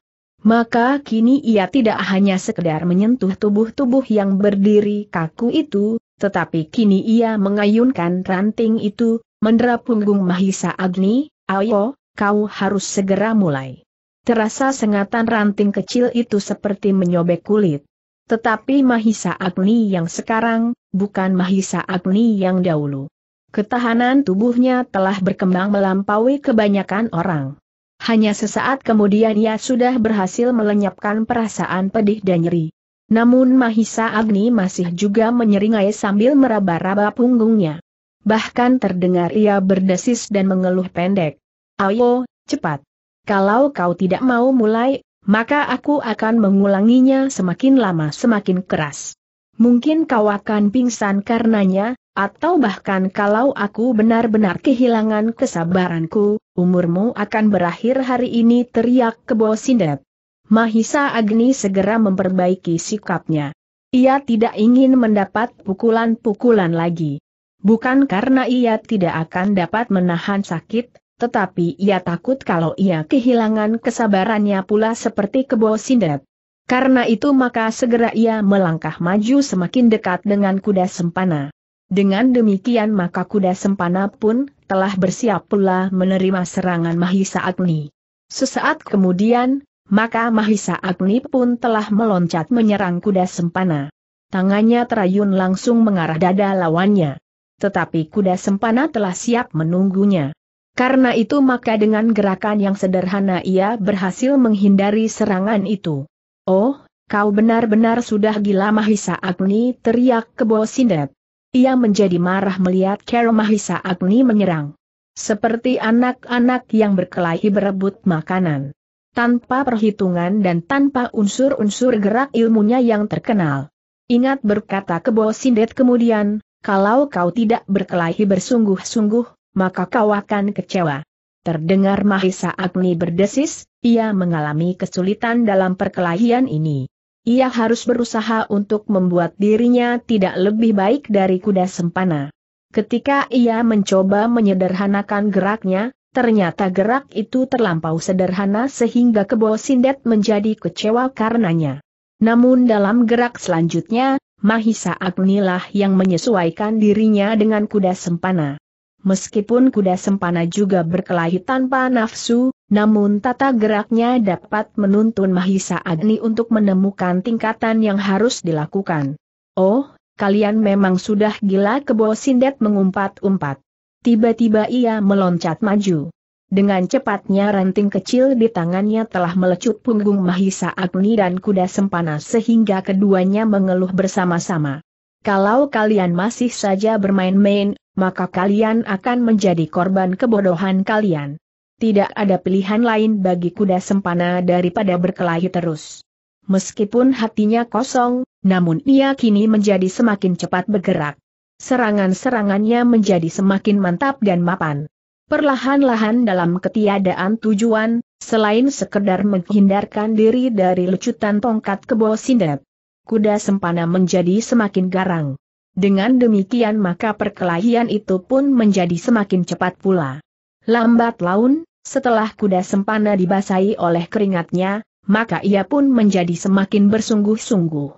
Maka kini ia tidak hanya sekedar menyentuh tubuh-tubuh yang berdiri kaku itu, tetapi kini ia mengayunkan ranting itu, mendera punggung Mahisa Agni, ayo, kau harus segera mulai. Terasa sengatan ranting kecil itu seperti menyobek kulit. Tetapi Mahisa Agni yang sekarang, bukan Mahisa Agni yang dahulu. Ketahanan tubuhnya telah berkembang melampaui kebanyakan orang. Hanya sesaat kemudian ia sudah berhasil melenyapkan perasaan pedih dan nyeri. Namun Mahisa Agni masih juga menyeringai sambil meraba-raba punggungnya. Bahkan terdengar ia berdesis dan mengeluh pendek. Ayo, cepat. Kalau kau tidak mau mulai, maka aku akan mengulanginya semakin lama semakin keras. Mungkin kau akan pingsan karenanya, atau bahkan kalau aku benar-benar kehilangan kesabaranku, umurmu akan berakhir hari ini teriak kebo sindet. Mahisa Agni segera memperbaiki sikapnya. Ia tidak ingin mendapat pukulan-pukulan lagi. Bukan karena ia tidak akan dapat menahan sakit, tetapi ia takut kalau ia kehilangan kesabarannya pula seperti kebo sindet. Karena itu maka segera ia melangkah maju semakin dekat dengan kuda sempana. Dengan demikian maka kuda sempana pun telah bersiap pula menerima serangan Mahisa Agni. Sesaat kemudian, maka Mahisa Agni pun telah meloncat menyerang kuda sempana. Tangannya terayun langsung mengarah dada lawannya. Tetapi kuda sempana telah siap menunggunya. Karena itu maka dengan gerakan yang sederhana ia berhasil menghindari serangan itu. Oh, kau benar-benar sudah gila Mahisa Agni teriak bawah Sindet. Ia menjadi marah melihat Kero Mahisa Agni menyerang. Seperti anak-anak yang berkelahi berebut makanan. Tanpa perhitungan dan tanpa unsur-unsur gerak ilmunya yang terkenal. Ingat berkata bawah Sindet kemudian, kalau kau tidak berkelahi bersungguh-sungguh, maka kau akan kecewa. Terdengar Mahisa Agni berdesis, ia mengalami kesulitan dalam perkelahian ini. Ia harus berusaha untuk membuat dirinya tidak lebih baik dari kuda sempana. Ketika ia mencoba menyederhanakan geraknya, ternyata gerak itu terlampau sederhana sehingga kebo sindet menjadi kecewa karenanya. Namun dalam gerak selanjutnya, Mahisa Agnilah yang menyesuaikan dirinya dengan kuda sempana. Meskipun kuda sempana juga berkelahi tanpa nafsu, namun tata geraknya dapat menuntun Mahisa Agni untuk menemukan tingkatan yang harus dilakukan. Oh, kalian memang sudah gila kebo sindet mengumpat-umpat. Tiba-tiba ia meloncat maju. Dengan cepatnya ranting kecil di tangannya telah melecut punggung Mahisa Agni dan kuda sempana sehingga keduanya mengeluh bersama-sama. Kalau kalian masih saja bermain-main, maka kalian akan menjadi korban kebodohan kalian. Tidak ada pilihan lain bagi kuda sempana daripada berkelahi terus. Meskipun hatinya kosong, namun ia kini menjadi semakin cepat bergerak. Serangan-serangannya menjadi semakin mantap dan mapan. Perlahan-lahan dalam ketiadaan tujuan, selain sekedar menghindarkan diri dari lecutan tongkat kebo sindet, kuda sempana menjadi semakin garang. Dengan demikian maka perkelahian itu pun menjadi semakin cepat pula. Lambat laun, setelah kuda sempana dibasahi oleh keringatnya, maka ia pun menjadi semakin bersungguh-sungguh.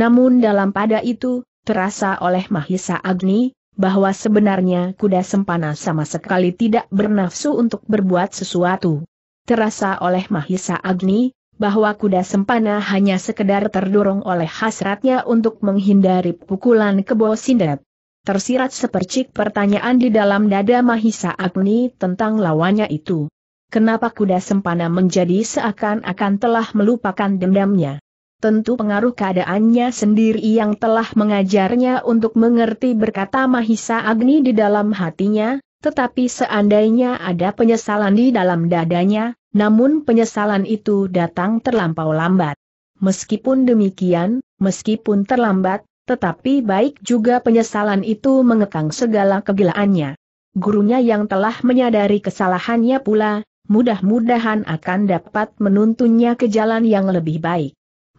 Namun dalam pada itu, terasa oleh Mahisa Agni, bahwa sebenarnya kuda sempana sama sekali tidak bernafsu untuk berbuat sesuatu. Terasa oleh Mahisa Agni, bahwa kuda sempana hanya sekedar terdorong oleh hasratnya untuk menghindari pukulan kebo sindet. Tersirat sepercik pertanyaan di dalam dada Mahisa Agni tentang lawannya itu. Kenapa kuda sempana menjadi seakan-akan telah melupakan dendamnya? Tentu pengaruh keadaannya sendiri yang telah mengajarnya untuk mengerti berkata Mahisa Agni di dalam hatinya, tetapi seandainya ada penyesalan di dalam dadanya, namun penyesalan itu datang terlampau lambat. Meskipun demikian, meskipun terlambat, tetapi baik juga penyesalan itu mengekang segala kegilaannya. Gurunya yang telah menyadari kesalahannya pula, mudah-mudahan akan dapat menuntunnya ke jalan yang lebih baik.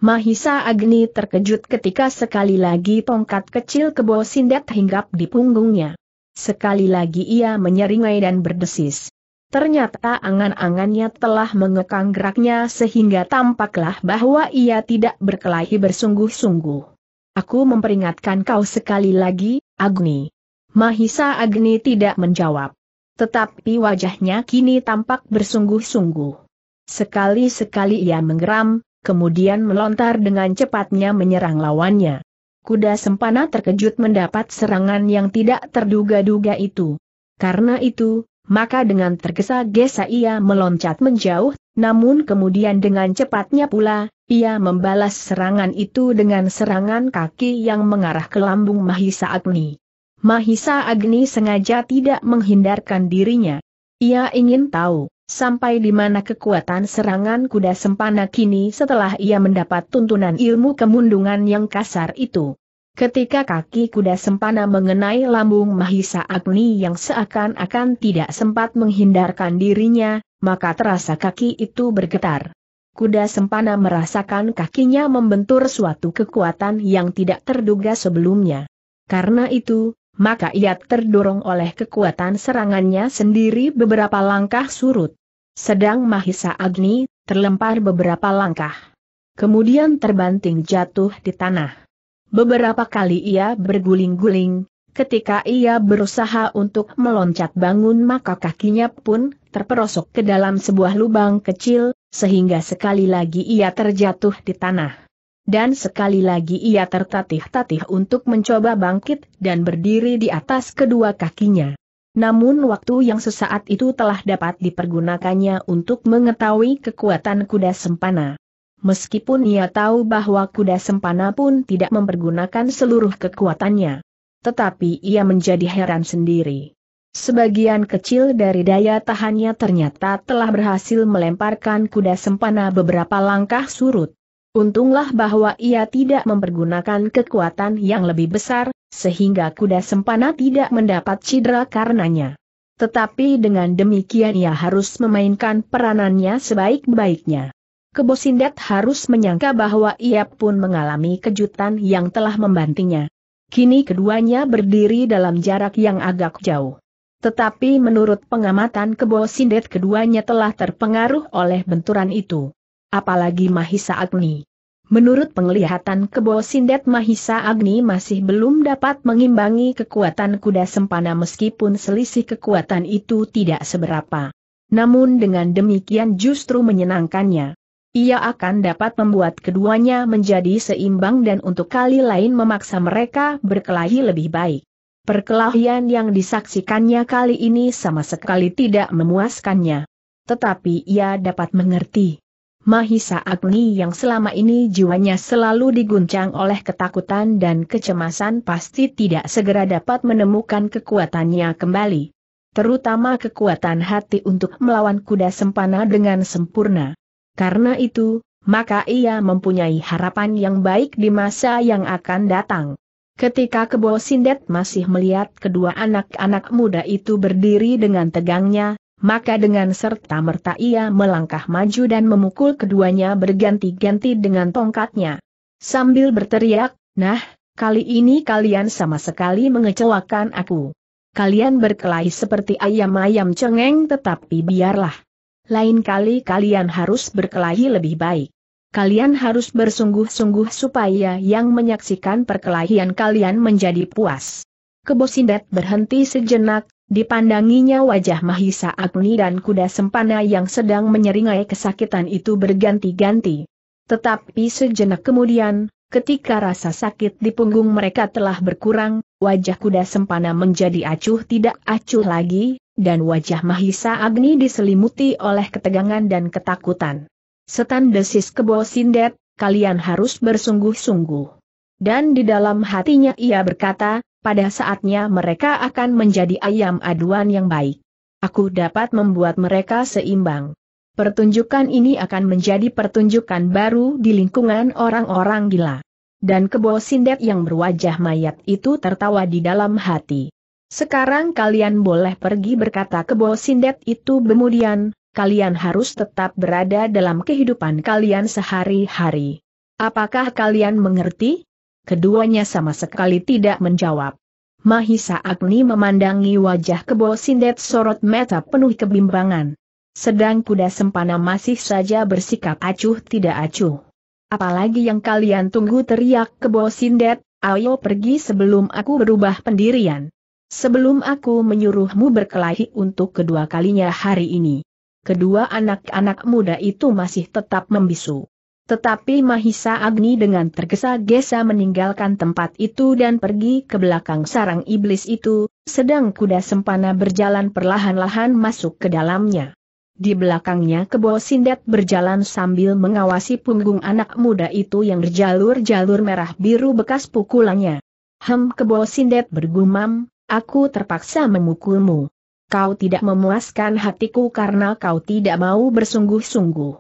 Mahisa Agni terkejut ketika sekali lagi tongkat kecil kebo sindet hinggap di punggungnya. Sekali lagi ia menyeringai dan berdesis. Ternyata angan-angannya telah mengekang geraknya sehingga tampaklah bahwa ia tidak berkelahi bersungguh-sungguh. Aku memperingatkan kau sekali lagi, Agni. Mahisa Agni tidak menjawab. Tetapi wajahnya kini tampak bersungguh-sungguh. Sekali-sekali ia menggeram, kemudian melontar dengan cepatnya menyerang lawannya. Kuda Sempana terkejut mendapat serangan yang tidak terduga-duga itu. Karena itu, maka dengan tergesa-gesa ia meloncat menjauh, namun kemudian dengan cepatnya pula, ia membalas serangan itu dengan serangan kaki yang mengarah ke lambung Mahisa Agni. Mahisa Agni sengaja tidak menghindarkan dirinya. Ia ingin tahu, sampai di mana kekuatan serangan kuda sempana kini setelah ia mendapat tuntunan ilmu kemundungan yang kasar itu. Ketika kaki kuda sempana mengenai lambung Mahisa Agni yang seakan-akan tidak sempat menghindarkan dirinya, maka terasa kaki itu bergetar. Kuda sempana merasakan kakinya membentur suatu kekuatan yang tidak terduga sebelumnya. Karena itu, maka ia terdorong oleh kekuatan serangannya sendiri beberapa langkah surut. Sedang Mahisa Agni, terlempar beberapa langkah. Kemudian terbanting jatuh di tanah. Beberapa kali ia berguling-guling, ketika ia berusaha untuk meloncat bangun maka kakinya pun terperosok ke dalam sebuah lubang kecil, sehingga sekali lagi ia terjatuh di tanah. Dan sekali lagi ia tertatih-tatih untuk mencoba bangkit dan berdiri di atas kedua kakinya. Namun waktu yang sesaat itu telah dapat dipergunakannya untuk mengetahui kekuatan kuda sempana meskipun ia tahu bahwa kuda sempana pun tidak mempergunakan seluruh kekuatannya. Tetapi ia menjadi heran sendiri. Sebagian kecil dari daya tahannya ternyata telah berhasil melemparkan kuda sempana beberapa langkah surut. Untunglah bahwa ia tidak mempergunakan kekuatan yang lebih besar, sehingga kuda sempana tidak mendapat cedera karenanya. Tetapi dengan demikian ia harus memainkan peranannya sebaik-baiknya. Kebo sindet harus menyangka bahwa ia pun mengalami kejutan yang telah membantinya. Kini keduanya berdiri dalam jarak yang agak jauh. Tetapi menurut pengamatan kebo sindet keduanya telah terpengaruh oleh benturan itu. Apalagi Mahisa Agni. Menurut penglihatan kebo sindet Mahisa Agni masih belum dapat mengimbangi kekuatan kuda sempana meskipun selisih kekuatan itu tidak seberapa. Namun dengan demikian justru menyenangkannya ia akan dapat membuat keduanya menjadi seimbang dan untuk kali lain memaksa mereka berkelahi lebih baik. Perkelahian yang disaksikannya kali ini sama sekali tidak memuaskannya. Tetapi ia dapat mengerti. Mahisa Agni yang selama ini jiwanya selalu diguncang oleh ketakutan dan kecemasan pasti tidak segera dapat menemukan kekuatannya kembali. Terutama kekuatan hati untuk melawan kuda sempana dengan sempurna. Karena itu, maka ia mempunyai harapan yang baik di masa yang akan datang. Ketika Kebo Sindet masih melihat kedua anak-anak muda itu berdiri dengan tegangnya, maka dengan serta-merta ia melangkah maju dan memukul keduanya berganti-ganti dengan tongkatnya. Sambil berteriak, nah, kali ini kalian sama sekali mengecewakan aku. Kalian berkelahi seperti ayam-ayam cengeng tetapi biarlah. Lain kali kalian harus berkelahi lebih baik. Kalian harus bersungguh-sungguh supaya yang menyaksikan perkelahian kalian menjadi puas. Kebosindet berhenti sejenak, dipandanginya wajah Mahisa Agni dan kuda sempana yang sedang menyeringai kesakitan itu berganti-ganti. Tetapi sejenak kemudian, Ketika rasa sakit di punggung mereka telah berkurang, wajah kuda sempana menjadi acuh tidak acuh lagi, dan wajah Mahisa Agni diselimuti oleh ketegangan dan ketakutan. Setan desis kebo sindet, kalian harus bersungguh-sungguh. Dan di dalam hatinya ia berkata, pada saatnya mereka akan menjadi ayam aduan yang baik. Aku dapat membuat mereka seimbang. Pertunjukan ini akan menjadi pertunjukan baru di lingkungan orang-orang gila. Dan kebo sindet yang berwajah mayat itu tertawa di dalam hati. Sekarang kalian boleh pergi berkata ke sindet itu kemudian, kalian harus tetap berada dalam kehidupan kalian sehari-hari. Apakah kalian mengerti? Keduanya sama sekali tidak menjawab. Mahisa Agni memandangi wajah kebo sindet sorot mata penuh kebimbangan. Sedang kuda sempana masih saja bersikap acuh tidak acuh. Apalagi yang kalian tunggu teriak kebo sindet, ayo pergi sebelum aku berubah pendirian. Sebelum aku menyuruhmu berkelahi untuk kedua kalinya hari ini. Kedua anak-anak muda itu masih tetap membisu. Tetapi Mahisa Agni dengan tergesa-gesa meninggalkan tempat itu dan pergi ke belakang sarang iblis itu, sedang kuda sempana berjalan perlahan-lahan masuk ke dalamnya. Di belakangnya kebo sindet berjalan sambil mengawasi punggung anak muda itu yang berjalur-jalur merah biru bekas pukulannya. Hem kebo sindet bergumam, Aku terpaksa memukulmu. Kau tidak memuaskan hatiku karena kau tidak mau bersungguh-sungguh.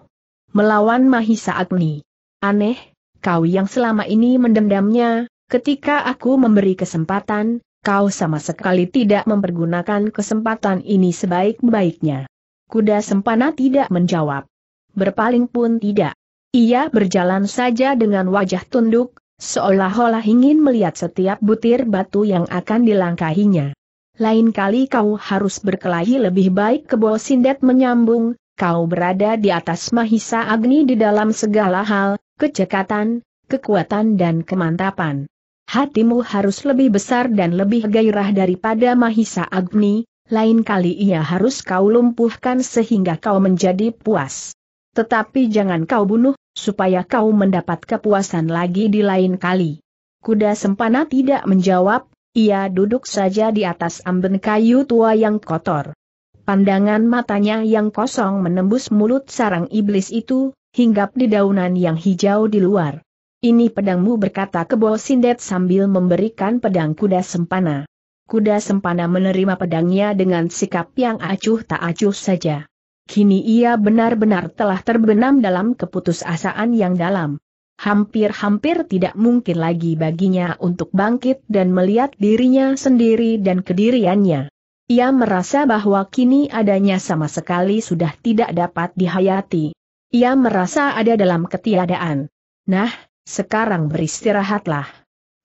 Melawan Mahisa Agni. Aneh, kau yang selama ini mendendamnya, ketika aku memberi kesempatan, kau sama sekali tidak mempergunakan kesempatan ini sebaik-baiknya. Kuda Sempana tidak menjawab. Berpaling pun tidak. Ia berjalan saja dengan wajah tunduk, Seolah-olah ingin melihat setiap butir batu yang akan dilangkahinya. Lain kali kau harus berkelahi lebih baik ke bawah sindet menyambung, kau berada di atas mahisa agni di dalam segala hal, kecekatan, kekuatan dan kemantapan. Hatimu harus lebih besar dan lebih gairah daripada mahisa agni, lain kali ia harus kau lumpuhkan sehingga kau menjadi puas. Tetapi jangan kau bunuh, supaya kau mendapat kepuasan lagi di lain kali. Kuda sempana tidak menjawab, ia duduk saja di atas amben kayu tua yang kotor. Pandangan matanya yang kosong menembus mulut sarang iblis itu, hinggap di daunan yang hijau di luar. Ini pedangmu berkata kebo sindet sambil memberikan pedang kuda sempana. Kuda sempana menerima pedangnya dengan sikap yang acuh tak acuh saja. Kini ia benar-benar telah terbenam dalam keputusasaan yang dalam. Hampir-hampir tidak mungkin lagi baginya untuk bangkit dan melihat dirinya sendiri dan kediriannya. Ia merasa bahwa kini adanya sama sekali sudah tidak dapat dihayati. Ia merasa ada dalam ketiadaan. Nah, sekarang beristirahatlah.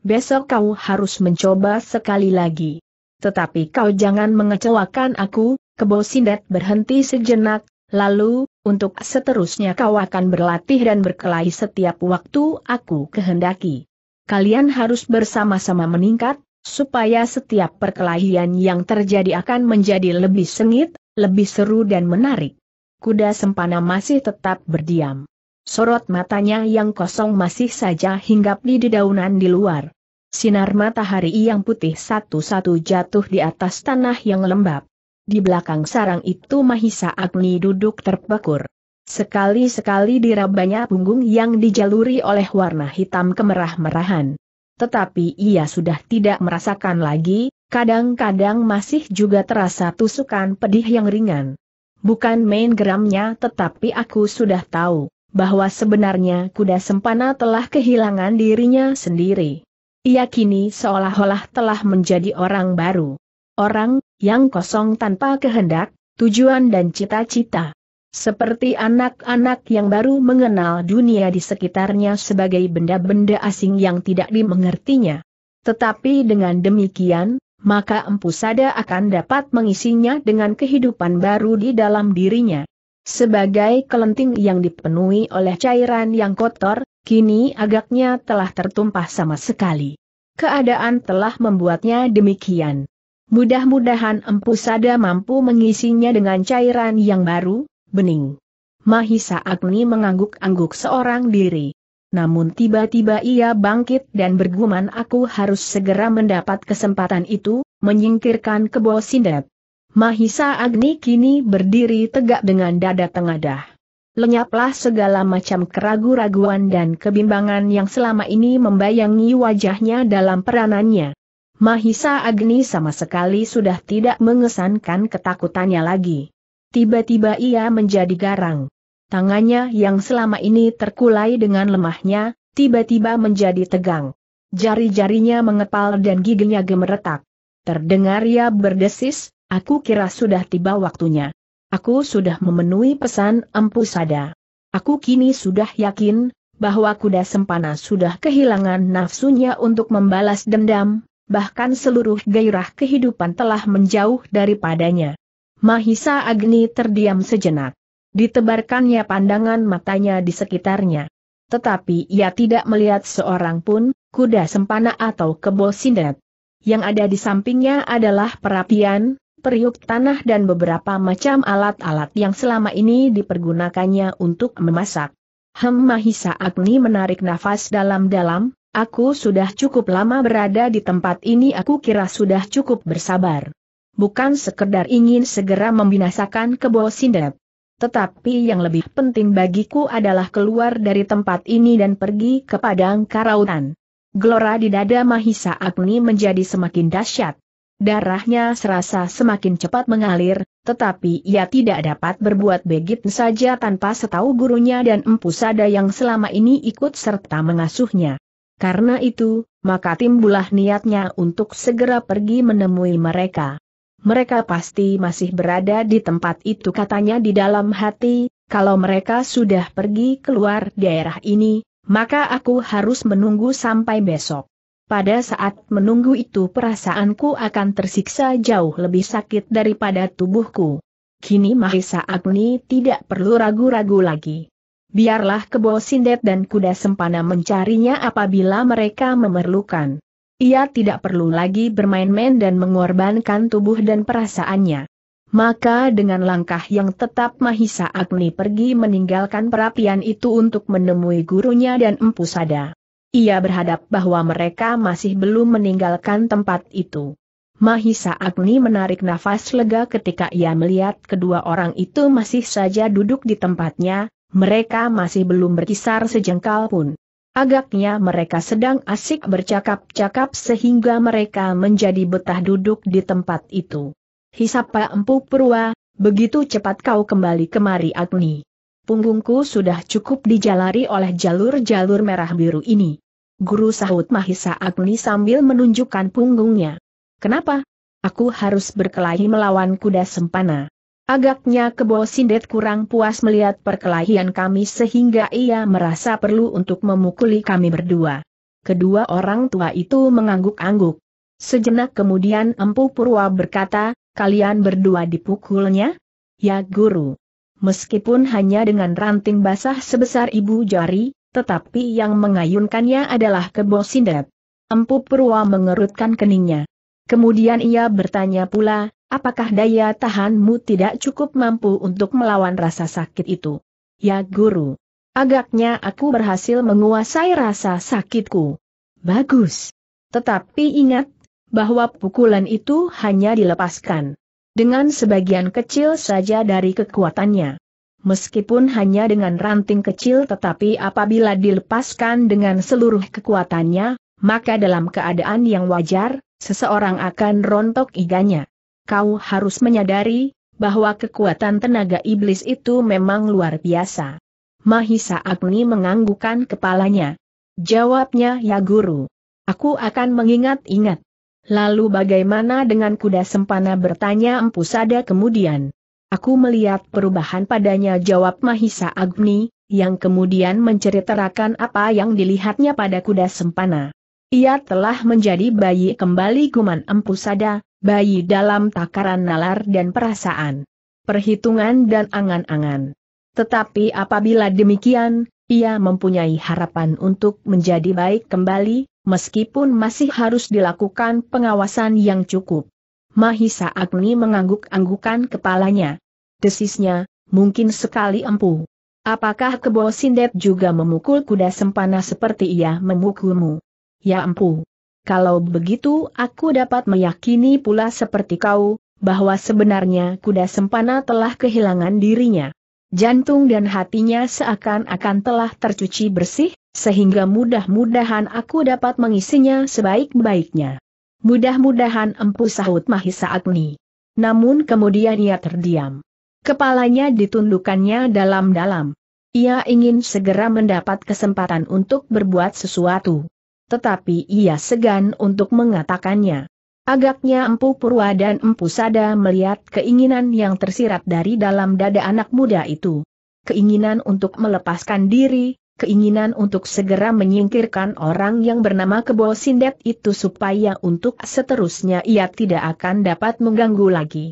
Besok kau harus mencoba sekali lagi. Tetapi kau jangan mengecewakan aku, Kebo Sindet berhenti sejenak, lalu, untuk seterusnya kau akan berlatih dan berkelahi setiap waktu aku kehendaki. Kalian harus bersama-sama meningkat, supaya setiap perkelahian yang terjadi akan menjadi lebih sengit, lebih seru dan menarik. Kuda Sempana masih tetap berdiam. Sorot matanya yang kosong masih saja hinggap di dedaunan di luar. Sinar matahari yang putih satu-satu jatuh di atas tanah yang lembab. Di belakang sarang itu Mahisa Agni duduk terpekur. Sekali-sekali dirabanya punggung yang dijaluri oleh warna hitam kemerah-merahan. Tetapi ia sudah tidak merasakan lagi, kadang-kadang masih juga terasa tusukan pedih yang ringan. Bukan main geramnya tetapi aku sudah tahu, bahwa sebenarnya kuda sempana telah kehilangan dirinya sendiri. Ia kini seolah-olah telah menjadi orang baru orang yang kosong tanpa kehendak, tujuan dan cita-cita. Seperti anak-anak yang baru mengenal dunia di sekitarnya sebagai benda-benda asing yang tidak dimengertinya. Tetapi dengan demikian, maka empu sada akan dapat mengisinya dengan kehidupan baru di dalam dirinya. Sebagai kelenting yang dipenuhi oleh cairan yang kotor, kini agaknya telah tertumpah sama sekali. Keadaan telah membuatnya demikian. Mudah-mudahan Empu Sada mampu mengisinya dengan cairan yang baru, bening. Mahisa Agni mengangguk-angguk seorang diri. Namun tiba-tiba ia bangkit dan bergumam aku harus segera mendapat kesempatan itu, menyingkirkan kebo sindet. Mahisa Agni kini berdiri tegak dengan dada tengadah. Lenyaplah segala macam keraguan raguan dan kebimbangan yang selama ini membayangi wajahnya dalam peranannya. Mahisa Agni sama sekali sudah tidak mengesankan ketakutannya lagi. Tiba-tiba ia menjadi garang. Tangannya yang selama ini terkulai dengan lemahnya, tiba-tiba menjadi tegang. Jari-jarinya mengepal dan giginya gemeretak. Terdengar ia berdesis, aku kira sudah tiba waktunya. Aku sudah memenuhi pesan empu sada. Aku kini sudah yakin, bahwa kuda sempana sudah kehilangan nafsunya untuk membalas dendam, bahkan seluruh gairah kehidupan telah menjauh daripadanya. Mahisa Agni terdiam sejenak. Ditebarkannya pandangan matanya di sekitarnya. Tetapi ia tidak melihat seorang pun, kuda sempana atau kebo sindet. Yang ada di sampingnya adalah perapian, periuk tanah dan beberapa macam alat-alat yang selama ini dipergunakannya untuk memasak. Hem Mahisa Agni menarik nafas dalam-dalam, Aku sudah cukup lama berada di tempat ini aku kira sudah cukup bersabar. Bukan sekedar ingin segera membinasakan kebo sindet. Tetapi yang lebih penting bagiku adalah keluar dari tempat ini dan pergi ke padang karautan. Gelora di dada Mahisa Agni menjadi semakin dahsyat. Darahnya serasa semakin cepat mengalir, tetapi ia tidak dapat berbuat begitu saja tanpa setahu gurunya dan empu sada yang selama ini ikut serta mengasuhnya. Karena itu, maka timbulah niatnya untuk segera pergi menemui mereka. Mereka pasti masih berada di tempat itu katanya di dalam hati, kalau mereka sudah pergi keluar daerah ini, maka aku harus menunggu sampai besok. Pada saat menunggu itu perasaanku akan tersiksa jauh lebih sakit daripada tubuhku. Kini mahisa Agni tidak perlu ragu-ragu lagi biarlah kebo sindet dan kuda sempana mencarinya apabila mereka memerlukan. Ia tidak perlu lagi bermain-main dan mengorbankan tubuh dan perasaannya. Maka dengan langkah yang tetap Mahisa Agni pergi meninggalkan perapian itu untuk menemui gurunya dan Empu Sada. Ia berhadap bahwa mereka masih belum meninggalkan tempat itu. Mahisa Agni menarik nafas lega ketika ia melihat kedua orang itu masih saja duduk di tempatnya, mereka masih belum berkisar sejengkal pun. Agaknya mereka sedang asik bercakap-cakap sehingga mereka menjadi betah duduk di tempat itu. Hisap Pak Empu Purwa, begitu cepat kau kembali kemari Agni. Punggungku sudah cukup dijalari oleh jalur-jalur merah biru ini. Guru sahut Mahisa Agni sambil menunjukkan punggungnya. Kenapa? Aku harus berkelahi melawan kuda sempana. Agaknya Kebo Sindet kurang puas melihat perkelahian kami sehingga ia merasa perlu untuk memukuli kami berdua. Kedua orang tua itu mengangguk-angguk. Sejenak kemudian Empu Purwa berkata, kalian berdua dipukulnya? Ya guru. Meskipun hanya dengan ranting basah sebesar ibu jari, tetapi yang mengayunkannya adalah Kebo Sindet. Empu Purwa mengerutkan keningnya. Kemudian ia bertanya pula, Apakah daya tahanmu tidak cukup mampu untuk melawan rasa sakit itu? Ya guru. Agaknya aku berhasil menguasai rasa sakitku. Bagus. Tetapi ingat, bahwa pukulan itu hanya dilepaskan. Dengan sebagian kecil saja dari kekuatannya. Meskipun hanya dengan ranting kecil tetapi apabila dilepaskan dengan seluruh kekuatannya, maka dalam keadaan yang wajar, seseorang akan rontok iganya kau harus menyadari bahwa kekuatan tenaga iblis itu memang luar biasa. Mahisa Agni menganggukkan kepalanya. Jawabnya ya guru. Aku akan mengingat-ingat. Lalu bagaimana dengan kuda sempana bertanya Empu Sada kemudian. Aku melihat perubahan padanya jawab Mahisa Agni, yang kemudian menceritakan apa yang dilihatnya pada kuda sempana. Ia telah menjadi bayi kembali guman Empu Sada, bayi dalam takaran nalar dan perasaan, perhitungan dan angan-angan. Tetapi apabila demikian, ia mempunyai harapan untuk menjadi baik kembali, meskipun masih harus dilakukan pengawasan yang cukup. Mahisa Agni mengangguk-anggukan kepalanya. Desisnya, mungkin sekali empu. Apakah Kebo Sindet juga memukul kuda sempana seperti ia memukulmu? Ya empu. Kalau begitu aku dapat meyakini pula seperti kau, bahwa sebenarnya kuda sempana telah kehilangan dirinya. Jantung dan hatinya seakan-akan telah tercuci bersih, sehingga mudah-mudahan aku dapat mengisinya sebaik-baiknya. Mudah-mudahan empu sahut Mahisa Agni. Namun kemudian ia terdiam. Kepalanya ditundukannya dalam-dalam. Ia ingin segera mendapat kesempatan untuk berbuat sesuatu tetapi ia segan untuk mengatakannya. Agaknya Empu Purwa dan Empu Sada melihat keinginan yang tersirat dari dalam dada anak muda itu. Keinginan untuk melepaskan diri, keinginan untuk segera menyingkirkan orang yang bernama Kebo Sindet itu supaya untuk seterusnya ia tidak akan dapat mengganggu lagi.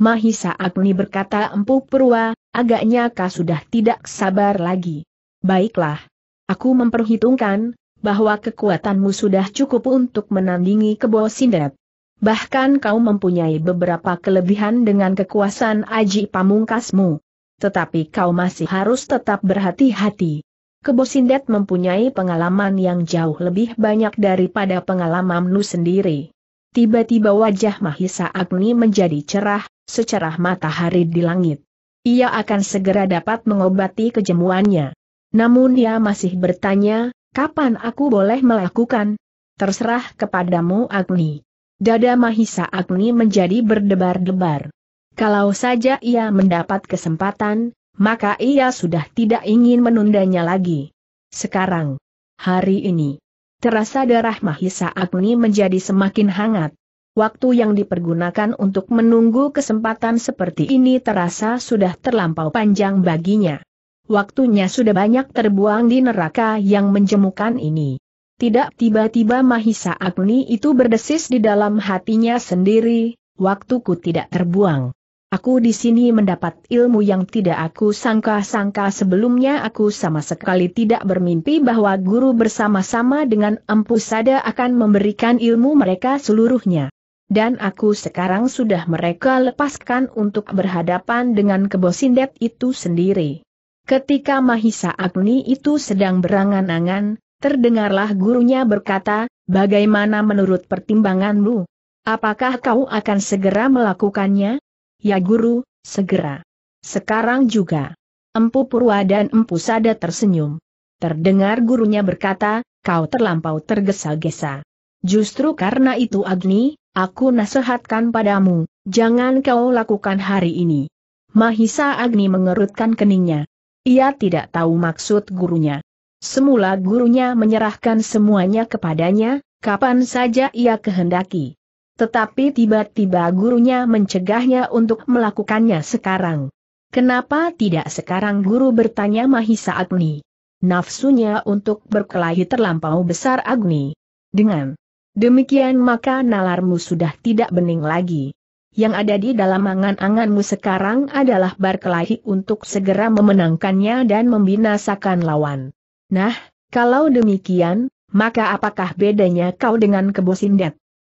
Mahisa Agni berkata Empu Purwa, agaknya kau sudah tidak sabar lagi. Baiklah. Aku memperhitungkan, bahwa kekuatanmu sudah cukup untuk menandingi kebo sindet. Bahkan kau mempunyai beberapa kelebihan dengan kekuasaan aji pamungkasmu. Tetapi kau masih harus tetap berhati-hati. Kebo Sindet mempunyai pengalaman yang jauh lebih banyak daripada pengalamanmu sendiri. Tiba-tiba wajah Mahisa Agni menjadi cerah, secerah matahari di langit. Ia akan segera dapat mengobati kejemuannya. Namun ia masih bertanya, Kapan aku boleh melakukan? Terserah kepadamu Agni. Dada Mahisa Agni menjadi berdebar-debar. Kalau saja ia mendapat kesempatan, maka ia sudah tidak ingin menundanya lagi. Sekarang, hari ini, terasa darah Mahisa Agni menjadi semakin hangat. Waktu yang dipergunakan untuk menunggu kesempatan seperti ini terasa sudah terlampau panjang baginya. Waktunya sudah banyak terbuang di neraka yang menjemukan ini. Tidak tiba-tiba Mahisa Agni itu berdesis di dalam hatinya sendiri, waktuku tidak terbuang. Aku di sini mendapat ilmu yang tidak aku sangka-sangka sebelumnya aku sama sekali tidak bermimpi bahwa guru bersama-sama dengan Empu Sada akan memberikan ilmu mereka seluruhnya. Dan aku sekarang sudah mereka lepaskan untuk berhadapan dengan kebosindet itu sendiri. Ketika Mahisa Agni itu sedang berangan-angan, terdengarlah gurunya berkata, bagaimana menurut pertimbanganmu? Apakah kau akan segera melakukannya? Ya guru, segera. Sekarang juga. Empu Purwa dan Empu Sada tersenyum. Terdengar gurunya berkata, kau terlampau tergesa-gesa. Justru karena itu Agni, aku nasihatkan padamu, jangan kau lakukan hari ini. Mahisa Agni mengerutkan keningnya. Ia tidak tahu maksud gurunya. Semula gurunya menyerahkan semuanya kepadanya, kapan saja ia kehendaki. Tetapi tiba-tiba gurunya mencegahnya untuk melakukannya sekarang. Kenapa tidak sekarang guru bertanya Mahisa Agni? Nafsunya untuk berkelahi terlampau besar Agni. Dengan demikian maka nalarmu sudah tidak bening lagi. Yang ada di dalam angan-anganmu sekarang adalah berkelahi untuk segera memenangkannya dan membinasakan lawan. Nah, kalau demikian, maka apakah bedanya kau dengan kebo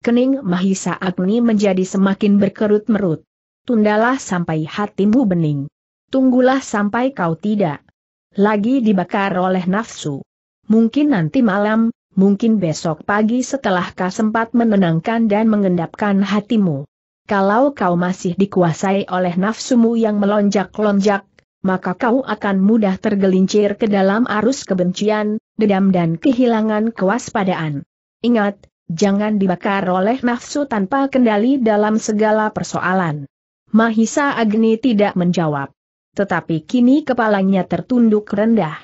Kening Mahisa Agni menjadi semakin berkerut-merut. Tundalah sampai hatimu bening. Tunggulah sampai kau tidak lagi dibakar oleh nafsu. Mungkin nanti malam, mungkin besok pagi setelah kau sempat menenangkan dan mengendapkan hatimu. Kalau kau masih dikuasai oleh nafsumu yang melonjak-lonjak, maka kau akan mudah tergelincir ke dalam arus kebencian, dendam dan kehilangan kewaspadaan. Ingat, jangan dibakar oleh nafsu tanpa kendali dalam segala persoalan. Mahisa Agni tidak menjawab. Tetapi kini kepalanya tertunduk rendah.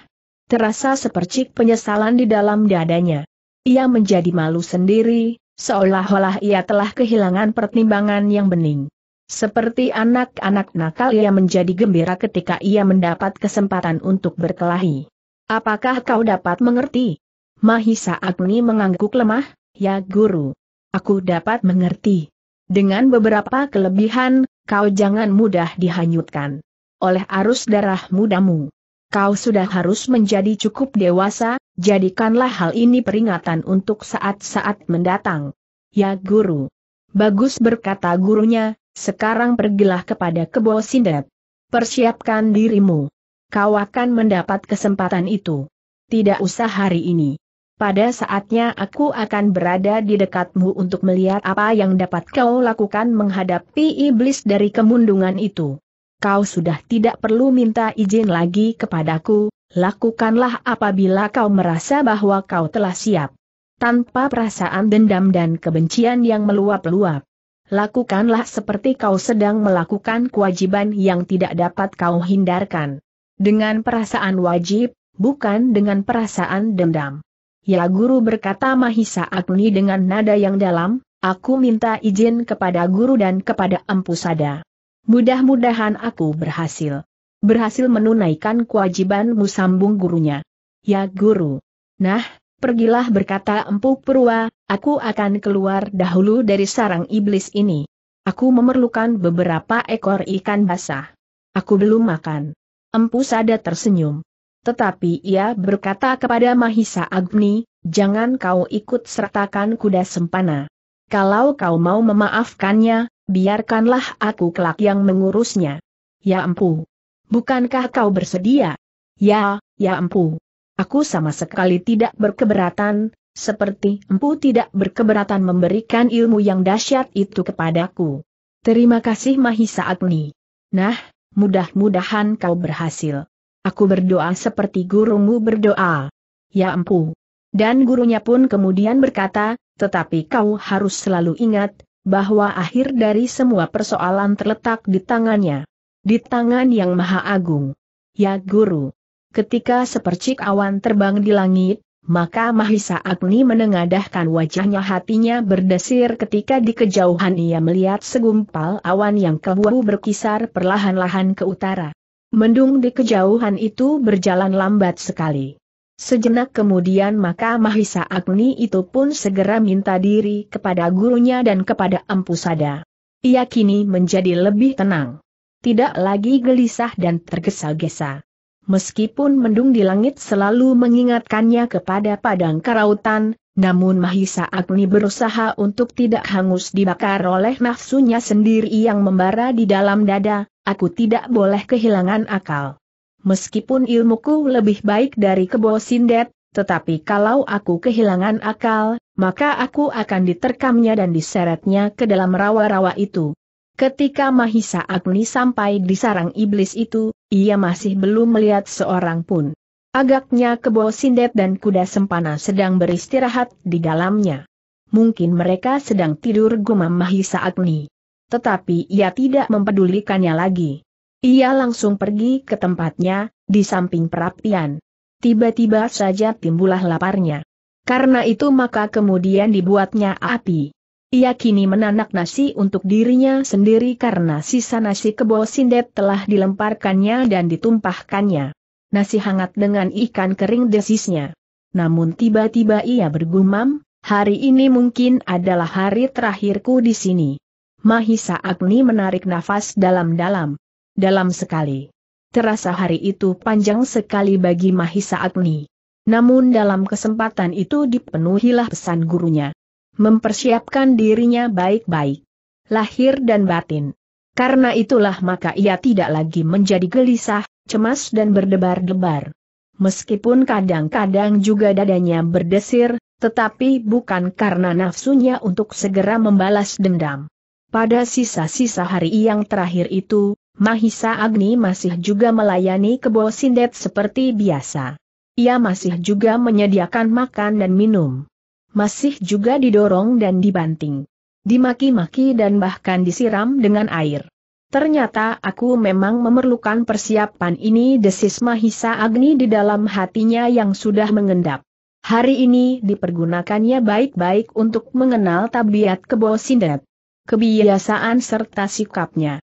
Terasa sepercik penyesalan di dalam dadanya. Ia menjadi malu sendiri, Seolah-olah ia telah kehilangan pertimbangan yang bening. Seperti anak-anak nakal ia menjadi gembira ketika ia mendapat kesempatan untuk berkelahi. Apakah kau dapat mengerti? Mahisa Agni mengangguk lemah, ya guru. Aku dapat mengerti. Dengan beberapa kelebihan, kau jangan mudah dihanyutkan oleh arus darah mudamu kau sudah harus menjadi cukup dewasa, jadikanlah hal ini peringatan untuk saat-saat mendatang. Ya guru. Bagus berkata gurunya, sekarang pergilah kepada kebo sindet. Persiapkan dirimu. Kau akan mendapat kesempatan itu. Tidak usah hari ini. Pada saatnya aku akan berada di dekatmu untuk melihat apa yang dapat kau lakukan menghadapi iblis dari kemundungan itu kau sudah tidak perlu minta izin lagi kepadaku, lakukanlah apabila kau merasa bahwa kau telah siap. Tanpa perasaan dendam dan kebencian yang meluap-luap. Lakukanlah seperti kau sedang melakukan kewajiban yang tidak dapat kau hindarkan. Dengan perasaan wajib, bukan dengan perasaan dendam. Ya guru berkata Mahisa Agni dengan nada yang dalam, aku minta izin kepada guru dan kepada Empu Sada. Mudah-mudahan aku berhasil. Berhasil menunaikan kewajibanmu sambung gurunya. Ya guru. Nah, pergilah berkata Empu Purwa, aku akan keluar dahulu dari sarang iblis ini. Aku memerlukan beberapa ekor ikan basah. Aku belum makan. Empu Sada tersenyum. Tetapi ia berkata kepada Mahisa Agni, jangan kau ikut sertakan kuda sempana. Kalau kau mau memaafkannya, biarkanlah aku kelak yang mengurusnya. Ya empu. Bukankah kau bersedia? Ya, ya empu. Aku sama sekali tidak berkeberatan, seperti empu tidak berkeberatan memberikan ilmu yang dahsyat itu kepadaku. Terima kasih Mahisa Agni. Nah, mudah-mudahan kau berhasil. Aku berdoa seperti gurumu berdoa. Ya empu. Dan gurunya pun kemudian berkata, tetapi kau harus selalu ingat, bahwa akhir dari semua persoalan terletak di tangannya. Di tangan yang maha agung. Ya Guru. Ketika sepercik awan terbang di langit, maka Mahisa Agni menengadahkan wajahnya hatinya berdesir ketika di kejauhan ia melihat segumpal awan yang kebuahu berkisar perlahan-lahan ke utara. Mendung di kejauhan itu berjalan lambat sekali. Sejenak kemudian maka Mahisa Agni itu pun segera minta diri kepada gurunya dan kepada Ampusada. Ia kini menjadi lebih tenang. Tidak lagi gelisah dan tergesa-gesa. Meskipun mendung di langit selalu mengingatkannya kepada padang kerautan, namun Mahisa Agni berusaha untuk tidak hangus dibakar oleh nafsunya sendiri yang membara di dalam dada, aku tidak boleh kehilangan akal meskipun ilmuku lebih baik dari kebo sindet, tetapi kalau aku kehilangan akal, maka aku akan diterkamnya dan diseretnya ke dalam rawa-rawa itu. Ketika Mahisa Agni sampai di sarang iblis itu, ia masih belum melihat seorang pun. Agaknya kebo sindet dan kuda sempana sedang beristirahat di dalamnya. Mungkin mereka sedang tidur gumam Mahisa Agni. Tetapi ia tidak mempedulikannya lagi. Ia langsung pergi ke tempatnya, di samping perapian. Tiba-tiba saja timbulah laparnya. Karena itu maka kemudian dibuatnya api. Ia kini menanak nasi untuk dirinya sendiri karena sisa nasi kebo sindet telah dilemparkannya dan ditumpahkannya. Nasi hangat dengan ikan kering desisnya. Namun tiba-tiba ia bergumam, hari ini mungkin adalah hari terakhirku di sini. Mahisa Agni menarik nafas dalam-dalam dalam sekali. Terasa hari itu panjang sekali bagi Mahisa Agni. Namun dalam kesempatan itu dipenuhilah pesan gurunya. Mempersiapkan dirinya baik-baik. Lahir dan batin. Karena itulah maka ia tidak lagi menjadi gelisah, cemas dan berdebar-debar. Meskipun kadang-kadang juga dadanya berdesir, tetapi bukan karena nafsunya untuk segera membalas dendam. Pada sisa-sisa hari yang terakhir itu, Mahisa Agni masih juga melayani kebo sindet seperti biasa. Ia masih juga menyediakan makan dan minum. Masih juga didorong dan dibanting. Dimaki-maki dan bahkan disiram dengan air. Ternyata aku memang memerlukan persiapan ini desis Mahisa Agni di dalam hatinya yang sudah mengendap. Hari ini dipergunakannya baik-baik untuk mengenal tabiat kebo sindet, kebiasaan serta sikapnya.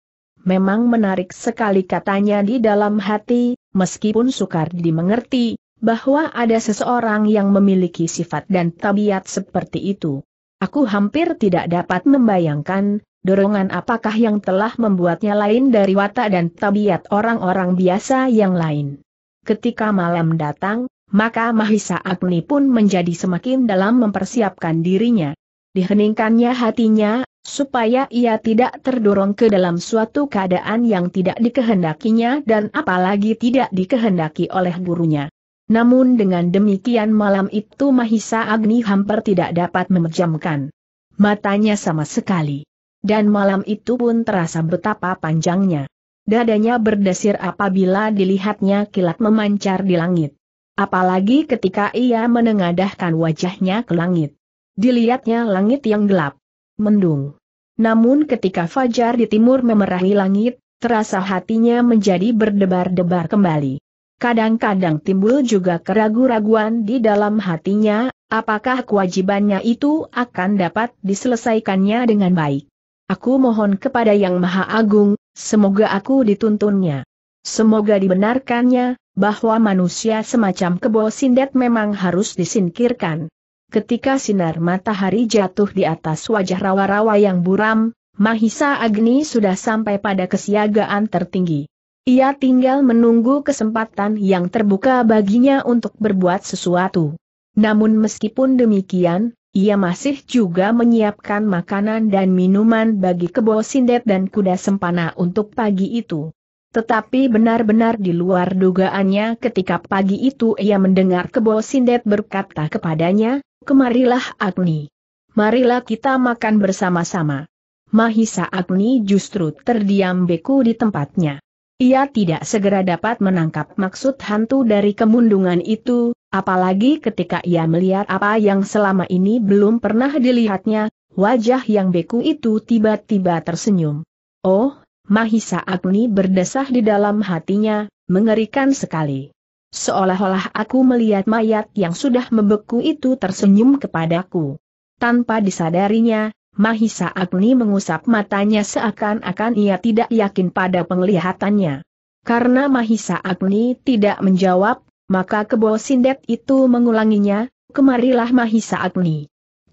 Memang menarik sekali katanya di dalam hati, meskipun sukar dimengerti, bahwa ada seseorang yang memiliki sifat dan tabiat seperti itu. Aku hampir tidak dapat membayangkan, dorongan apakah yang telah membuatnya lain dari watak dan tabiat orang-orang biasa yang lain. Ketika malam datang, maka Mahisa Agni pun menjadi semakin dalam mempersiapkan dirinya. Diheningkannya hatinya, supaya ia tidak terdorong ke dalam suatu keadaan yang tidak dikehendakinya dan apalagi tidak dikehendaki oleh gurunya. Namun dengan demikian malam itu Mahisa Agni hampir tidak dapat memejamkan matanya sama sekali. Dan malam itu pun terasa betapa panjangnya. Dadanya berdesir apabila dilihatnya kilat memancar di langit. Apalagi ketika ia menengadahkan wajahnya ke langit. Dilihatnya langit yang gelap mendung. Namun ketika fajar di timur memerahi langit, terasa hatinya menjadi berdebar-debar kembali. Kadang-kadang timbul juga keraguan-raguan di dalam hatinya, apakah kewajibannya itu akan dapat diselesaikannya dengan baik. Aku mohon kepada Yang Maha Agung, semoga aku dituntunnya. Semoga dibenarkannya, bahwa manusia semacam kebo sindet memang harus disingkirkan. Ketika sinar matahari jatuh di atas wajah rawa-rawa yang buram, Mahisa Agni sudah sampai pada kesiagaan tertinggi. Ia tinggal menunggu kesempatan yang terbuka baginya untuk berbuat sesuatu. Namun meskipun demikian, ia masih juga menyiapkan makanan dan minuman bagi kebo sindet dan kuda sempana untuk pagi itu. Tetapi benar-benar di luar dugaannya ketika pagi itu ia mendengar kebo sindet berkata kepadanya, kemarilah Agni. Marilah kita makan bersama-sama. Mahisa Agni justru terdiam beku di tempatnya. Ia tidak segera dapat menangkap maksud hantu dari kemundungan itu, apalagi ketika ia melihat apa yang selama ini belum pernah dilihatnya, wajah yang beku itu tiba-tiba tersenyum. Oh, Mahisa Agni berdesah di dalam hatinya, mengerikan sekali. Seolah-olah aku melihat mayat yang sudah membeku itu tersenyum kepadaku. Tanpa disadarinya, Mahisa Agni mengusap matanya seakan-akan ia tidak yakin pada penglihatannya. Karena Mahisa Agni tidak menjawab, maka kebo sindet itu mengulanginya, kemarilah Mahisa Agni.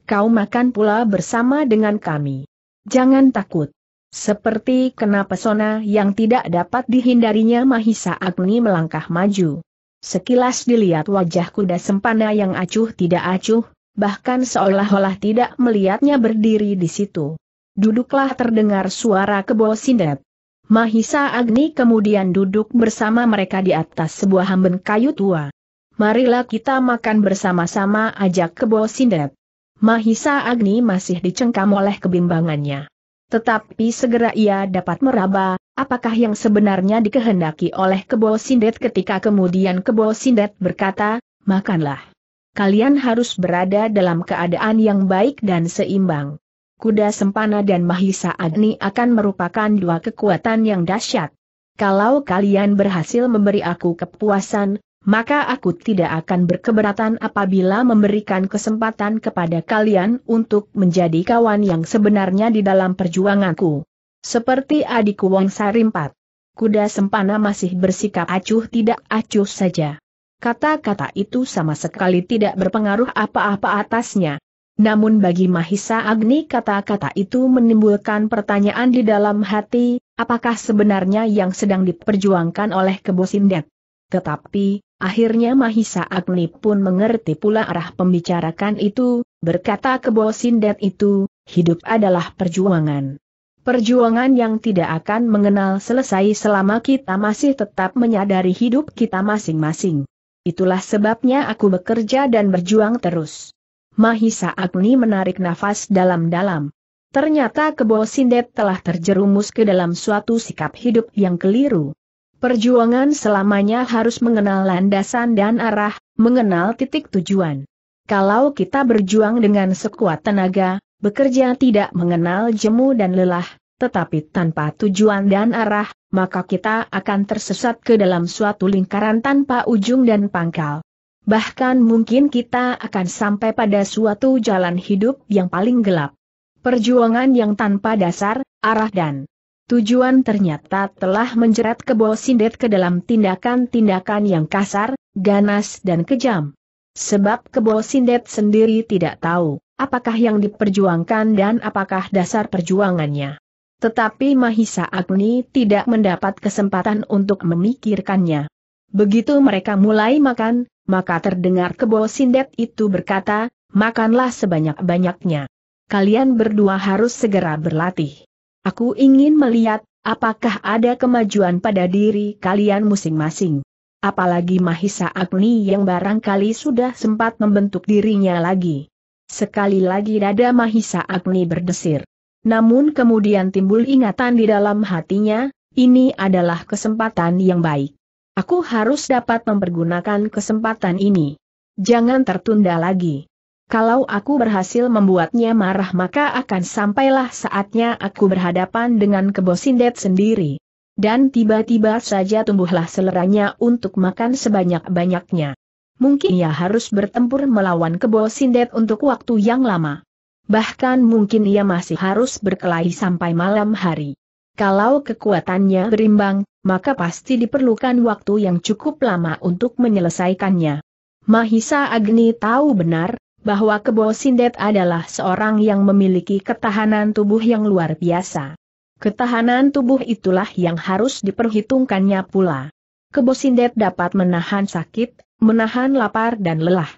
Kau makan pula bersama dengan kami. Jangan takut. Seperti kena pesona yang tidak dapat dihindarinya Mahisa Agni melangkah maju. Sekilas dilihat wajah kuda sempana yang acuh tidak acuh, bahkan seolah-olah tidak melihatnya berdiri di situ. Duduklah terdengar suara kebo sindet. Mahisa Agni kemudian duduk bersama mereka di atas sebuah hamben kayu tua. Marilah kita makan bersama-sama ajak kebo sindet. Mahisa Agni masih dicengkam oleh kebimbangannya. Tetapi segera ia dapat meraba, apakah yang sebenarnya dikehendaki oleh Kebo Sindet ketika kemudian Kebo Sindet berkata, makanlah. Kalian harus berada dalam keadaan yang baik dan seimbang. Kuda Sempana dan Mahisa Agni akan merupakan dua kekuatan yang dahsyat. Kalau kalian berhasil memberi aku kepuasan, maka aku tidak akan berkeberatan apabila memberikan kesempatan kepada kalian untuk menjadi kawan yang sebenarnya di dalam perjuanganku. Seperti adik Wong Sarimpat. Kuda sempana masih bersikap acuh tidak acuh saja. Kata-kata itu sama sekali tidak berpengaruh apa-apa atasnya. Namun bagi Mahisa Agni kata-kata itu menimbulkan pertanyaan di dalam hati, apakah sebenarnya yang sedang diperjuangkan oleh Kebo Sindet. Tetapi, akhirnya Mahisa Agni pun mengerti pula arah pembicarakan itu, berkata Kebo Sindet itu, hidup adalah perjuangan. Perjuangan yang tidak akan mengenal selesai selama kita masih tetap menyadari hidup kita masing-masing. Itulah sebabnya aku bekerja dan berjuang terus. Mahisa Agni menarik nafas dalam-dalam. Ternyata Kebo Sindet telah terjerumus ke dalam suatu sikap hidup yang keliru. Perjuangan selamanya harus mengenal landasan dan arah, mengenal titik tujuan. Kalau kita berjuang dengan sekuat tenaga, bekerja tidak mengenal jemu dan lelah, tetapi tanpa tujuan dan arah, maka kita akan tersesat ke dalam suatu lingkaran tanpa ujung dan pangkal. Bahkan mungkin kita akan sampai pada suatu jalan hidup yang paling gelap. Perjuangan yang tanpa dasar, arah dan tujuan ternyata telah menjerat kebo sindet ke dalam tindakan-tindakan yang kasar, ganas dan kejam. Sebab kebo sindet sendiri tidak tahu apakah yang diperjuangkan dan apakah dasar perjuangannya. Tetapi Mahisa Agni tidak mendapat kesempatan untuk memikirkannya. Begitu mereka mulai makan, maka terdengar kebo sindet itu berkata, makanlah sebanyak-banyaknya. Kalian berdua harus segera berlatih. Aku ingin melihat, apakah ada kemajuan pada diri kalian masing-masing. Apalagi Mahisa Agni yang barangkali sudah sempat membentuk dirinya lagi. Sekali lagi dada Mahisa Agni berdesir. Namun kemudian timbul ingatan di dalam hatinya, ini adalah kesempatan yang baik. Aku harus dapat mempergunakan kesempatan ini. Jangan tertunda lagi. Kalau aku berhasil membuatnya marah maka akan sampailah saatnya aku berhadapan dengan kebosindet sendiri. Dan tiba-tiba saja tumbuhlah seleranya untuk makan sebanyak-banyaknya. Mungkin ia harus bertempur melawan kebosindet untuk waktu yang lama. Bahkan mungkin ia masih harus berkelahi sampai malam hari. Kalau kekuatannya berimbang, maka pasti diperlukan waktu yang cukup lama untuk menyelesaikannya. Mahisa Agni tahu benar, bahwa Kebo Sindet adalah seorang yang memiliki ketahanan tubuh yang luar biasa. Ketahanan tubuh itulah yang harus diperhitungkannya pula. Kebo Sindet dapat menahan sakit, menahan lapar dan lelah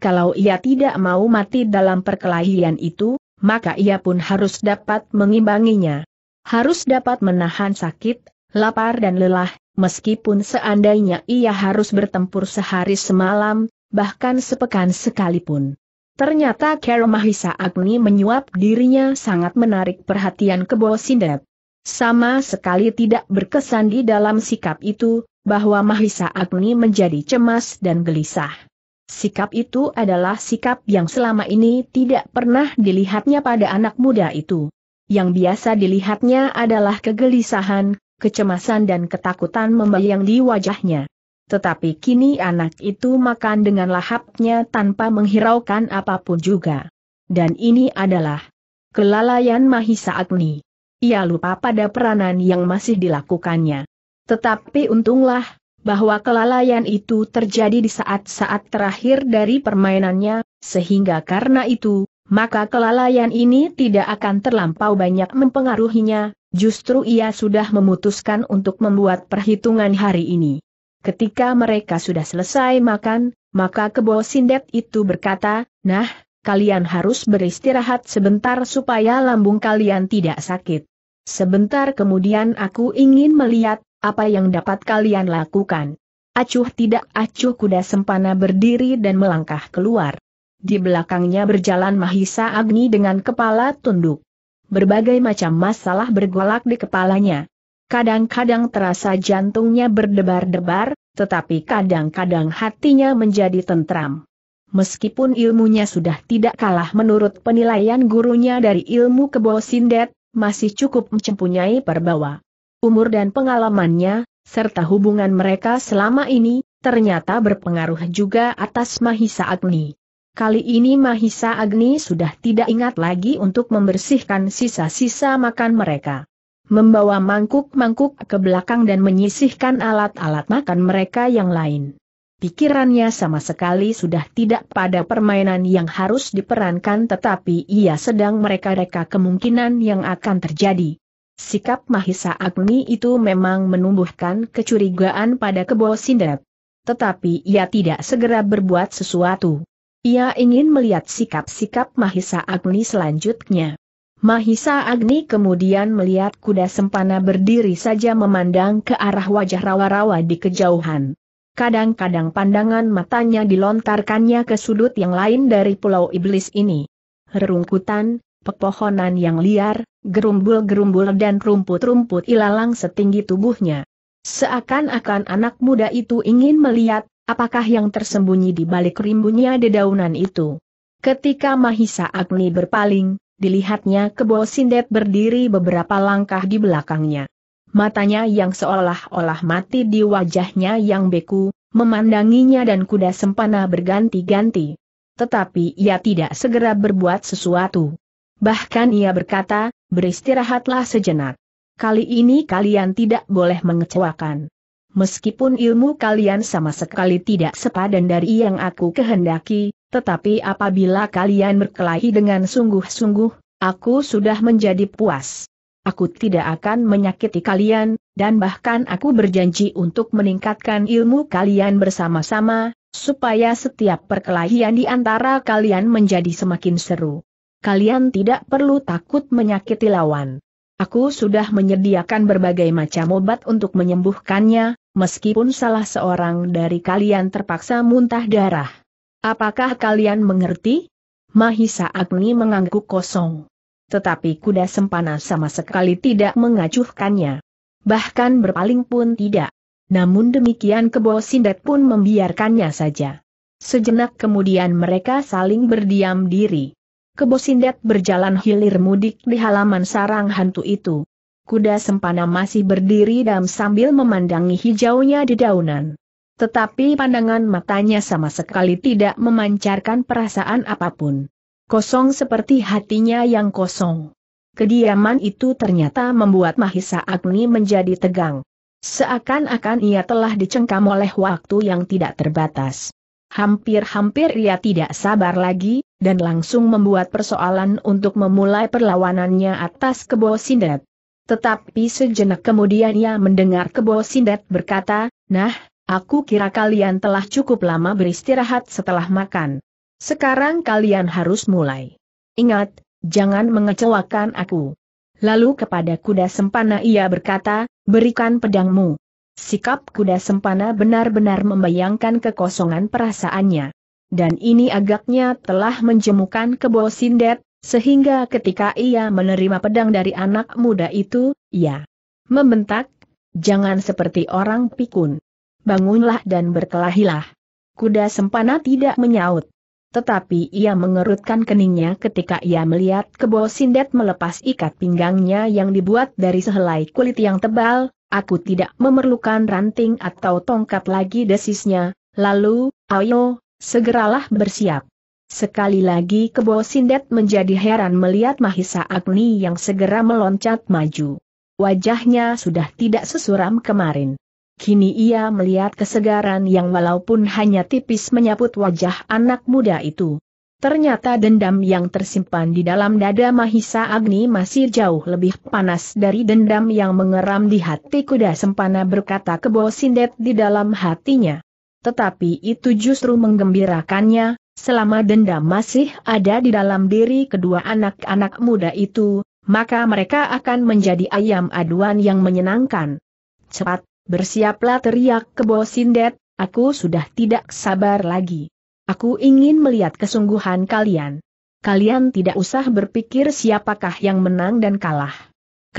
kalau ia tidak mau mati dalam perkelahian itu, maka ia pun harus dapat mengimbanginya. Harus dapat menahan sakit, lapar dan lelah, meskipun seandainya ia harus bertempur sehari semalam, bahkan sepekan sekalipun. Ternyata Kero Mahisa Agni menyuap dirinya sangat menarik perhatian Kebo Sindep. Sama sekali tidak berkesan di dalam sikap itu, bahwa Mahisa Agni menjadi cemas dan gelisah. Sikap itu adalah sikap yang selama ini tidak pernah dilihatnya pada anak muda itu. Yang biasa dilihatnya adalah kegelisahan, kecemasan dan ketakutan membayang di wajahnya. Tetapi kini anak itu makan dengan lahapnya tanpa menghiraukan apapun juga. Dan ini adalah kelalaian Mahisa Agni. Ia lupa pada peranan yang masih dilakukannya. Tetapi untunglah, bahwa kelalaian itu terjadi di saat-saat terakhir dari permainannya, sehingga karena itu, maka kelalaian ini tidak akan terlampau banyak mempengaruhinya, justru ia sudah memutuskan untuk membuat perhitungan hari ini. Ketika mereka sudah selesai makan, maka kebo sindet itu berkata, nah, kalian harus beristirahat sebentar supaya lambung kalian tidak sakit. Sebentar kemudian aku ingin melihat apa yang dapat kalian lakukan? Acuh tidak acuh kuda sempana berdiri dan melangkah keluar. Di belakangnya berjalan Mahisa Agni dengan kepala tunduk. Berbagai macam masalah bergolak di kepalanya. Kadang-kadang terasa jantungnya berdebar-debar, tetapi kadang-kadang hatinya menjadi tentram. Meskipun ilmunya sudah tidak kalah menurut penilaian gurunya dari ilmu kebo sindet, masih cukup mempunyai perbawa umur dan pengalamannya, serta hubungan mereka selama ini, ternyata berpengaruh juga atas Mahisa Agni. Kali ini Mahisa Agni sudah tidak ingat lagi untuk membersihkan sisa-sisa makan mereka. Membawa mangkuk-mangkuk ke belakang dan menyisihkan alat-alat makan mereka yang lain. Pikirannya sama sekali sudah tidak pada permainan yang harus diperankan tetapi ia sedang mereka-reka kemungkinan yang akan terjadi. Sikap Mahisa Agni itu memang menumbuhkan kecurigaan pada Kebo Sindet. Tetapi ia tidak segera berbuat sesuatu. Ia ingin melihat sikap-sikap Mahisa Agni selanjutnya. Mahisa Agni kemudian melihat kuda sempana berdiri saja memandang ke arah wajah rawa-rawa di kejauhan. Kadang-kadang pandangan matanya dilontarkannya ke sudut yang lain dari pulau iblis ini. Rerungkutan, pepohonan yang liar, gerumbul-gerumbul dan rumput-rumput ilalang setinggi tubuhnya. Seakan-akan anak muda itu ingin melihat, apakah yang tersembunyi di balik rimbunnya dedaunan itu. Ketika Mahisa Agni berpaling, dilihatnya kebo sindet berdiri beberapa langkah di belakangnya. Matanya yang seolah-olah mati di wajahnya yang beku, memandanginya dan kuda sempana berganti-ganti. Tetapi ia tidak segera berbuat sesuatu. Bahkan ia berkata, beristirahatlah sejenak. Kali ini kalian tidak boleh mengecewakan. Meskipun ilmu kalian sama sekali tidak sepadan dari yang aku kehendaki, tetapi apabila kalian berkelahi dengan sungguh-sungguh, aku sudah menjadi puas. Aku tidak akan menyakiti kalian, dan bahkan aku berjanji untuk meningkatkan ilmu kalian bersama-sama, supaya setiap perkelahian di antara kalian menjadi semakin seru kalian tidak perlu takut menyakiti lawan. Aku sudah menyediakan berbagai macam obat untuk menyembuhkannya, meskipun salah seorang dari kalian terpaksa muntah darah. Apakah kalian mengerti? Mahisa Agni mengangguk kosong. Tetapi kuda sempana sama sekali tidak mengacuhkannya. Bahkan berpaling pun tidak. Namun demikian kebo sindet pun membiarkannya saja. Sejenak kemudian mereka saling berdiam diri. Kebosindat berjalan hilir mudik di halaman sarang hantu itu. Kuda sempana masih berdiri dan sambil memandangi hijaunya di daunan. Tetapi pandangan matanya sama sekali tidak memancarkan perasaan apapun. Kosong seperti hatinya yang kosong. Kediaman itu ternyata membuat Mahisa Agni menjadi tegang. Seakan-akan ia telah dicengkam oleh waktu yang tidak terbatas. Hampir-hampir ia tidak sabar lagi, dan langsung membuat persoalan untuk memulai perlawanannya atas Kebo Sindet. Tetapi sejenak kemudian ia mendengar Kebo Sindet berkata, Nah, aku kira kalian telah cukup lama beristirahat setelah makan. Sekarang kalian harus mulai. Ingat, jangan mengecewakan aku. Lalu kepada kuda sempana ia berkata, berikan pedangmu. Sikap kuda sempana benar-benar membayangkan kekosongan perasaannya. Dan ini agaknya telah menjemukan kebo sindet, sehingga ketika ia menerima pedang dari anak muda itu, ia membentak, jangan seperti orang pikun. Bangunlah dan berkelahilah. Kuda sempana tidak menyaut tetapi ia mengerutkan keningnya ketika ia melihat kebo sindet melepas ikat pinggangnya yang dibuat dari sehelai kulit yang tebal, aku tidak memerlukan ranting atau tongkat lagi desisnya, lalu, ayo, segeralah bersiap. Sekali lagi kebo sindet menjadi heran melihat Mahisa Agni yang segera meloncat maju. Wajahnya sudah tidak sesuram kemarin. Kini ia melihat kesegaran yang walaupun hanya tipis menyaput wajah anak muda itu. Ternyata dendam yang tersimpan di dalam dada Mahisa Agni masih jauh lebih panas dari dendam yang mengeram di hati kuda sempana berkata kebo sindet di dalam hatinya. Tetapi itu justru menggembirakannya, selama dendam masih ada di dalam diri kedua anak-anak muda itu, maka mereka akan menjadi ayam aduan yang menyenangkan. Cepat, Bersiaplah teriak ke Sindet, aku sudah tidak sabar lagi. Aku ingin melihat kesungguhan kalian. Kalian tidak usah berpikir siapakah yang menang dan kalah.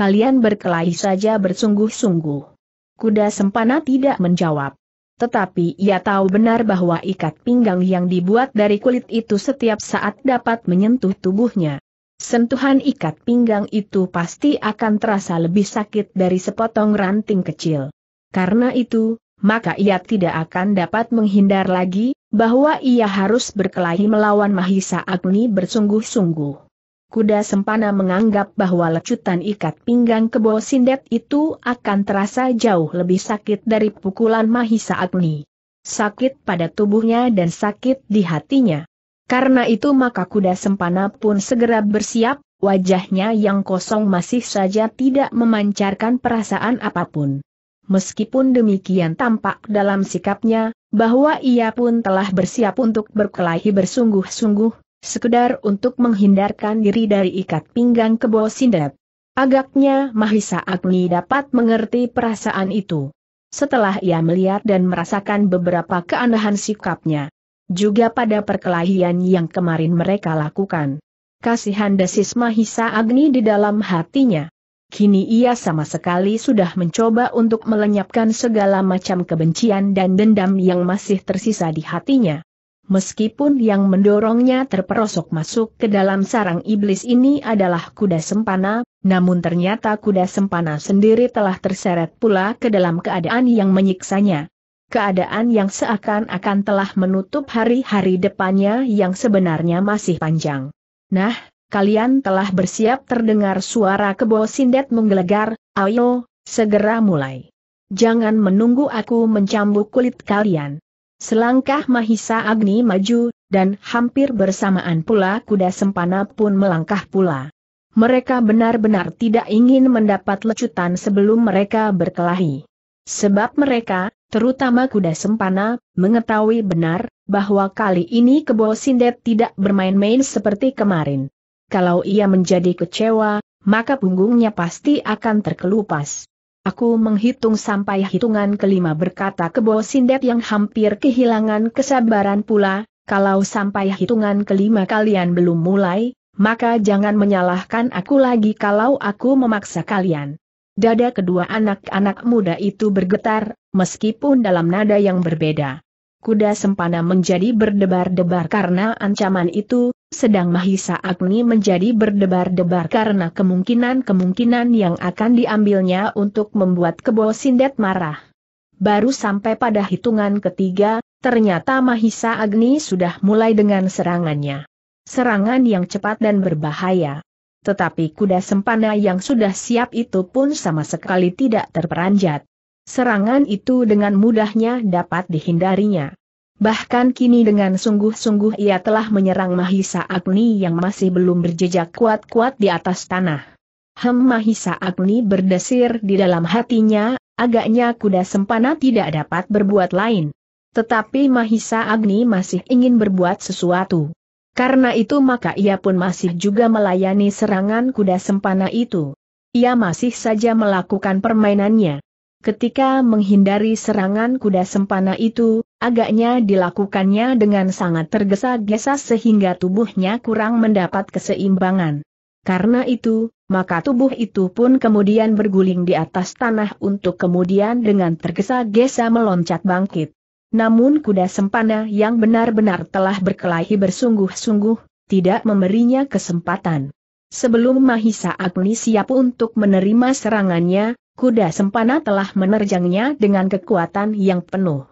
Kalian berkelahi saja bersungguh-sungguh. Kuda sempana tidak menjawab. Tetapi ia tahu benar bahwa ikat pinggang yang dibuat dari kulit itu setiap saat dapat menyentuh tubuhnya. Sentuhan ikat pinggang itu pasti akan terasa lebih sakit dari sepotong ranting kecil. Karena itu, maka ia tidak akan dapat menghindar lagi, bahwa ia harus berkelahi melawan Mahisa Agni bersungguh-sungguh. Kuda Sempana menganggap bahwa lecutan ikat pinggang kebo sindet itu akan terasa jauh lebih sakit dari pukulan Mahisa Agni. Sakit pada tubuhnya dan sakit di hatinya. Karena itu maka kuda Sempana pun segera bersiap, wajahnya yang kosong masih saja tidak memancarkan perasaan apapun meskipun demikian tampak dalam sikapnya, bahwa ia pun telah bersiap untuk berkelahi bersungguh-sungguh, sekedar untuk menghindarkan diri dari ikat pinggang kebo sindet. Agaknya Mahisa Agni dapat mengerti perasaan itu. Setelah ia melihat dan merasakan beberapa keanehan sikapnya. Juga pada perkelahian yang kemarin mereka lakukan. Kasihan desis Mahisa Agni di dalam hatinya. Kini ia sama sekali sudah mencoba untuk melenyapkan segala macam kebencian dan dendam yang masih tersisa di hatinya. Meskipun yang mendorongnya terperosok masuk ke dalam sarang iblis ini adalah kuda sempana, namun ternyata kuda sempana sendiri telah terseret pula ke dalam keadaan yang menyiksanya. Keadaan yang seakan-akan telah menutup hari-hari depannya yang sebenarnya masih panjang. Nah, kalian telah bersiap terdengar suara kebo sindet menggelegar, ayo, segera mulai. Jangan menunggu aku mencambuk kulit kalian. Selangkah Mahisa Agni maju, dan hampir bersamaan pula kuda sempana pun melangkah pula. Mereka benar-benar tidak ingin mendapat lecutan sebelum mereka berkelahi. Sebab mereka, terutama kuda sempana, mengetahui benar, bahwa kali ini kebo sindet tidak bermain-main seperti kemarin. Kalau ia menjadi kecewa, maka punggungnya pasti akan terkelupas. Aku menghitung sampai hitungan kelima berkata kebo sindet yang hampir kehilangan kesabaran pula, kalau sampai hitungan kelima kalian belum mulai, maka jangan menyalahkan aku lagi kalau aku memaksa kalian. Dada kedua anak-anak muda itu bergetar, meskipun dalam nada yang berbeda kuda sempana menjadi berdebar-debar karena ancaman itu, sedang Mahisa Agni menjadi berdebar-debar karena kemungkinan-kemungkinan yang akan diambilnya untuk membuat Kebo Sindet marah. Baru sampai pada hitungan ketiga, ternyata Mahisa Agni sudah mulai dengan serangannya. Serangan yang cepat dan berbahaya. Tetapi kuda sempana yang sudah siap itu pun sama sekali tidak terperanjat. Serangan itu dengan mudahnya dapat dihindarinya. Bahkan kini dengan sungguh-sungguh ia telah menyerang Mahisa Agni yang masih belum berjejak kuat-kuat di atas tanah. Hem Mahisa Agni berdesir di dalam hatinya, agaknya kuda sempana tidak dapat berbuat lain. Tetapi Mahisa Agni masih ingin berbuat sesuatu. Karena itu maka ia pun masih juga melayani serangan kuda sempana itu. Ia masih saja melakukan permainannya. Ketika menghindari serangan kuda sempana itu, agaknya dilakukannya dengan sangat tergesa-gesa sehingga tubuhnya kurang mendapat keseimbangan. Karena itu, maka tubuh itu pun kemudian berguling di atas tanah untuk kemudian dengan tergesa-gesa meloncat bangkit. Namun kuda sempana yang benar-benar telah berkelahi bersungguh-sungguh, tidak memberinya kesempatan. Sebelum Mahisa Agni siap untuk menerima serangannya, Kuda sempana telah menerjangnya dengan kekuatan yang penuh.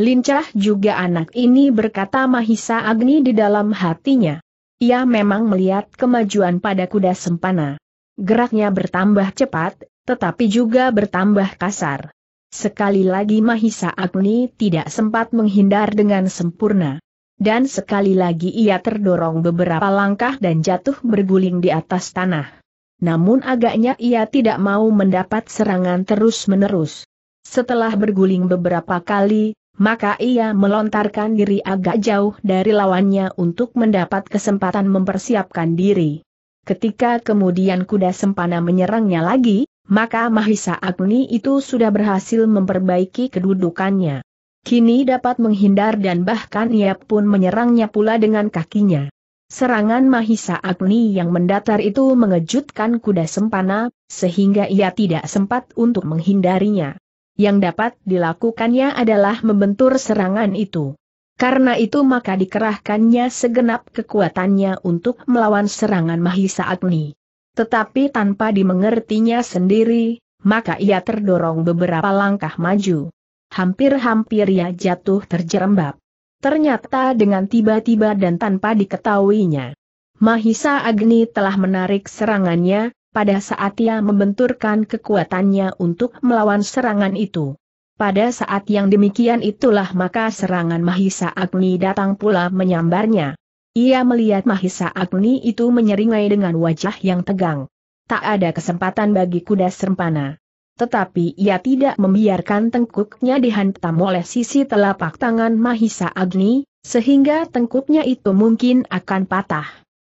Lincah juga anak ini berkata Mahisa Agni di dalam hatinya. Ia memang melihat kemajuan pada kuda sempana. Geraknya bertambah cepat, tetapi juga bertambah kasar. Sekali lagi Mahisa Agni tidak sempat menghindar dengan sempurna. Dan sekali lagi ia terdorong beberapa langkah dan jatuh berguling di atas tanah namun agaknya ia tidak mau mendapat serangan terus-menerus. Setelah berguling beberapa kali, maka ia melontarkan diri agak jauh dari lawannya untuk mendapat kesempatan mempersiapkan diri. Ketika kemudian kuda sempana menyerangnya lagi, maka Mahisa Agni itu sudah berhasil memperbaiki kedudukannya. Kini dapat menghindar dan bahkan ia pun menyerangnya pula dengan kakinya. Serangan Mahisa Agni yang mendatar itu mengejutkan kuda sempana, sehingga ia tidak sempat untuk menghindarinya. Yang dapat dilakukannya adalah membentur serangan itu. Karena itu maka dikerahkannya segenap kekuatannya untuk melawan serangan Mahisa Agni. Tetapi tanpa dimengertinya sendiri, maka ia terdorong beberapa langkah maju. Hampir-hampir ia jatuh terjerembab. Ternyata dengan tiba-tiba dan tanpa diketahuinya. Mahisa Agni telah menarik serangannya, pada saat ia membenturkan kekuatannya untuk melawan serangan itu. Pada saat yang demikian itulah maka serangan Mahisa Agni datang pula menyambarnya. Ia melihat Mahisa Agni itu menyeringai dengan wajah yang tegang. Tak ada kesempatan bagi kuda serempana. Tetapi ia tidak membiarkan tengkuknya dihantam oleh sisi telapak tangan Mahisa Agni, sehingga tengkuknya itu mungkin akan patah.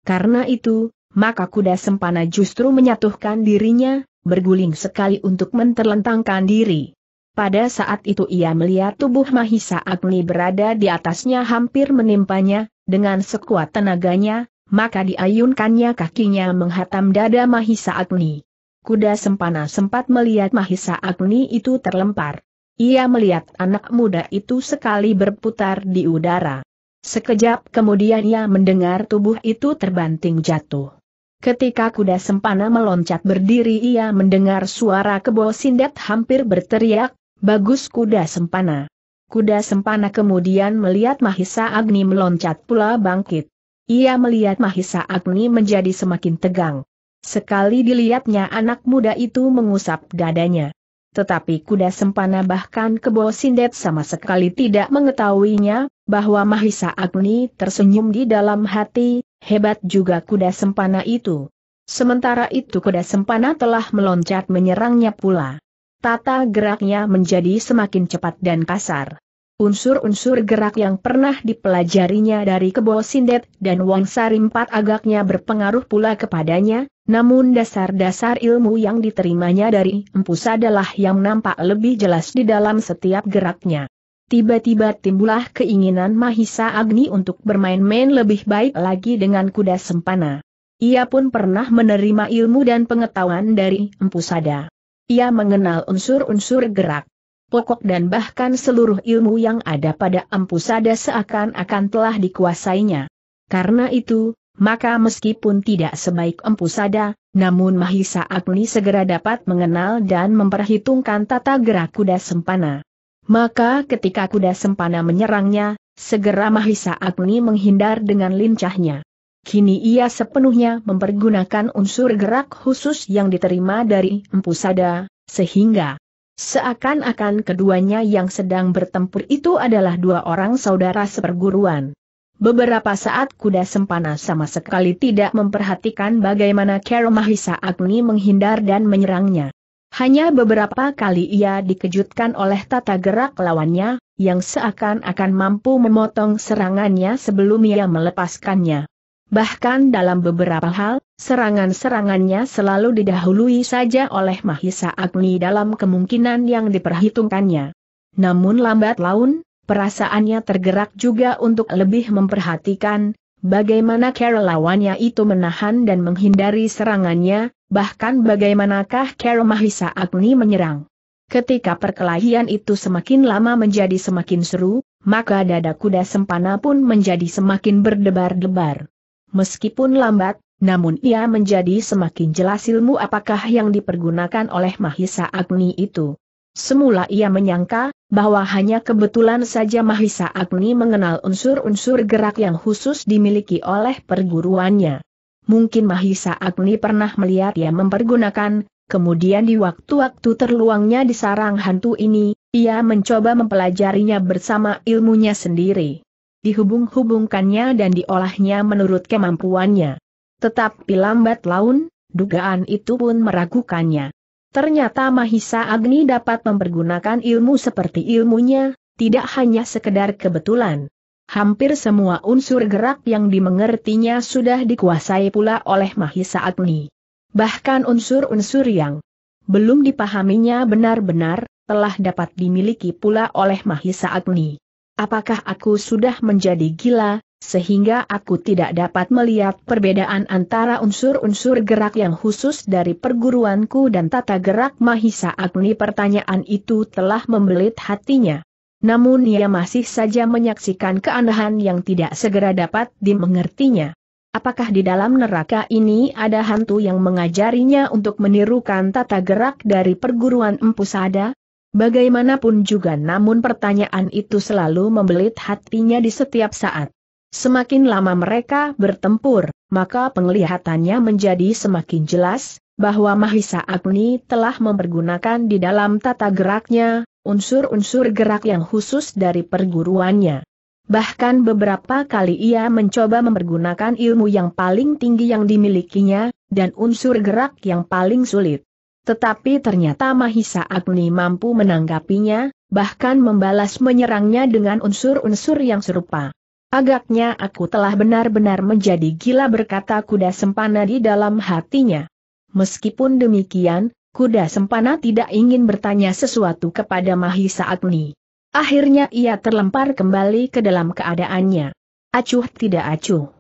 Karena itu, maka kuda sempana justru menyatuhkan dirinya, berguling sekali untuk menterlentangkan diri. Pada saat itu ia melihat tubuh Mahisa Agni berada di atasnya hampir menimpanya, dengan sekuat tenaganya, maka diayunkannya kakinya menghatam dada Mahisa Agni. Kuda Sempana sempat melihat Mahisa Agni itu terlempar. Ia melihat anak muda itu sekali berputar di udara. Sekejap kemudian ia mendengar tubuh itu terbanting jatuh. Ketika kuda sempana meloncat berdiri ia mendengar suara kebo sindet hampir berteriak, bagus kuda sempana. Kuda sempana kemudian melihat Mahisa Agni meloncat pula bangkit. Ia melihat Mahisa Agni menjadi semakin tegang. Sekali dilihatnya anak muda itu mengusap dadanya. Tetapi kuda sempana bahkan kebo sindet sama sekali tidak mengetahuinya, bahwa Mahisa Agni tersenyum di dalam hati, hebat juga kuda sempana itu. Sementara itu kuda sempana telah meloncat menyerangnya pula. Tata geraknya menjadi semakin cepat dan kasar. Unsur-unsur gerak yang pernah dipelajarinya dari kebo sindet dan Wong Sarimpat agaknya berpengaruh pula kepadanya, namun dasar-dasar ilmu yang diterimanya dari empus adalah yang nampak lebih jelas di dalam setiap geraknya. Tiba-tiba timbullah keinginan Mahisa Agni untuk bermain-main lebih baik lagi dengan kuda sempana. Ia pun pernah menerima ilmu dan pengetahuan dari Empusada. Ia mengenal unsur-unsur gerak, pokok dan bahkan seluruh ilmu yang ada pada Empusada seakan-akan telah dikuasainya. Karena itu, maka meskipun tidak sebaik Empu Sada, namun Mahisa Agni segera dapat mengenal dan memperhitungkan tata gerak kuda sempana. Maka ketika kuda sempana menyerangnya, segera Mahisa Agni menghindar dengan lincahnya. Kini ia sepenuhnya mempergunakan unsur gerak khusus yang diterima dari Empu Sada, sehingga seakan-akan keduanya yang sedang bertempur itu adalah dua orang saudara seperguruan. Beberapa saat kuda sempana sama sekali tidak memperhatikan bagaimana Kero Mahisa Agni menghindar dan menyerangnya. Hanya beberapa kali ia dikejutkan oleh tata gerak lawannya, yang seakan-akan mampu memotong serangannya sebelum ia melepaskannya. Bahkan dalam beberapa hal, serangan-serangannya selalu didahului saja oleh Mahisa Agni dalam kemungkinan yang diperhitungkannya. Namun lambat laun, perasaannya tergerak juga untuk lebih memperhatikan, bagaimana Carol lawannya itu menahan dan menghindari serangannya, bahkan bagaimanakah Carol Mahisa Agni menyerang. Ketika perkelahian itu semakin lama menjadi semakin seru, maka dada kuda sempana pun menjadi semakin berdebar-debar. Meskipun lambat, namun ia menjadi semakin jelas ilmu apakah yang dipergunakan oleh Mahisa Agni itu. Semula ia menyangka, bahwa hanya kebetulan saja Mahisa Agni mengenal unsur-unsur gerak yang khusus dimiliki oleh perguruannya. Mungkin Mahisa Agni pernah melihat ia mempergunakan, kemudian di waktu-waktu terluangnya di sarang hantu ini, ia mencoba mempelajarinya bersama ilmunya sendiri. Dihubung-hubungkannya dan diolahnya menurut kemampuannya. Tetapi lambat laun, dugaan itu pun meragukannya. Ternyata Mahisa Agni dapat mempergunakan ilmu seperti ilmunya, tidak hanya sekedar kebetulan. Hampir semua unsur gerak yang dimengertinya sudah dikuasai pula oleh Mahisa Agni. Bahkan unsur-unsur yang belum dipahaminya benar-benar, telah dapat dimiliki pula oleh Mahisa Agni. Apakah aku sudah menjadi gila, sehingga aku tidak dapat melihat perbedaan antara unsur-unsur gerak yang khusus dari perguruanku dan tata gerak Mahisa Agni pertanyaan itu telah membelit hatinya. Namun ia masih saja menyaksikan keanehan yang tidak segera dapat dimengertinya. Apakah di dalam neraka ini ada hantu yang mengajarinya untuk menirukan tata gerak dari perguruan Empusada? Bagaimanapun juga namun pertanyaan itu selalu membelit hatinya di setiap saat. Semakin lama mereka bertempur, maka penglihatannya menjadi semakin jelas, bahwa Mahisa Agni telah mempergunakan di dalam tata geraknya, unsur-unsur gerak yang khusus dari perguruannya. Bahkan beberapa kali ia mencoba mempergunakan ilmu yang paling tinggi yang dimilikinya, dan unsur gerak yang paling sulit. Tetapi ternyata Mahisa Agni mampu menanggapinya, bahkan membalas menyerangnya dengan unsur-unsur yang serupa. Agaknya aku telah benar-benar menjadi gila berkata kuda sempana di dalam hatinya. Meskipun demikian, kuda sempana tidak ingin bertanya sesuatu kepada Mahisa Agni. Akhirnya ia terlempar kembali ke dalam keadaannya. Acuh tidak acuh.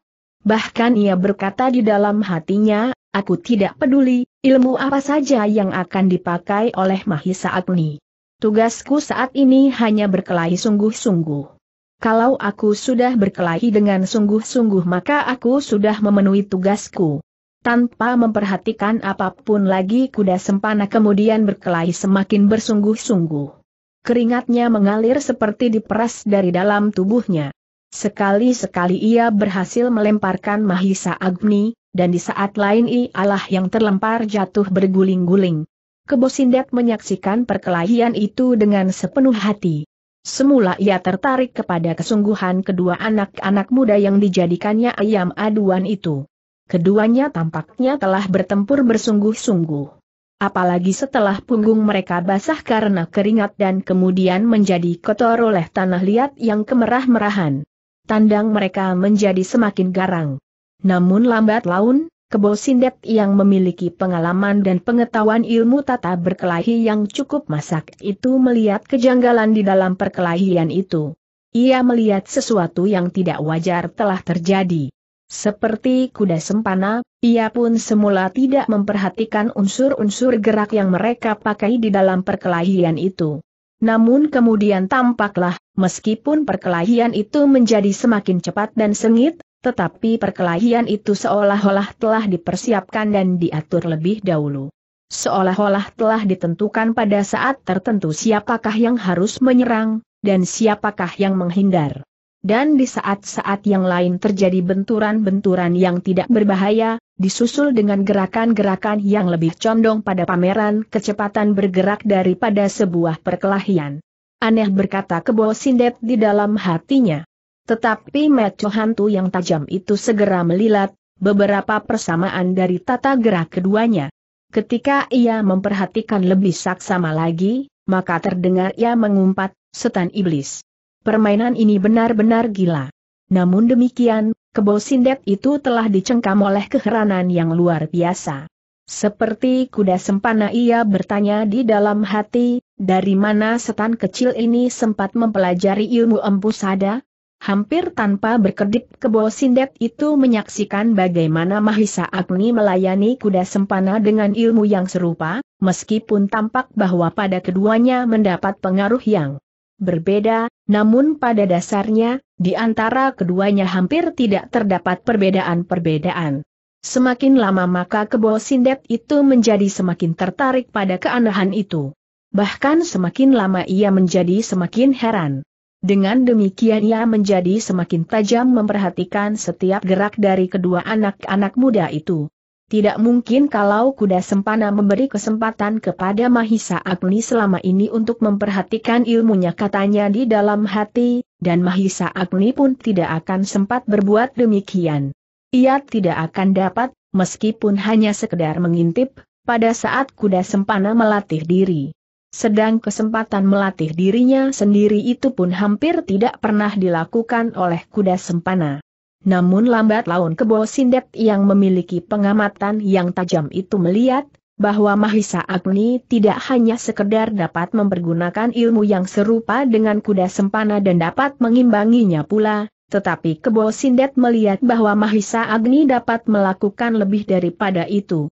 Bahkan ia berkata di dalam hatinya, aku tidak peduli, ilmu apa saja yang akan dipakai oleh Mahisa Agni. Tugasku saat ini hanya berkelahi sungguh-sungguh kalau aku sudah berkelahi dengan sungguh-sungguh maka aku sudah memenuhi tugasku. Tanpa memperhatikan apapun lagi kuda sempana kemudian berkelahi semakin bersungguh-sungguh. Keringatnya mengalir seperti diperas dari dalam tubuhnya. Sekali-sekali ia berhasil melemparkan Mahisa Agni, dan di saat lain ialah yang terlempar jatuh berguling-guling. Kebosindat menyaksikan perkelahian itu dengan sepenuh hati. Semula ia tertarik kepada kesungguhan kedua anak-anak muda yang dijadikannya ayam aduan itu. Keduanya tampaknya telah bertempur bersungguh-sungguh. Apalagi setelah punggung mereka basah karena keringat dan kemudian menjadi kotor oleh tanah liat yang kemerah-merahan. Tandang mereka menjadi semakin garang. Namun lambat laun, Kebo Sindet yang memiliki pengalaman dan pengetahuan ilmu tata berkelahi yang cukup masak itu melihat kejanggalan di dalam perkelahian itu. Ia melihat sesuatu yang tidak wajar telah terjadi. Seperti kuda sempana, ia pun semula tidak memperhatikan unsur-unsur gerak yang mereka pakai di dalam perkelahian itu. Namun kemudian tampaklah, meskipun perkelahian itu menjadi semakin cepat dan sengit, tetapi perkelahian itu seolah-olah telah dipersiapkan dan diatur lebih dahulu. Seolah-olah telah ditentukan pada saat tertentu siapakah yang harus menyerang, dan siapakah yang menghindar. Dan di saat-saat yang lain terjadi benturan-benturan yang tidak berbahaya, disusul dengan gerakan-gerakan yang lebih condong pada pameran kecepatan bergerak daripada sebuah perkelahian. Aneh berkata kebo sindet di dalam hatinya. Tetapi mata hantu yang tajam itu segera melilat, beberapa persamaan dari tata gerak keduanya. Ketika ia memperhatikan lebih saksama lagi, maka terdengar ia mengumpat, setan iblis. Permainan ini benar-benar gila. Namun demikian, kebo sindet itu telah dicengkam oleh keheranan yang luar biasa. Seperti kuda sempana ia bertanya di dalam hati, dari mana setan kecil ini sempat mempelajari ilmu empu sadar? Hampir tanpa berkedip kebo sindet itu menyaksikan bagaimana Mahisa Agni melayani kuda sempana dengan ilmu yang serupa, meskipun tampak bahwa pada keduanya mendapat pengaruh yang berbeda, namun pada dasarnya, di antara keduanya hampir tidak terdapat perbedaan-perbedaan. Semakin lama maka kebo sindet itu menjadi semakin tertarik pada keanehan itu. Bahkan semakin lama ia menjadi semakin heran. Dengan demikian ia menjadi semakin tajam memperhatikan setiap gerak dari kedua anak-anak muda itu. Tidak mungkin kalau kuda sempana memberi kesempatan kepada Mahisa Agni selama ini untuk memperhatikan ilmunya katanya di dalam hati, dan Mahisa Agni pun tidak akan sempat berbuat demikian. Ia tidak akan dapat, meskipun hanya sekedar mengintip, pada saat kuda sempana melatih diri. Sedang kesempatan melatih dirinya sendiri itu pun hampir tidak pernah dilakukan oleh kuda sempana. Namun lambat laun kebo sindet yang memiliki pengamatan yang tajam itu melihat, bahwa Mahisa Agni tidak hanya sekedar dapat mempergunakan ilmu yang serupa dengan kuda sempana dan dapat mengimbanginya pula, tetapi Kebo Sindet melihat bahwa Mahisa Agni dapat melakukan lebih daripada itu.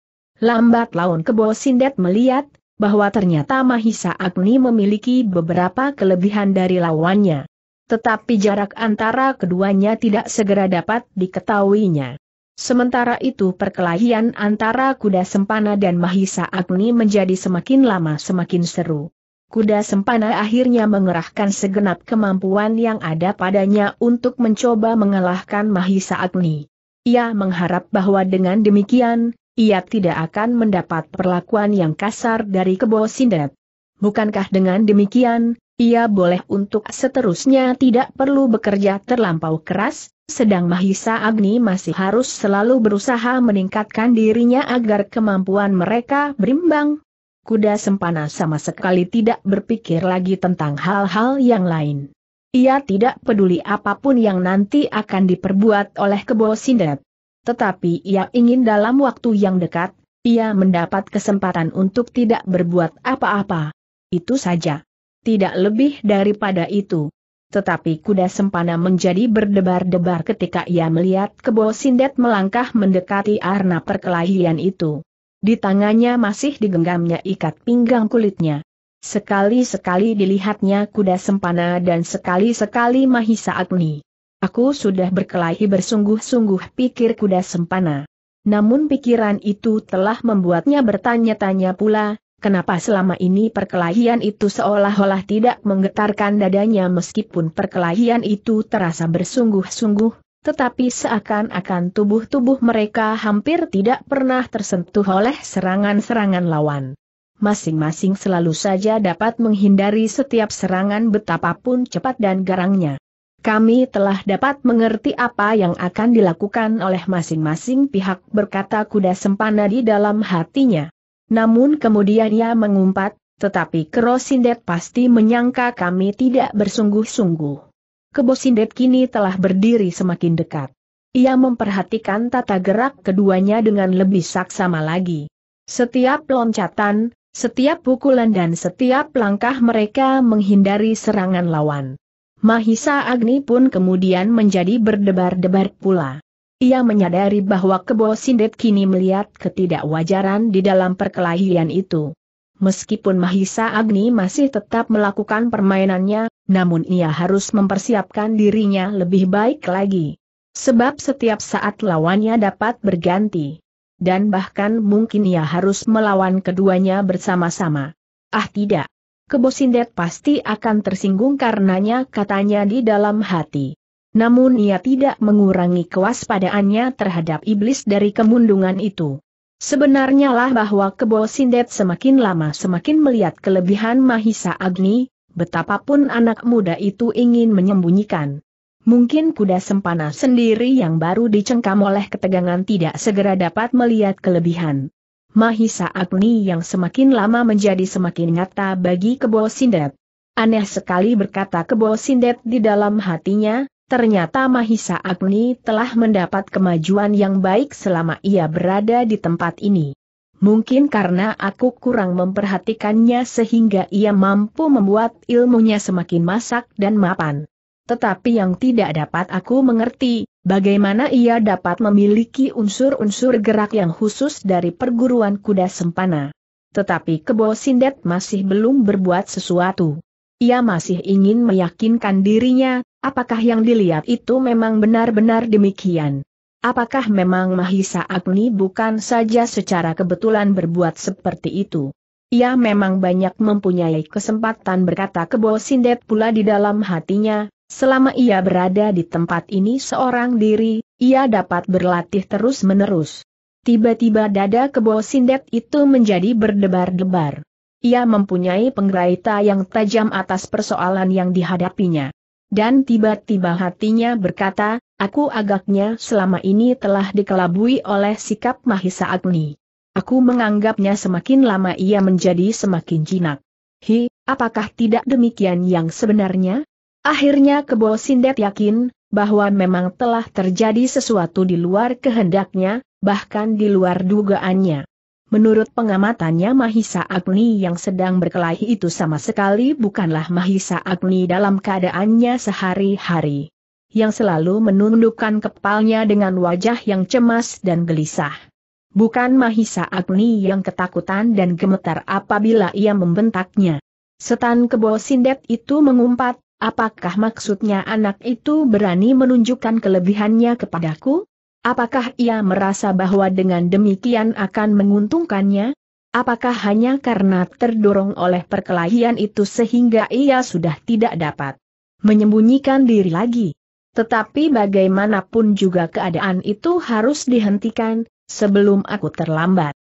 Lambat laun Kebo Sindet melihat, bahwa ternyata Mahisa Agni memiliki beberapa kelebihan dari lawannya. Tetapi jarak antara keduanya tidak segera dapat diketahuinya. Sementara itu perkelahian antara kuda sempana dan Mahisa Agni menjadi semakin lama semakin seru. Kuda Sempana akhirnya mengerahkan segenap kemampuan yang ada padanya untuk mencoba mengalahkan Mahisa Agni. Ia mengharap bahwa dengan demikian, ia tidak akan mendapat perlakuan yang kasar dari kebo sindet. Bukankah dengan demikian, ia boleh untuk seterusnya tidak perlu bekerja terlampau keras, sedang Mahisa Agni masih harus selalu berusaha meningkatkan dirinya agar kemampuan mereka berimbang. Kuda Sempana sama sekali tidak berpikir lagi tentang hal-hal yang lain. Ia tidak peduli apapun yang nanti akan diperbuat oleh kebo sindet tetapi ia ingin dalam waktu yang dekat, ia mendapat kesempatan untuk tidak berbuat apa-apa. Itu saja. Tidak lebih daripada itu. Tetapi kuda sempana menjadi berdebar-debar ketika ia melihat kebo sindet melangkah mendekati arna perkelahian itu. Di tangannya masih digenggamnya ikat pinggang kulitnya. Sekali-sekali dilihatnya kuda sempana dan sekali-sekali Mahisa Agni. Aku sudah berkelahi bersungguh-sungguh pikir kuda sempana. Namun pikiran itu telah membuatnya bertanya-tanya pula, kenapa selama ini perkelahian itu seolah-olah tidak menggetarkan dadanya meskipun perkelahian itu terasa bersungguh-sungguh, tetapi seakan-akan tubuh-tubuh mereka hampir tidak pernah tersentuh oleh serangan-serangan lawan. Masing-masing selalu saja dapat menghindari setiap serangan betapapun cepat dan garangnya. Kami telah dapat mengerti apa yang akan dilakukan oleh masing-masing pihak berkata kuda sempana di dalam hatinya. Namun kemudian ia mengumpat, tetapi Kerosindet pasti menyangka kami tidak bersungguh-sungguh. Kebosindet kini telah berdiri semakin dekat. Ia memperhatikan tata gerak keduanya dengan lebih saksama lagi. Setiap loncatan, setiap pukulan dan setiap langkah mereka menghindari serangan lawan. Mahisa Agni pun kemudian menjadi berdebar-debar pula. Ia menyadari bahwa Kebo Sindet kini melihat ketidakwajaran di dalam perkelahian itu. Meskipun Mahisa Agni masih tetap melakukan permainannya, namun ia harus mempersiapkan dirinya lebih baik lagi. Sebab setiap saat lawannya dapat berganti. Dan bahkan mungkin ia harus melawan keduanya bersama-sama. Ah tidak, Kebosindet pasti akan tersinggung karenanya katanya di dalam hati. Namun ia tidak mengurangi kewaspadaannya terhadap iblis dari kemundungan itu. Sebenarnya lah bahwa Kebo Sindet semakin lama semakin melihat kelebihan Mahisa Agni, betapapun anak muda itu ingin menyembunyikan. Mungkin kuda sempana sendiri yang baru dicengkam oleh ketegangan tidak segera dapat melihat kelebihan Mahisa Agni yang semakin lama menjadi semakin nyata bagi Kebo Sindet. Aneh sekali berkata Kebo Sindet di dalam hatinya, ternyata Mahisa Agni telah mendapat kemajuan yang baik selama ia berada di tempat ini. Mungkin karena aku kurang memperhatikannya sehingga ia mampu membuat ilmunya semakin masak dan mapan. Tetapi yang tidak dapat aku mengerti, Bagaimana ia dapat memiliki unsur-unsur gerak yang khusus dari perguruan kuda sempana? Tetapi Kebo Sindet masih belum berbuat sesuatu. Ia masih ingin meyakinkan dirinya, apakah yang dilihat itu memang benar-benar demikian. Apakah memang Mahisa Agni bukan saja secara kebetulan berbuat seperti itu? Ia memang banyak mempunyai kesempatan berkata Kebo Sindet pula di dalam hatinya, Selama ia berada di tempat ini seorang diri, ia dapat berlatih terus-menerus. Tiba-tiba dada kebo sindet itu menjadi berdebar-debar. Ia mempunyai penggeraita yang tajam atas persoalan yang dihadapinya. Dan tiba-tiba hatinya berkata, aku agaknya selama ini telah dikelabui oleh sikap Mahisa Agni. Aku menganggapnya semakin lama ia menjadi semakin jinak. Hi, apakah tidak demikian yang sebenarnya? Akhirnya Kebo Sindet yakin, bahwa memang telah terjadi sesuatu di luar kehendaknya, bahkan di luar dugaannya. Menurut pengamatannya Mahisa Agni yang sedang berkelahi itu sama sekali bukanlah Mahisa Agni dalam keadaannya sehari-hari. Yang selalu menundukkan kepalnya dengan wajah yang cemas dan gelisah. Bukan Mahisa Agni yang ketakutan dan gemetar apabila ia membentaknya. Setan kebo sindet itu mengumpat, Apakah maksudnya anak itu berani menunjukkan kelebihannya kepadaku? Apakah ia merasa bahwa dengan demikian akan menguntungkannya? Apakah hanya karena terdorong oleh perkelahian itu sehingga ia sudah tidak dapat menyembunyikan diri lagi? Tetapi bagaimanapun juga keadaan itu harus dihentikan, sebelum aku terlambat.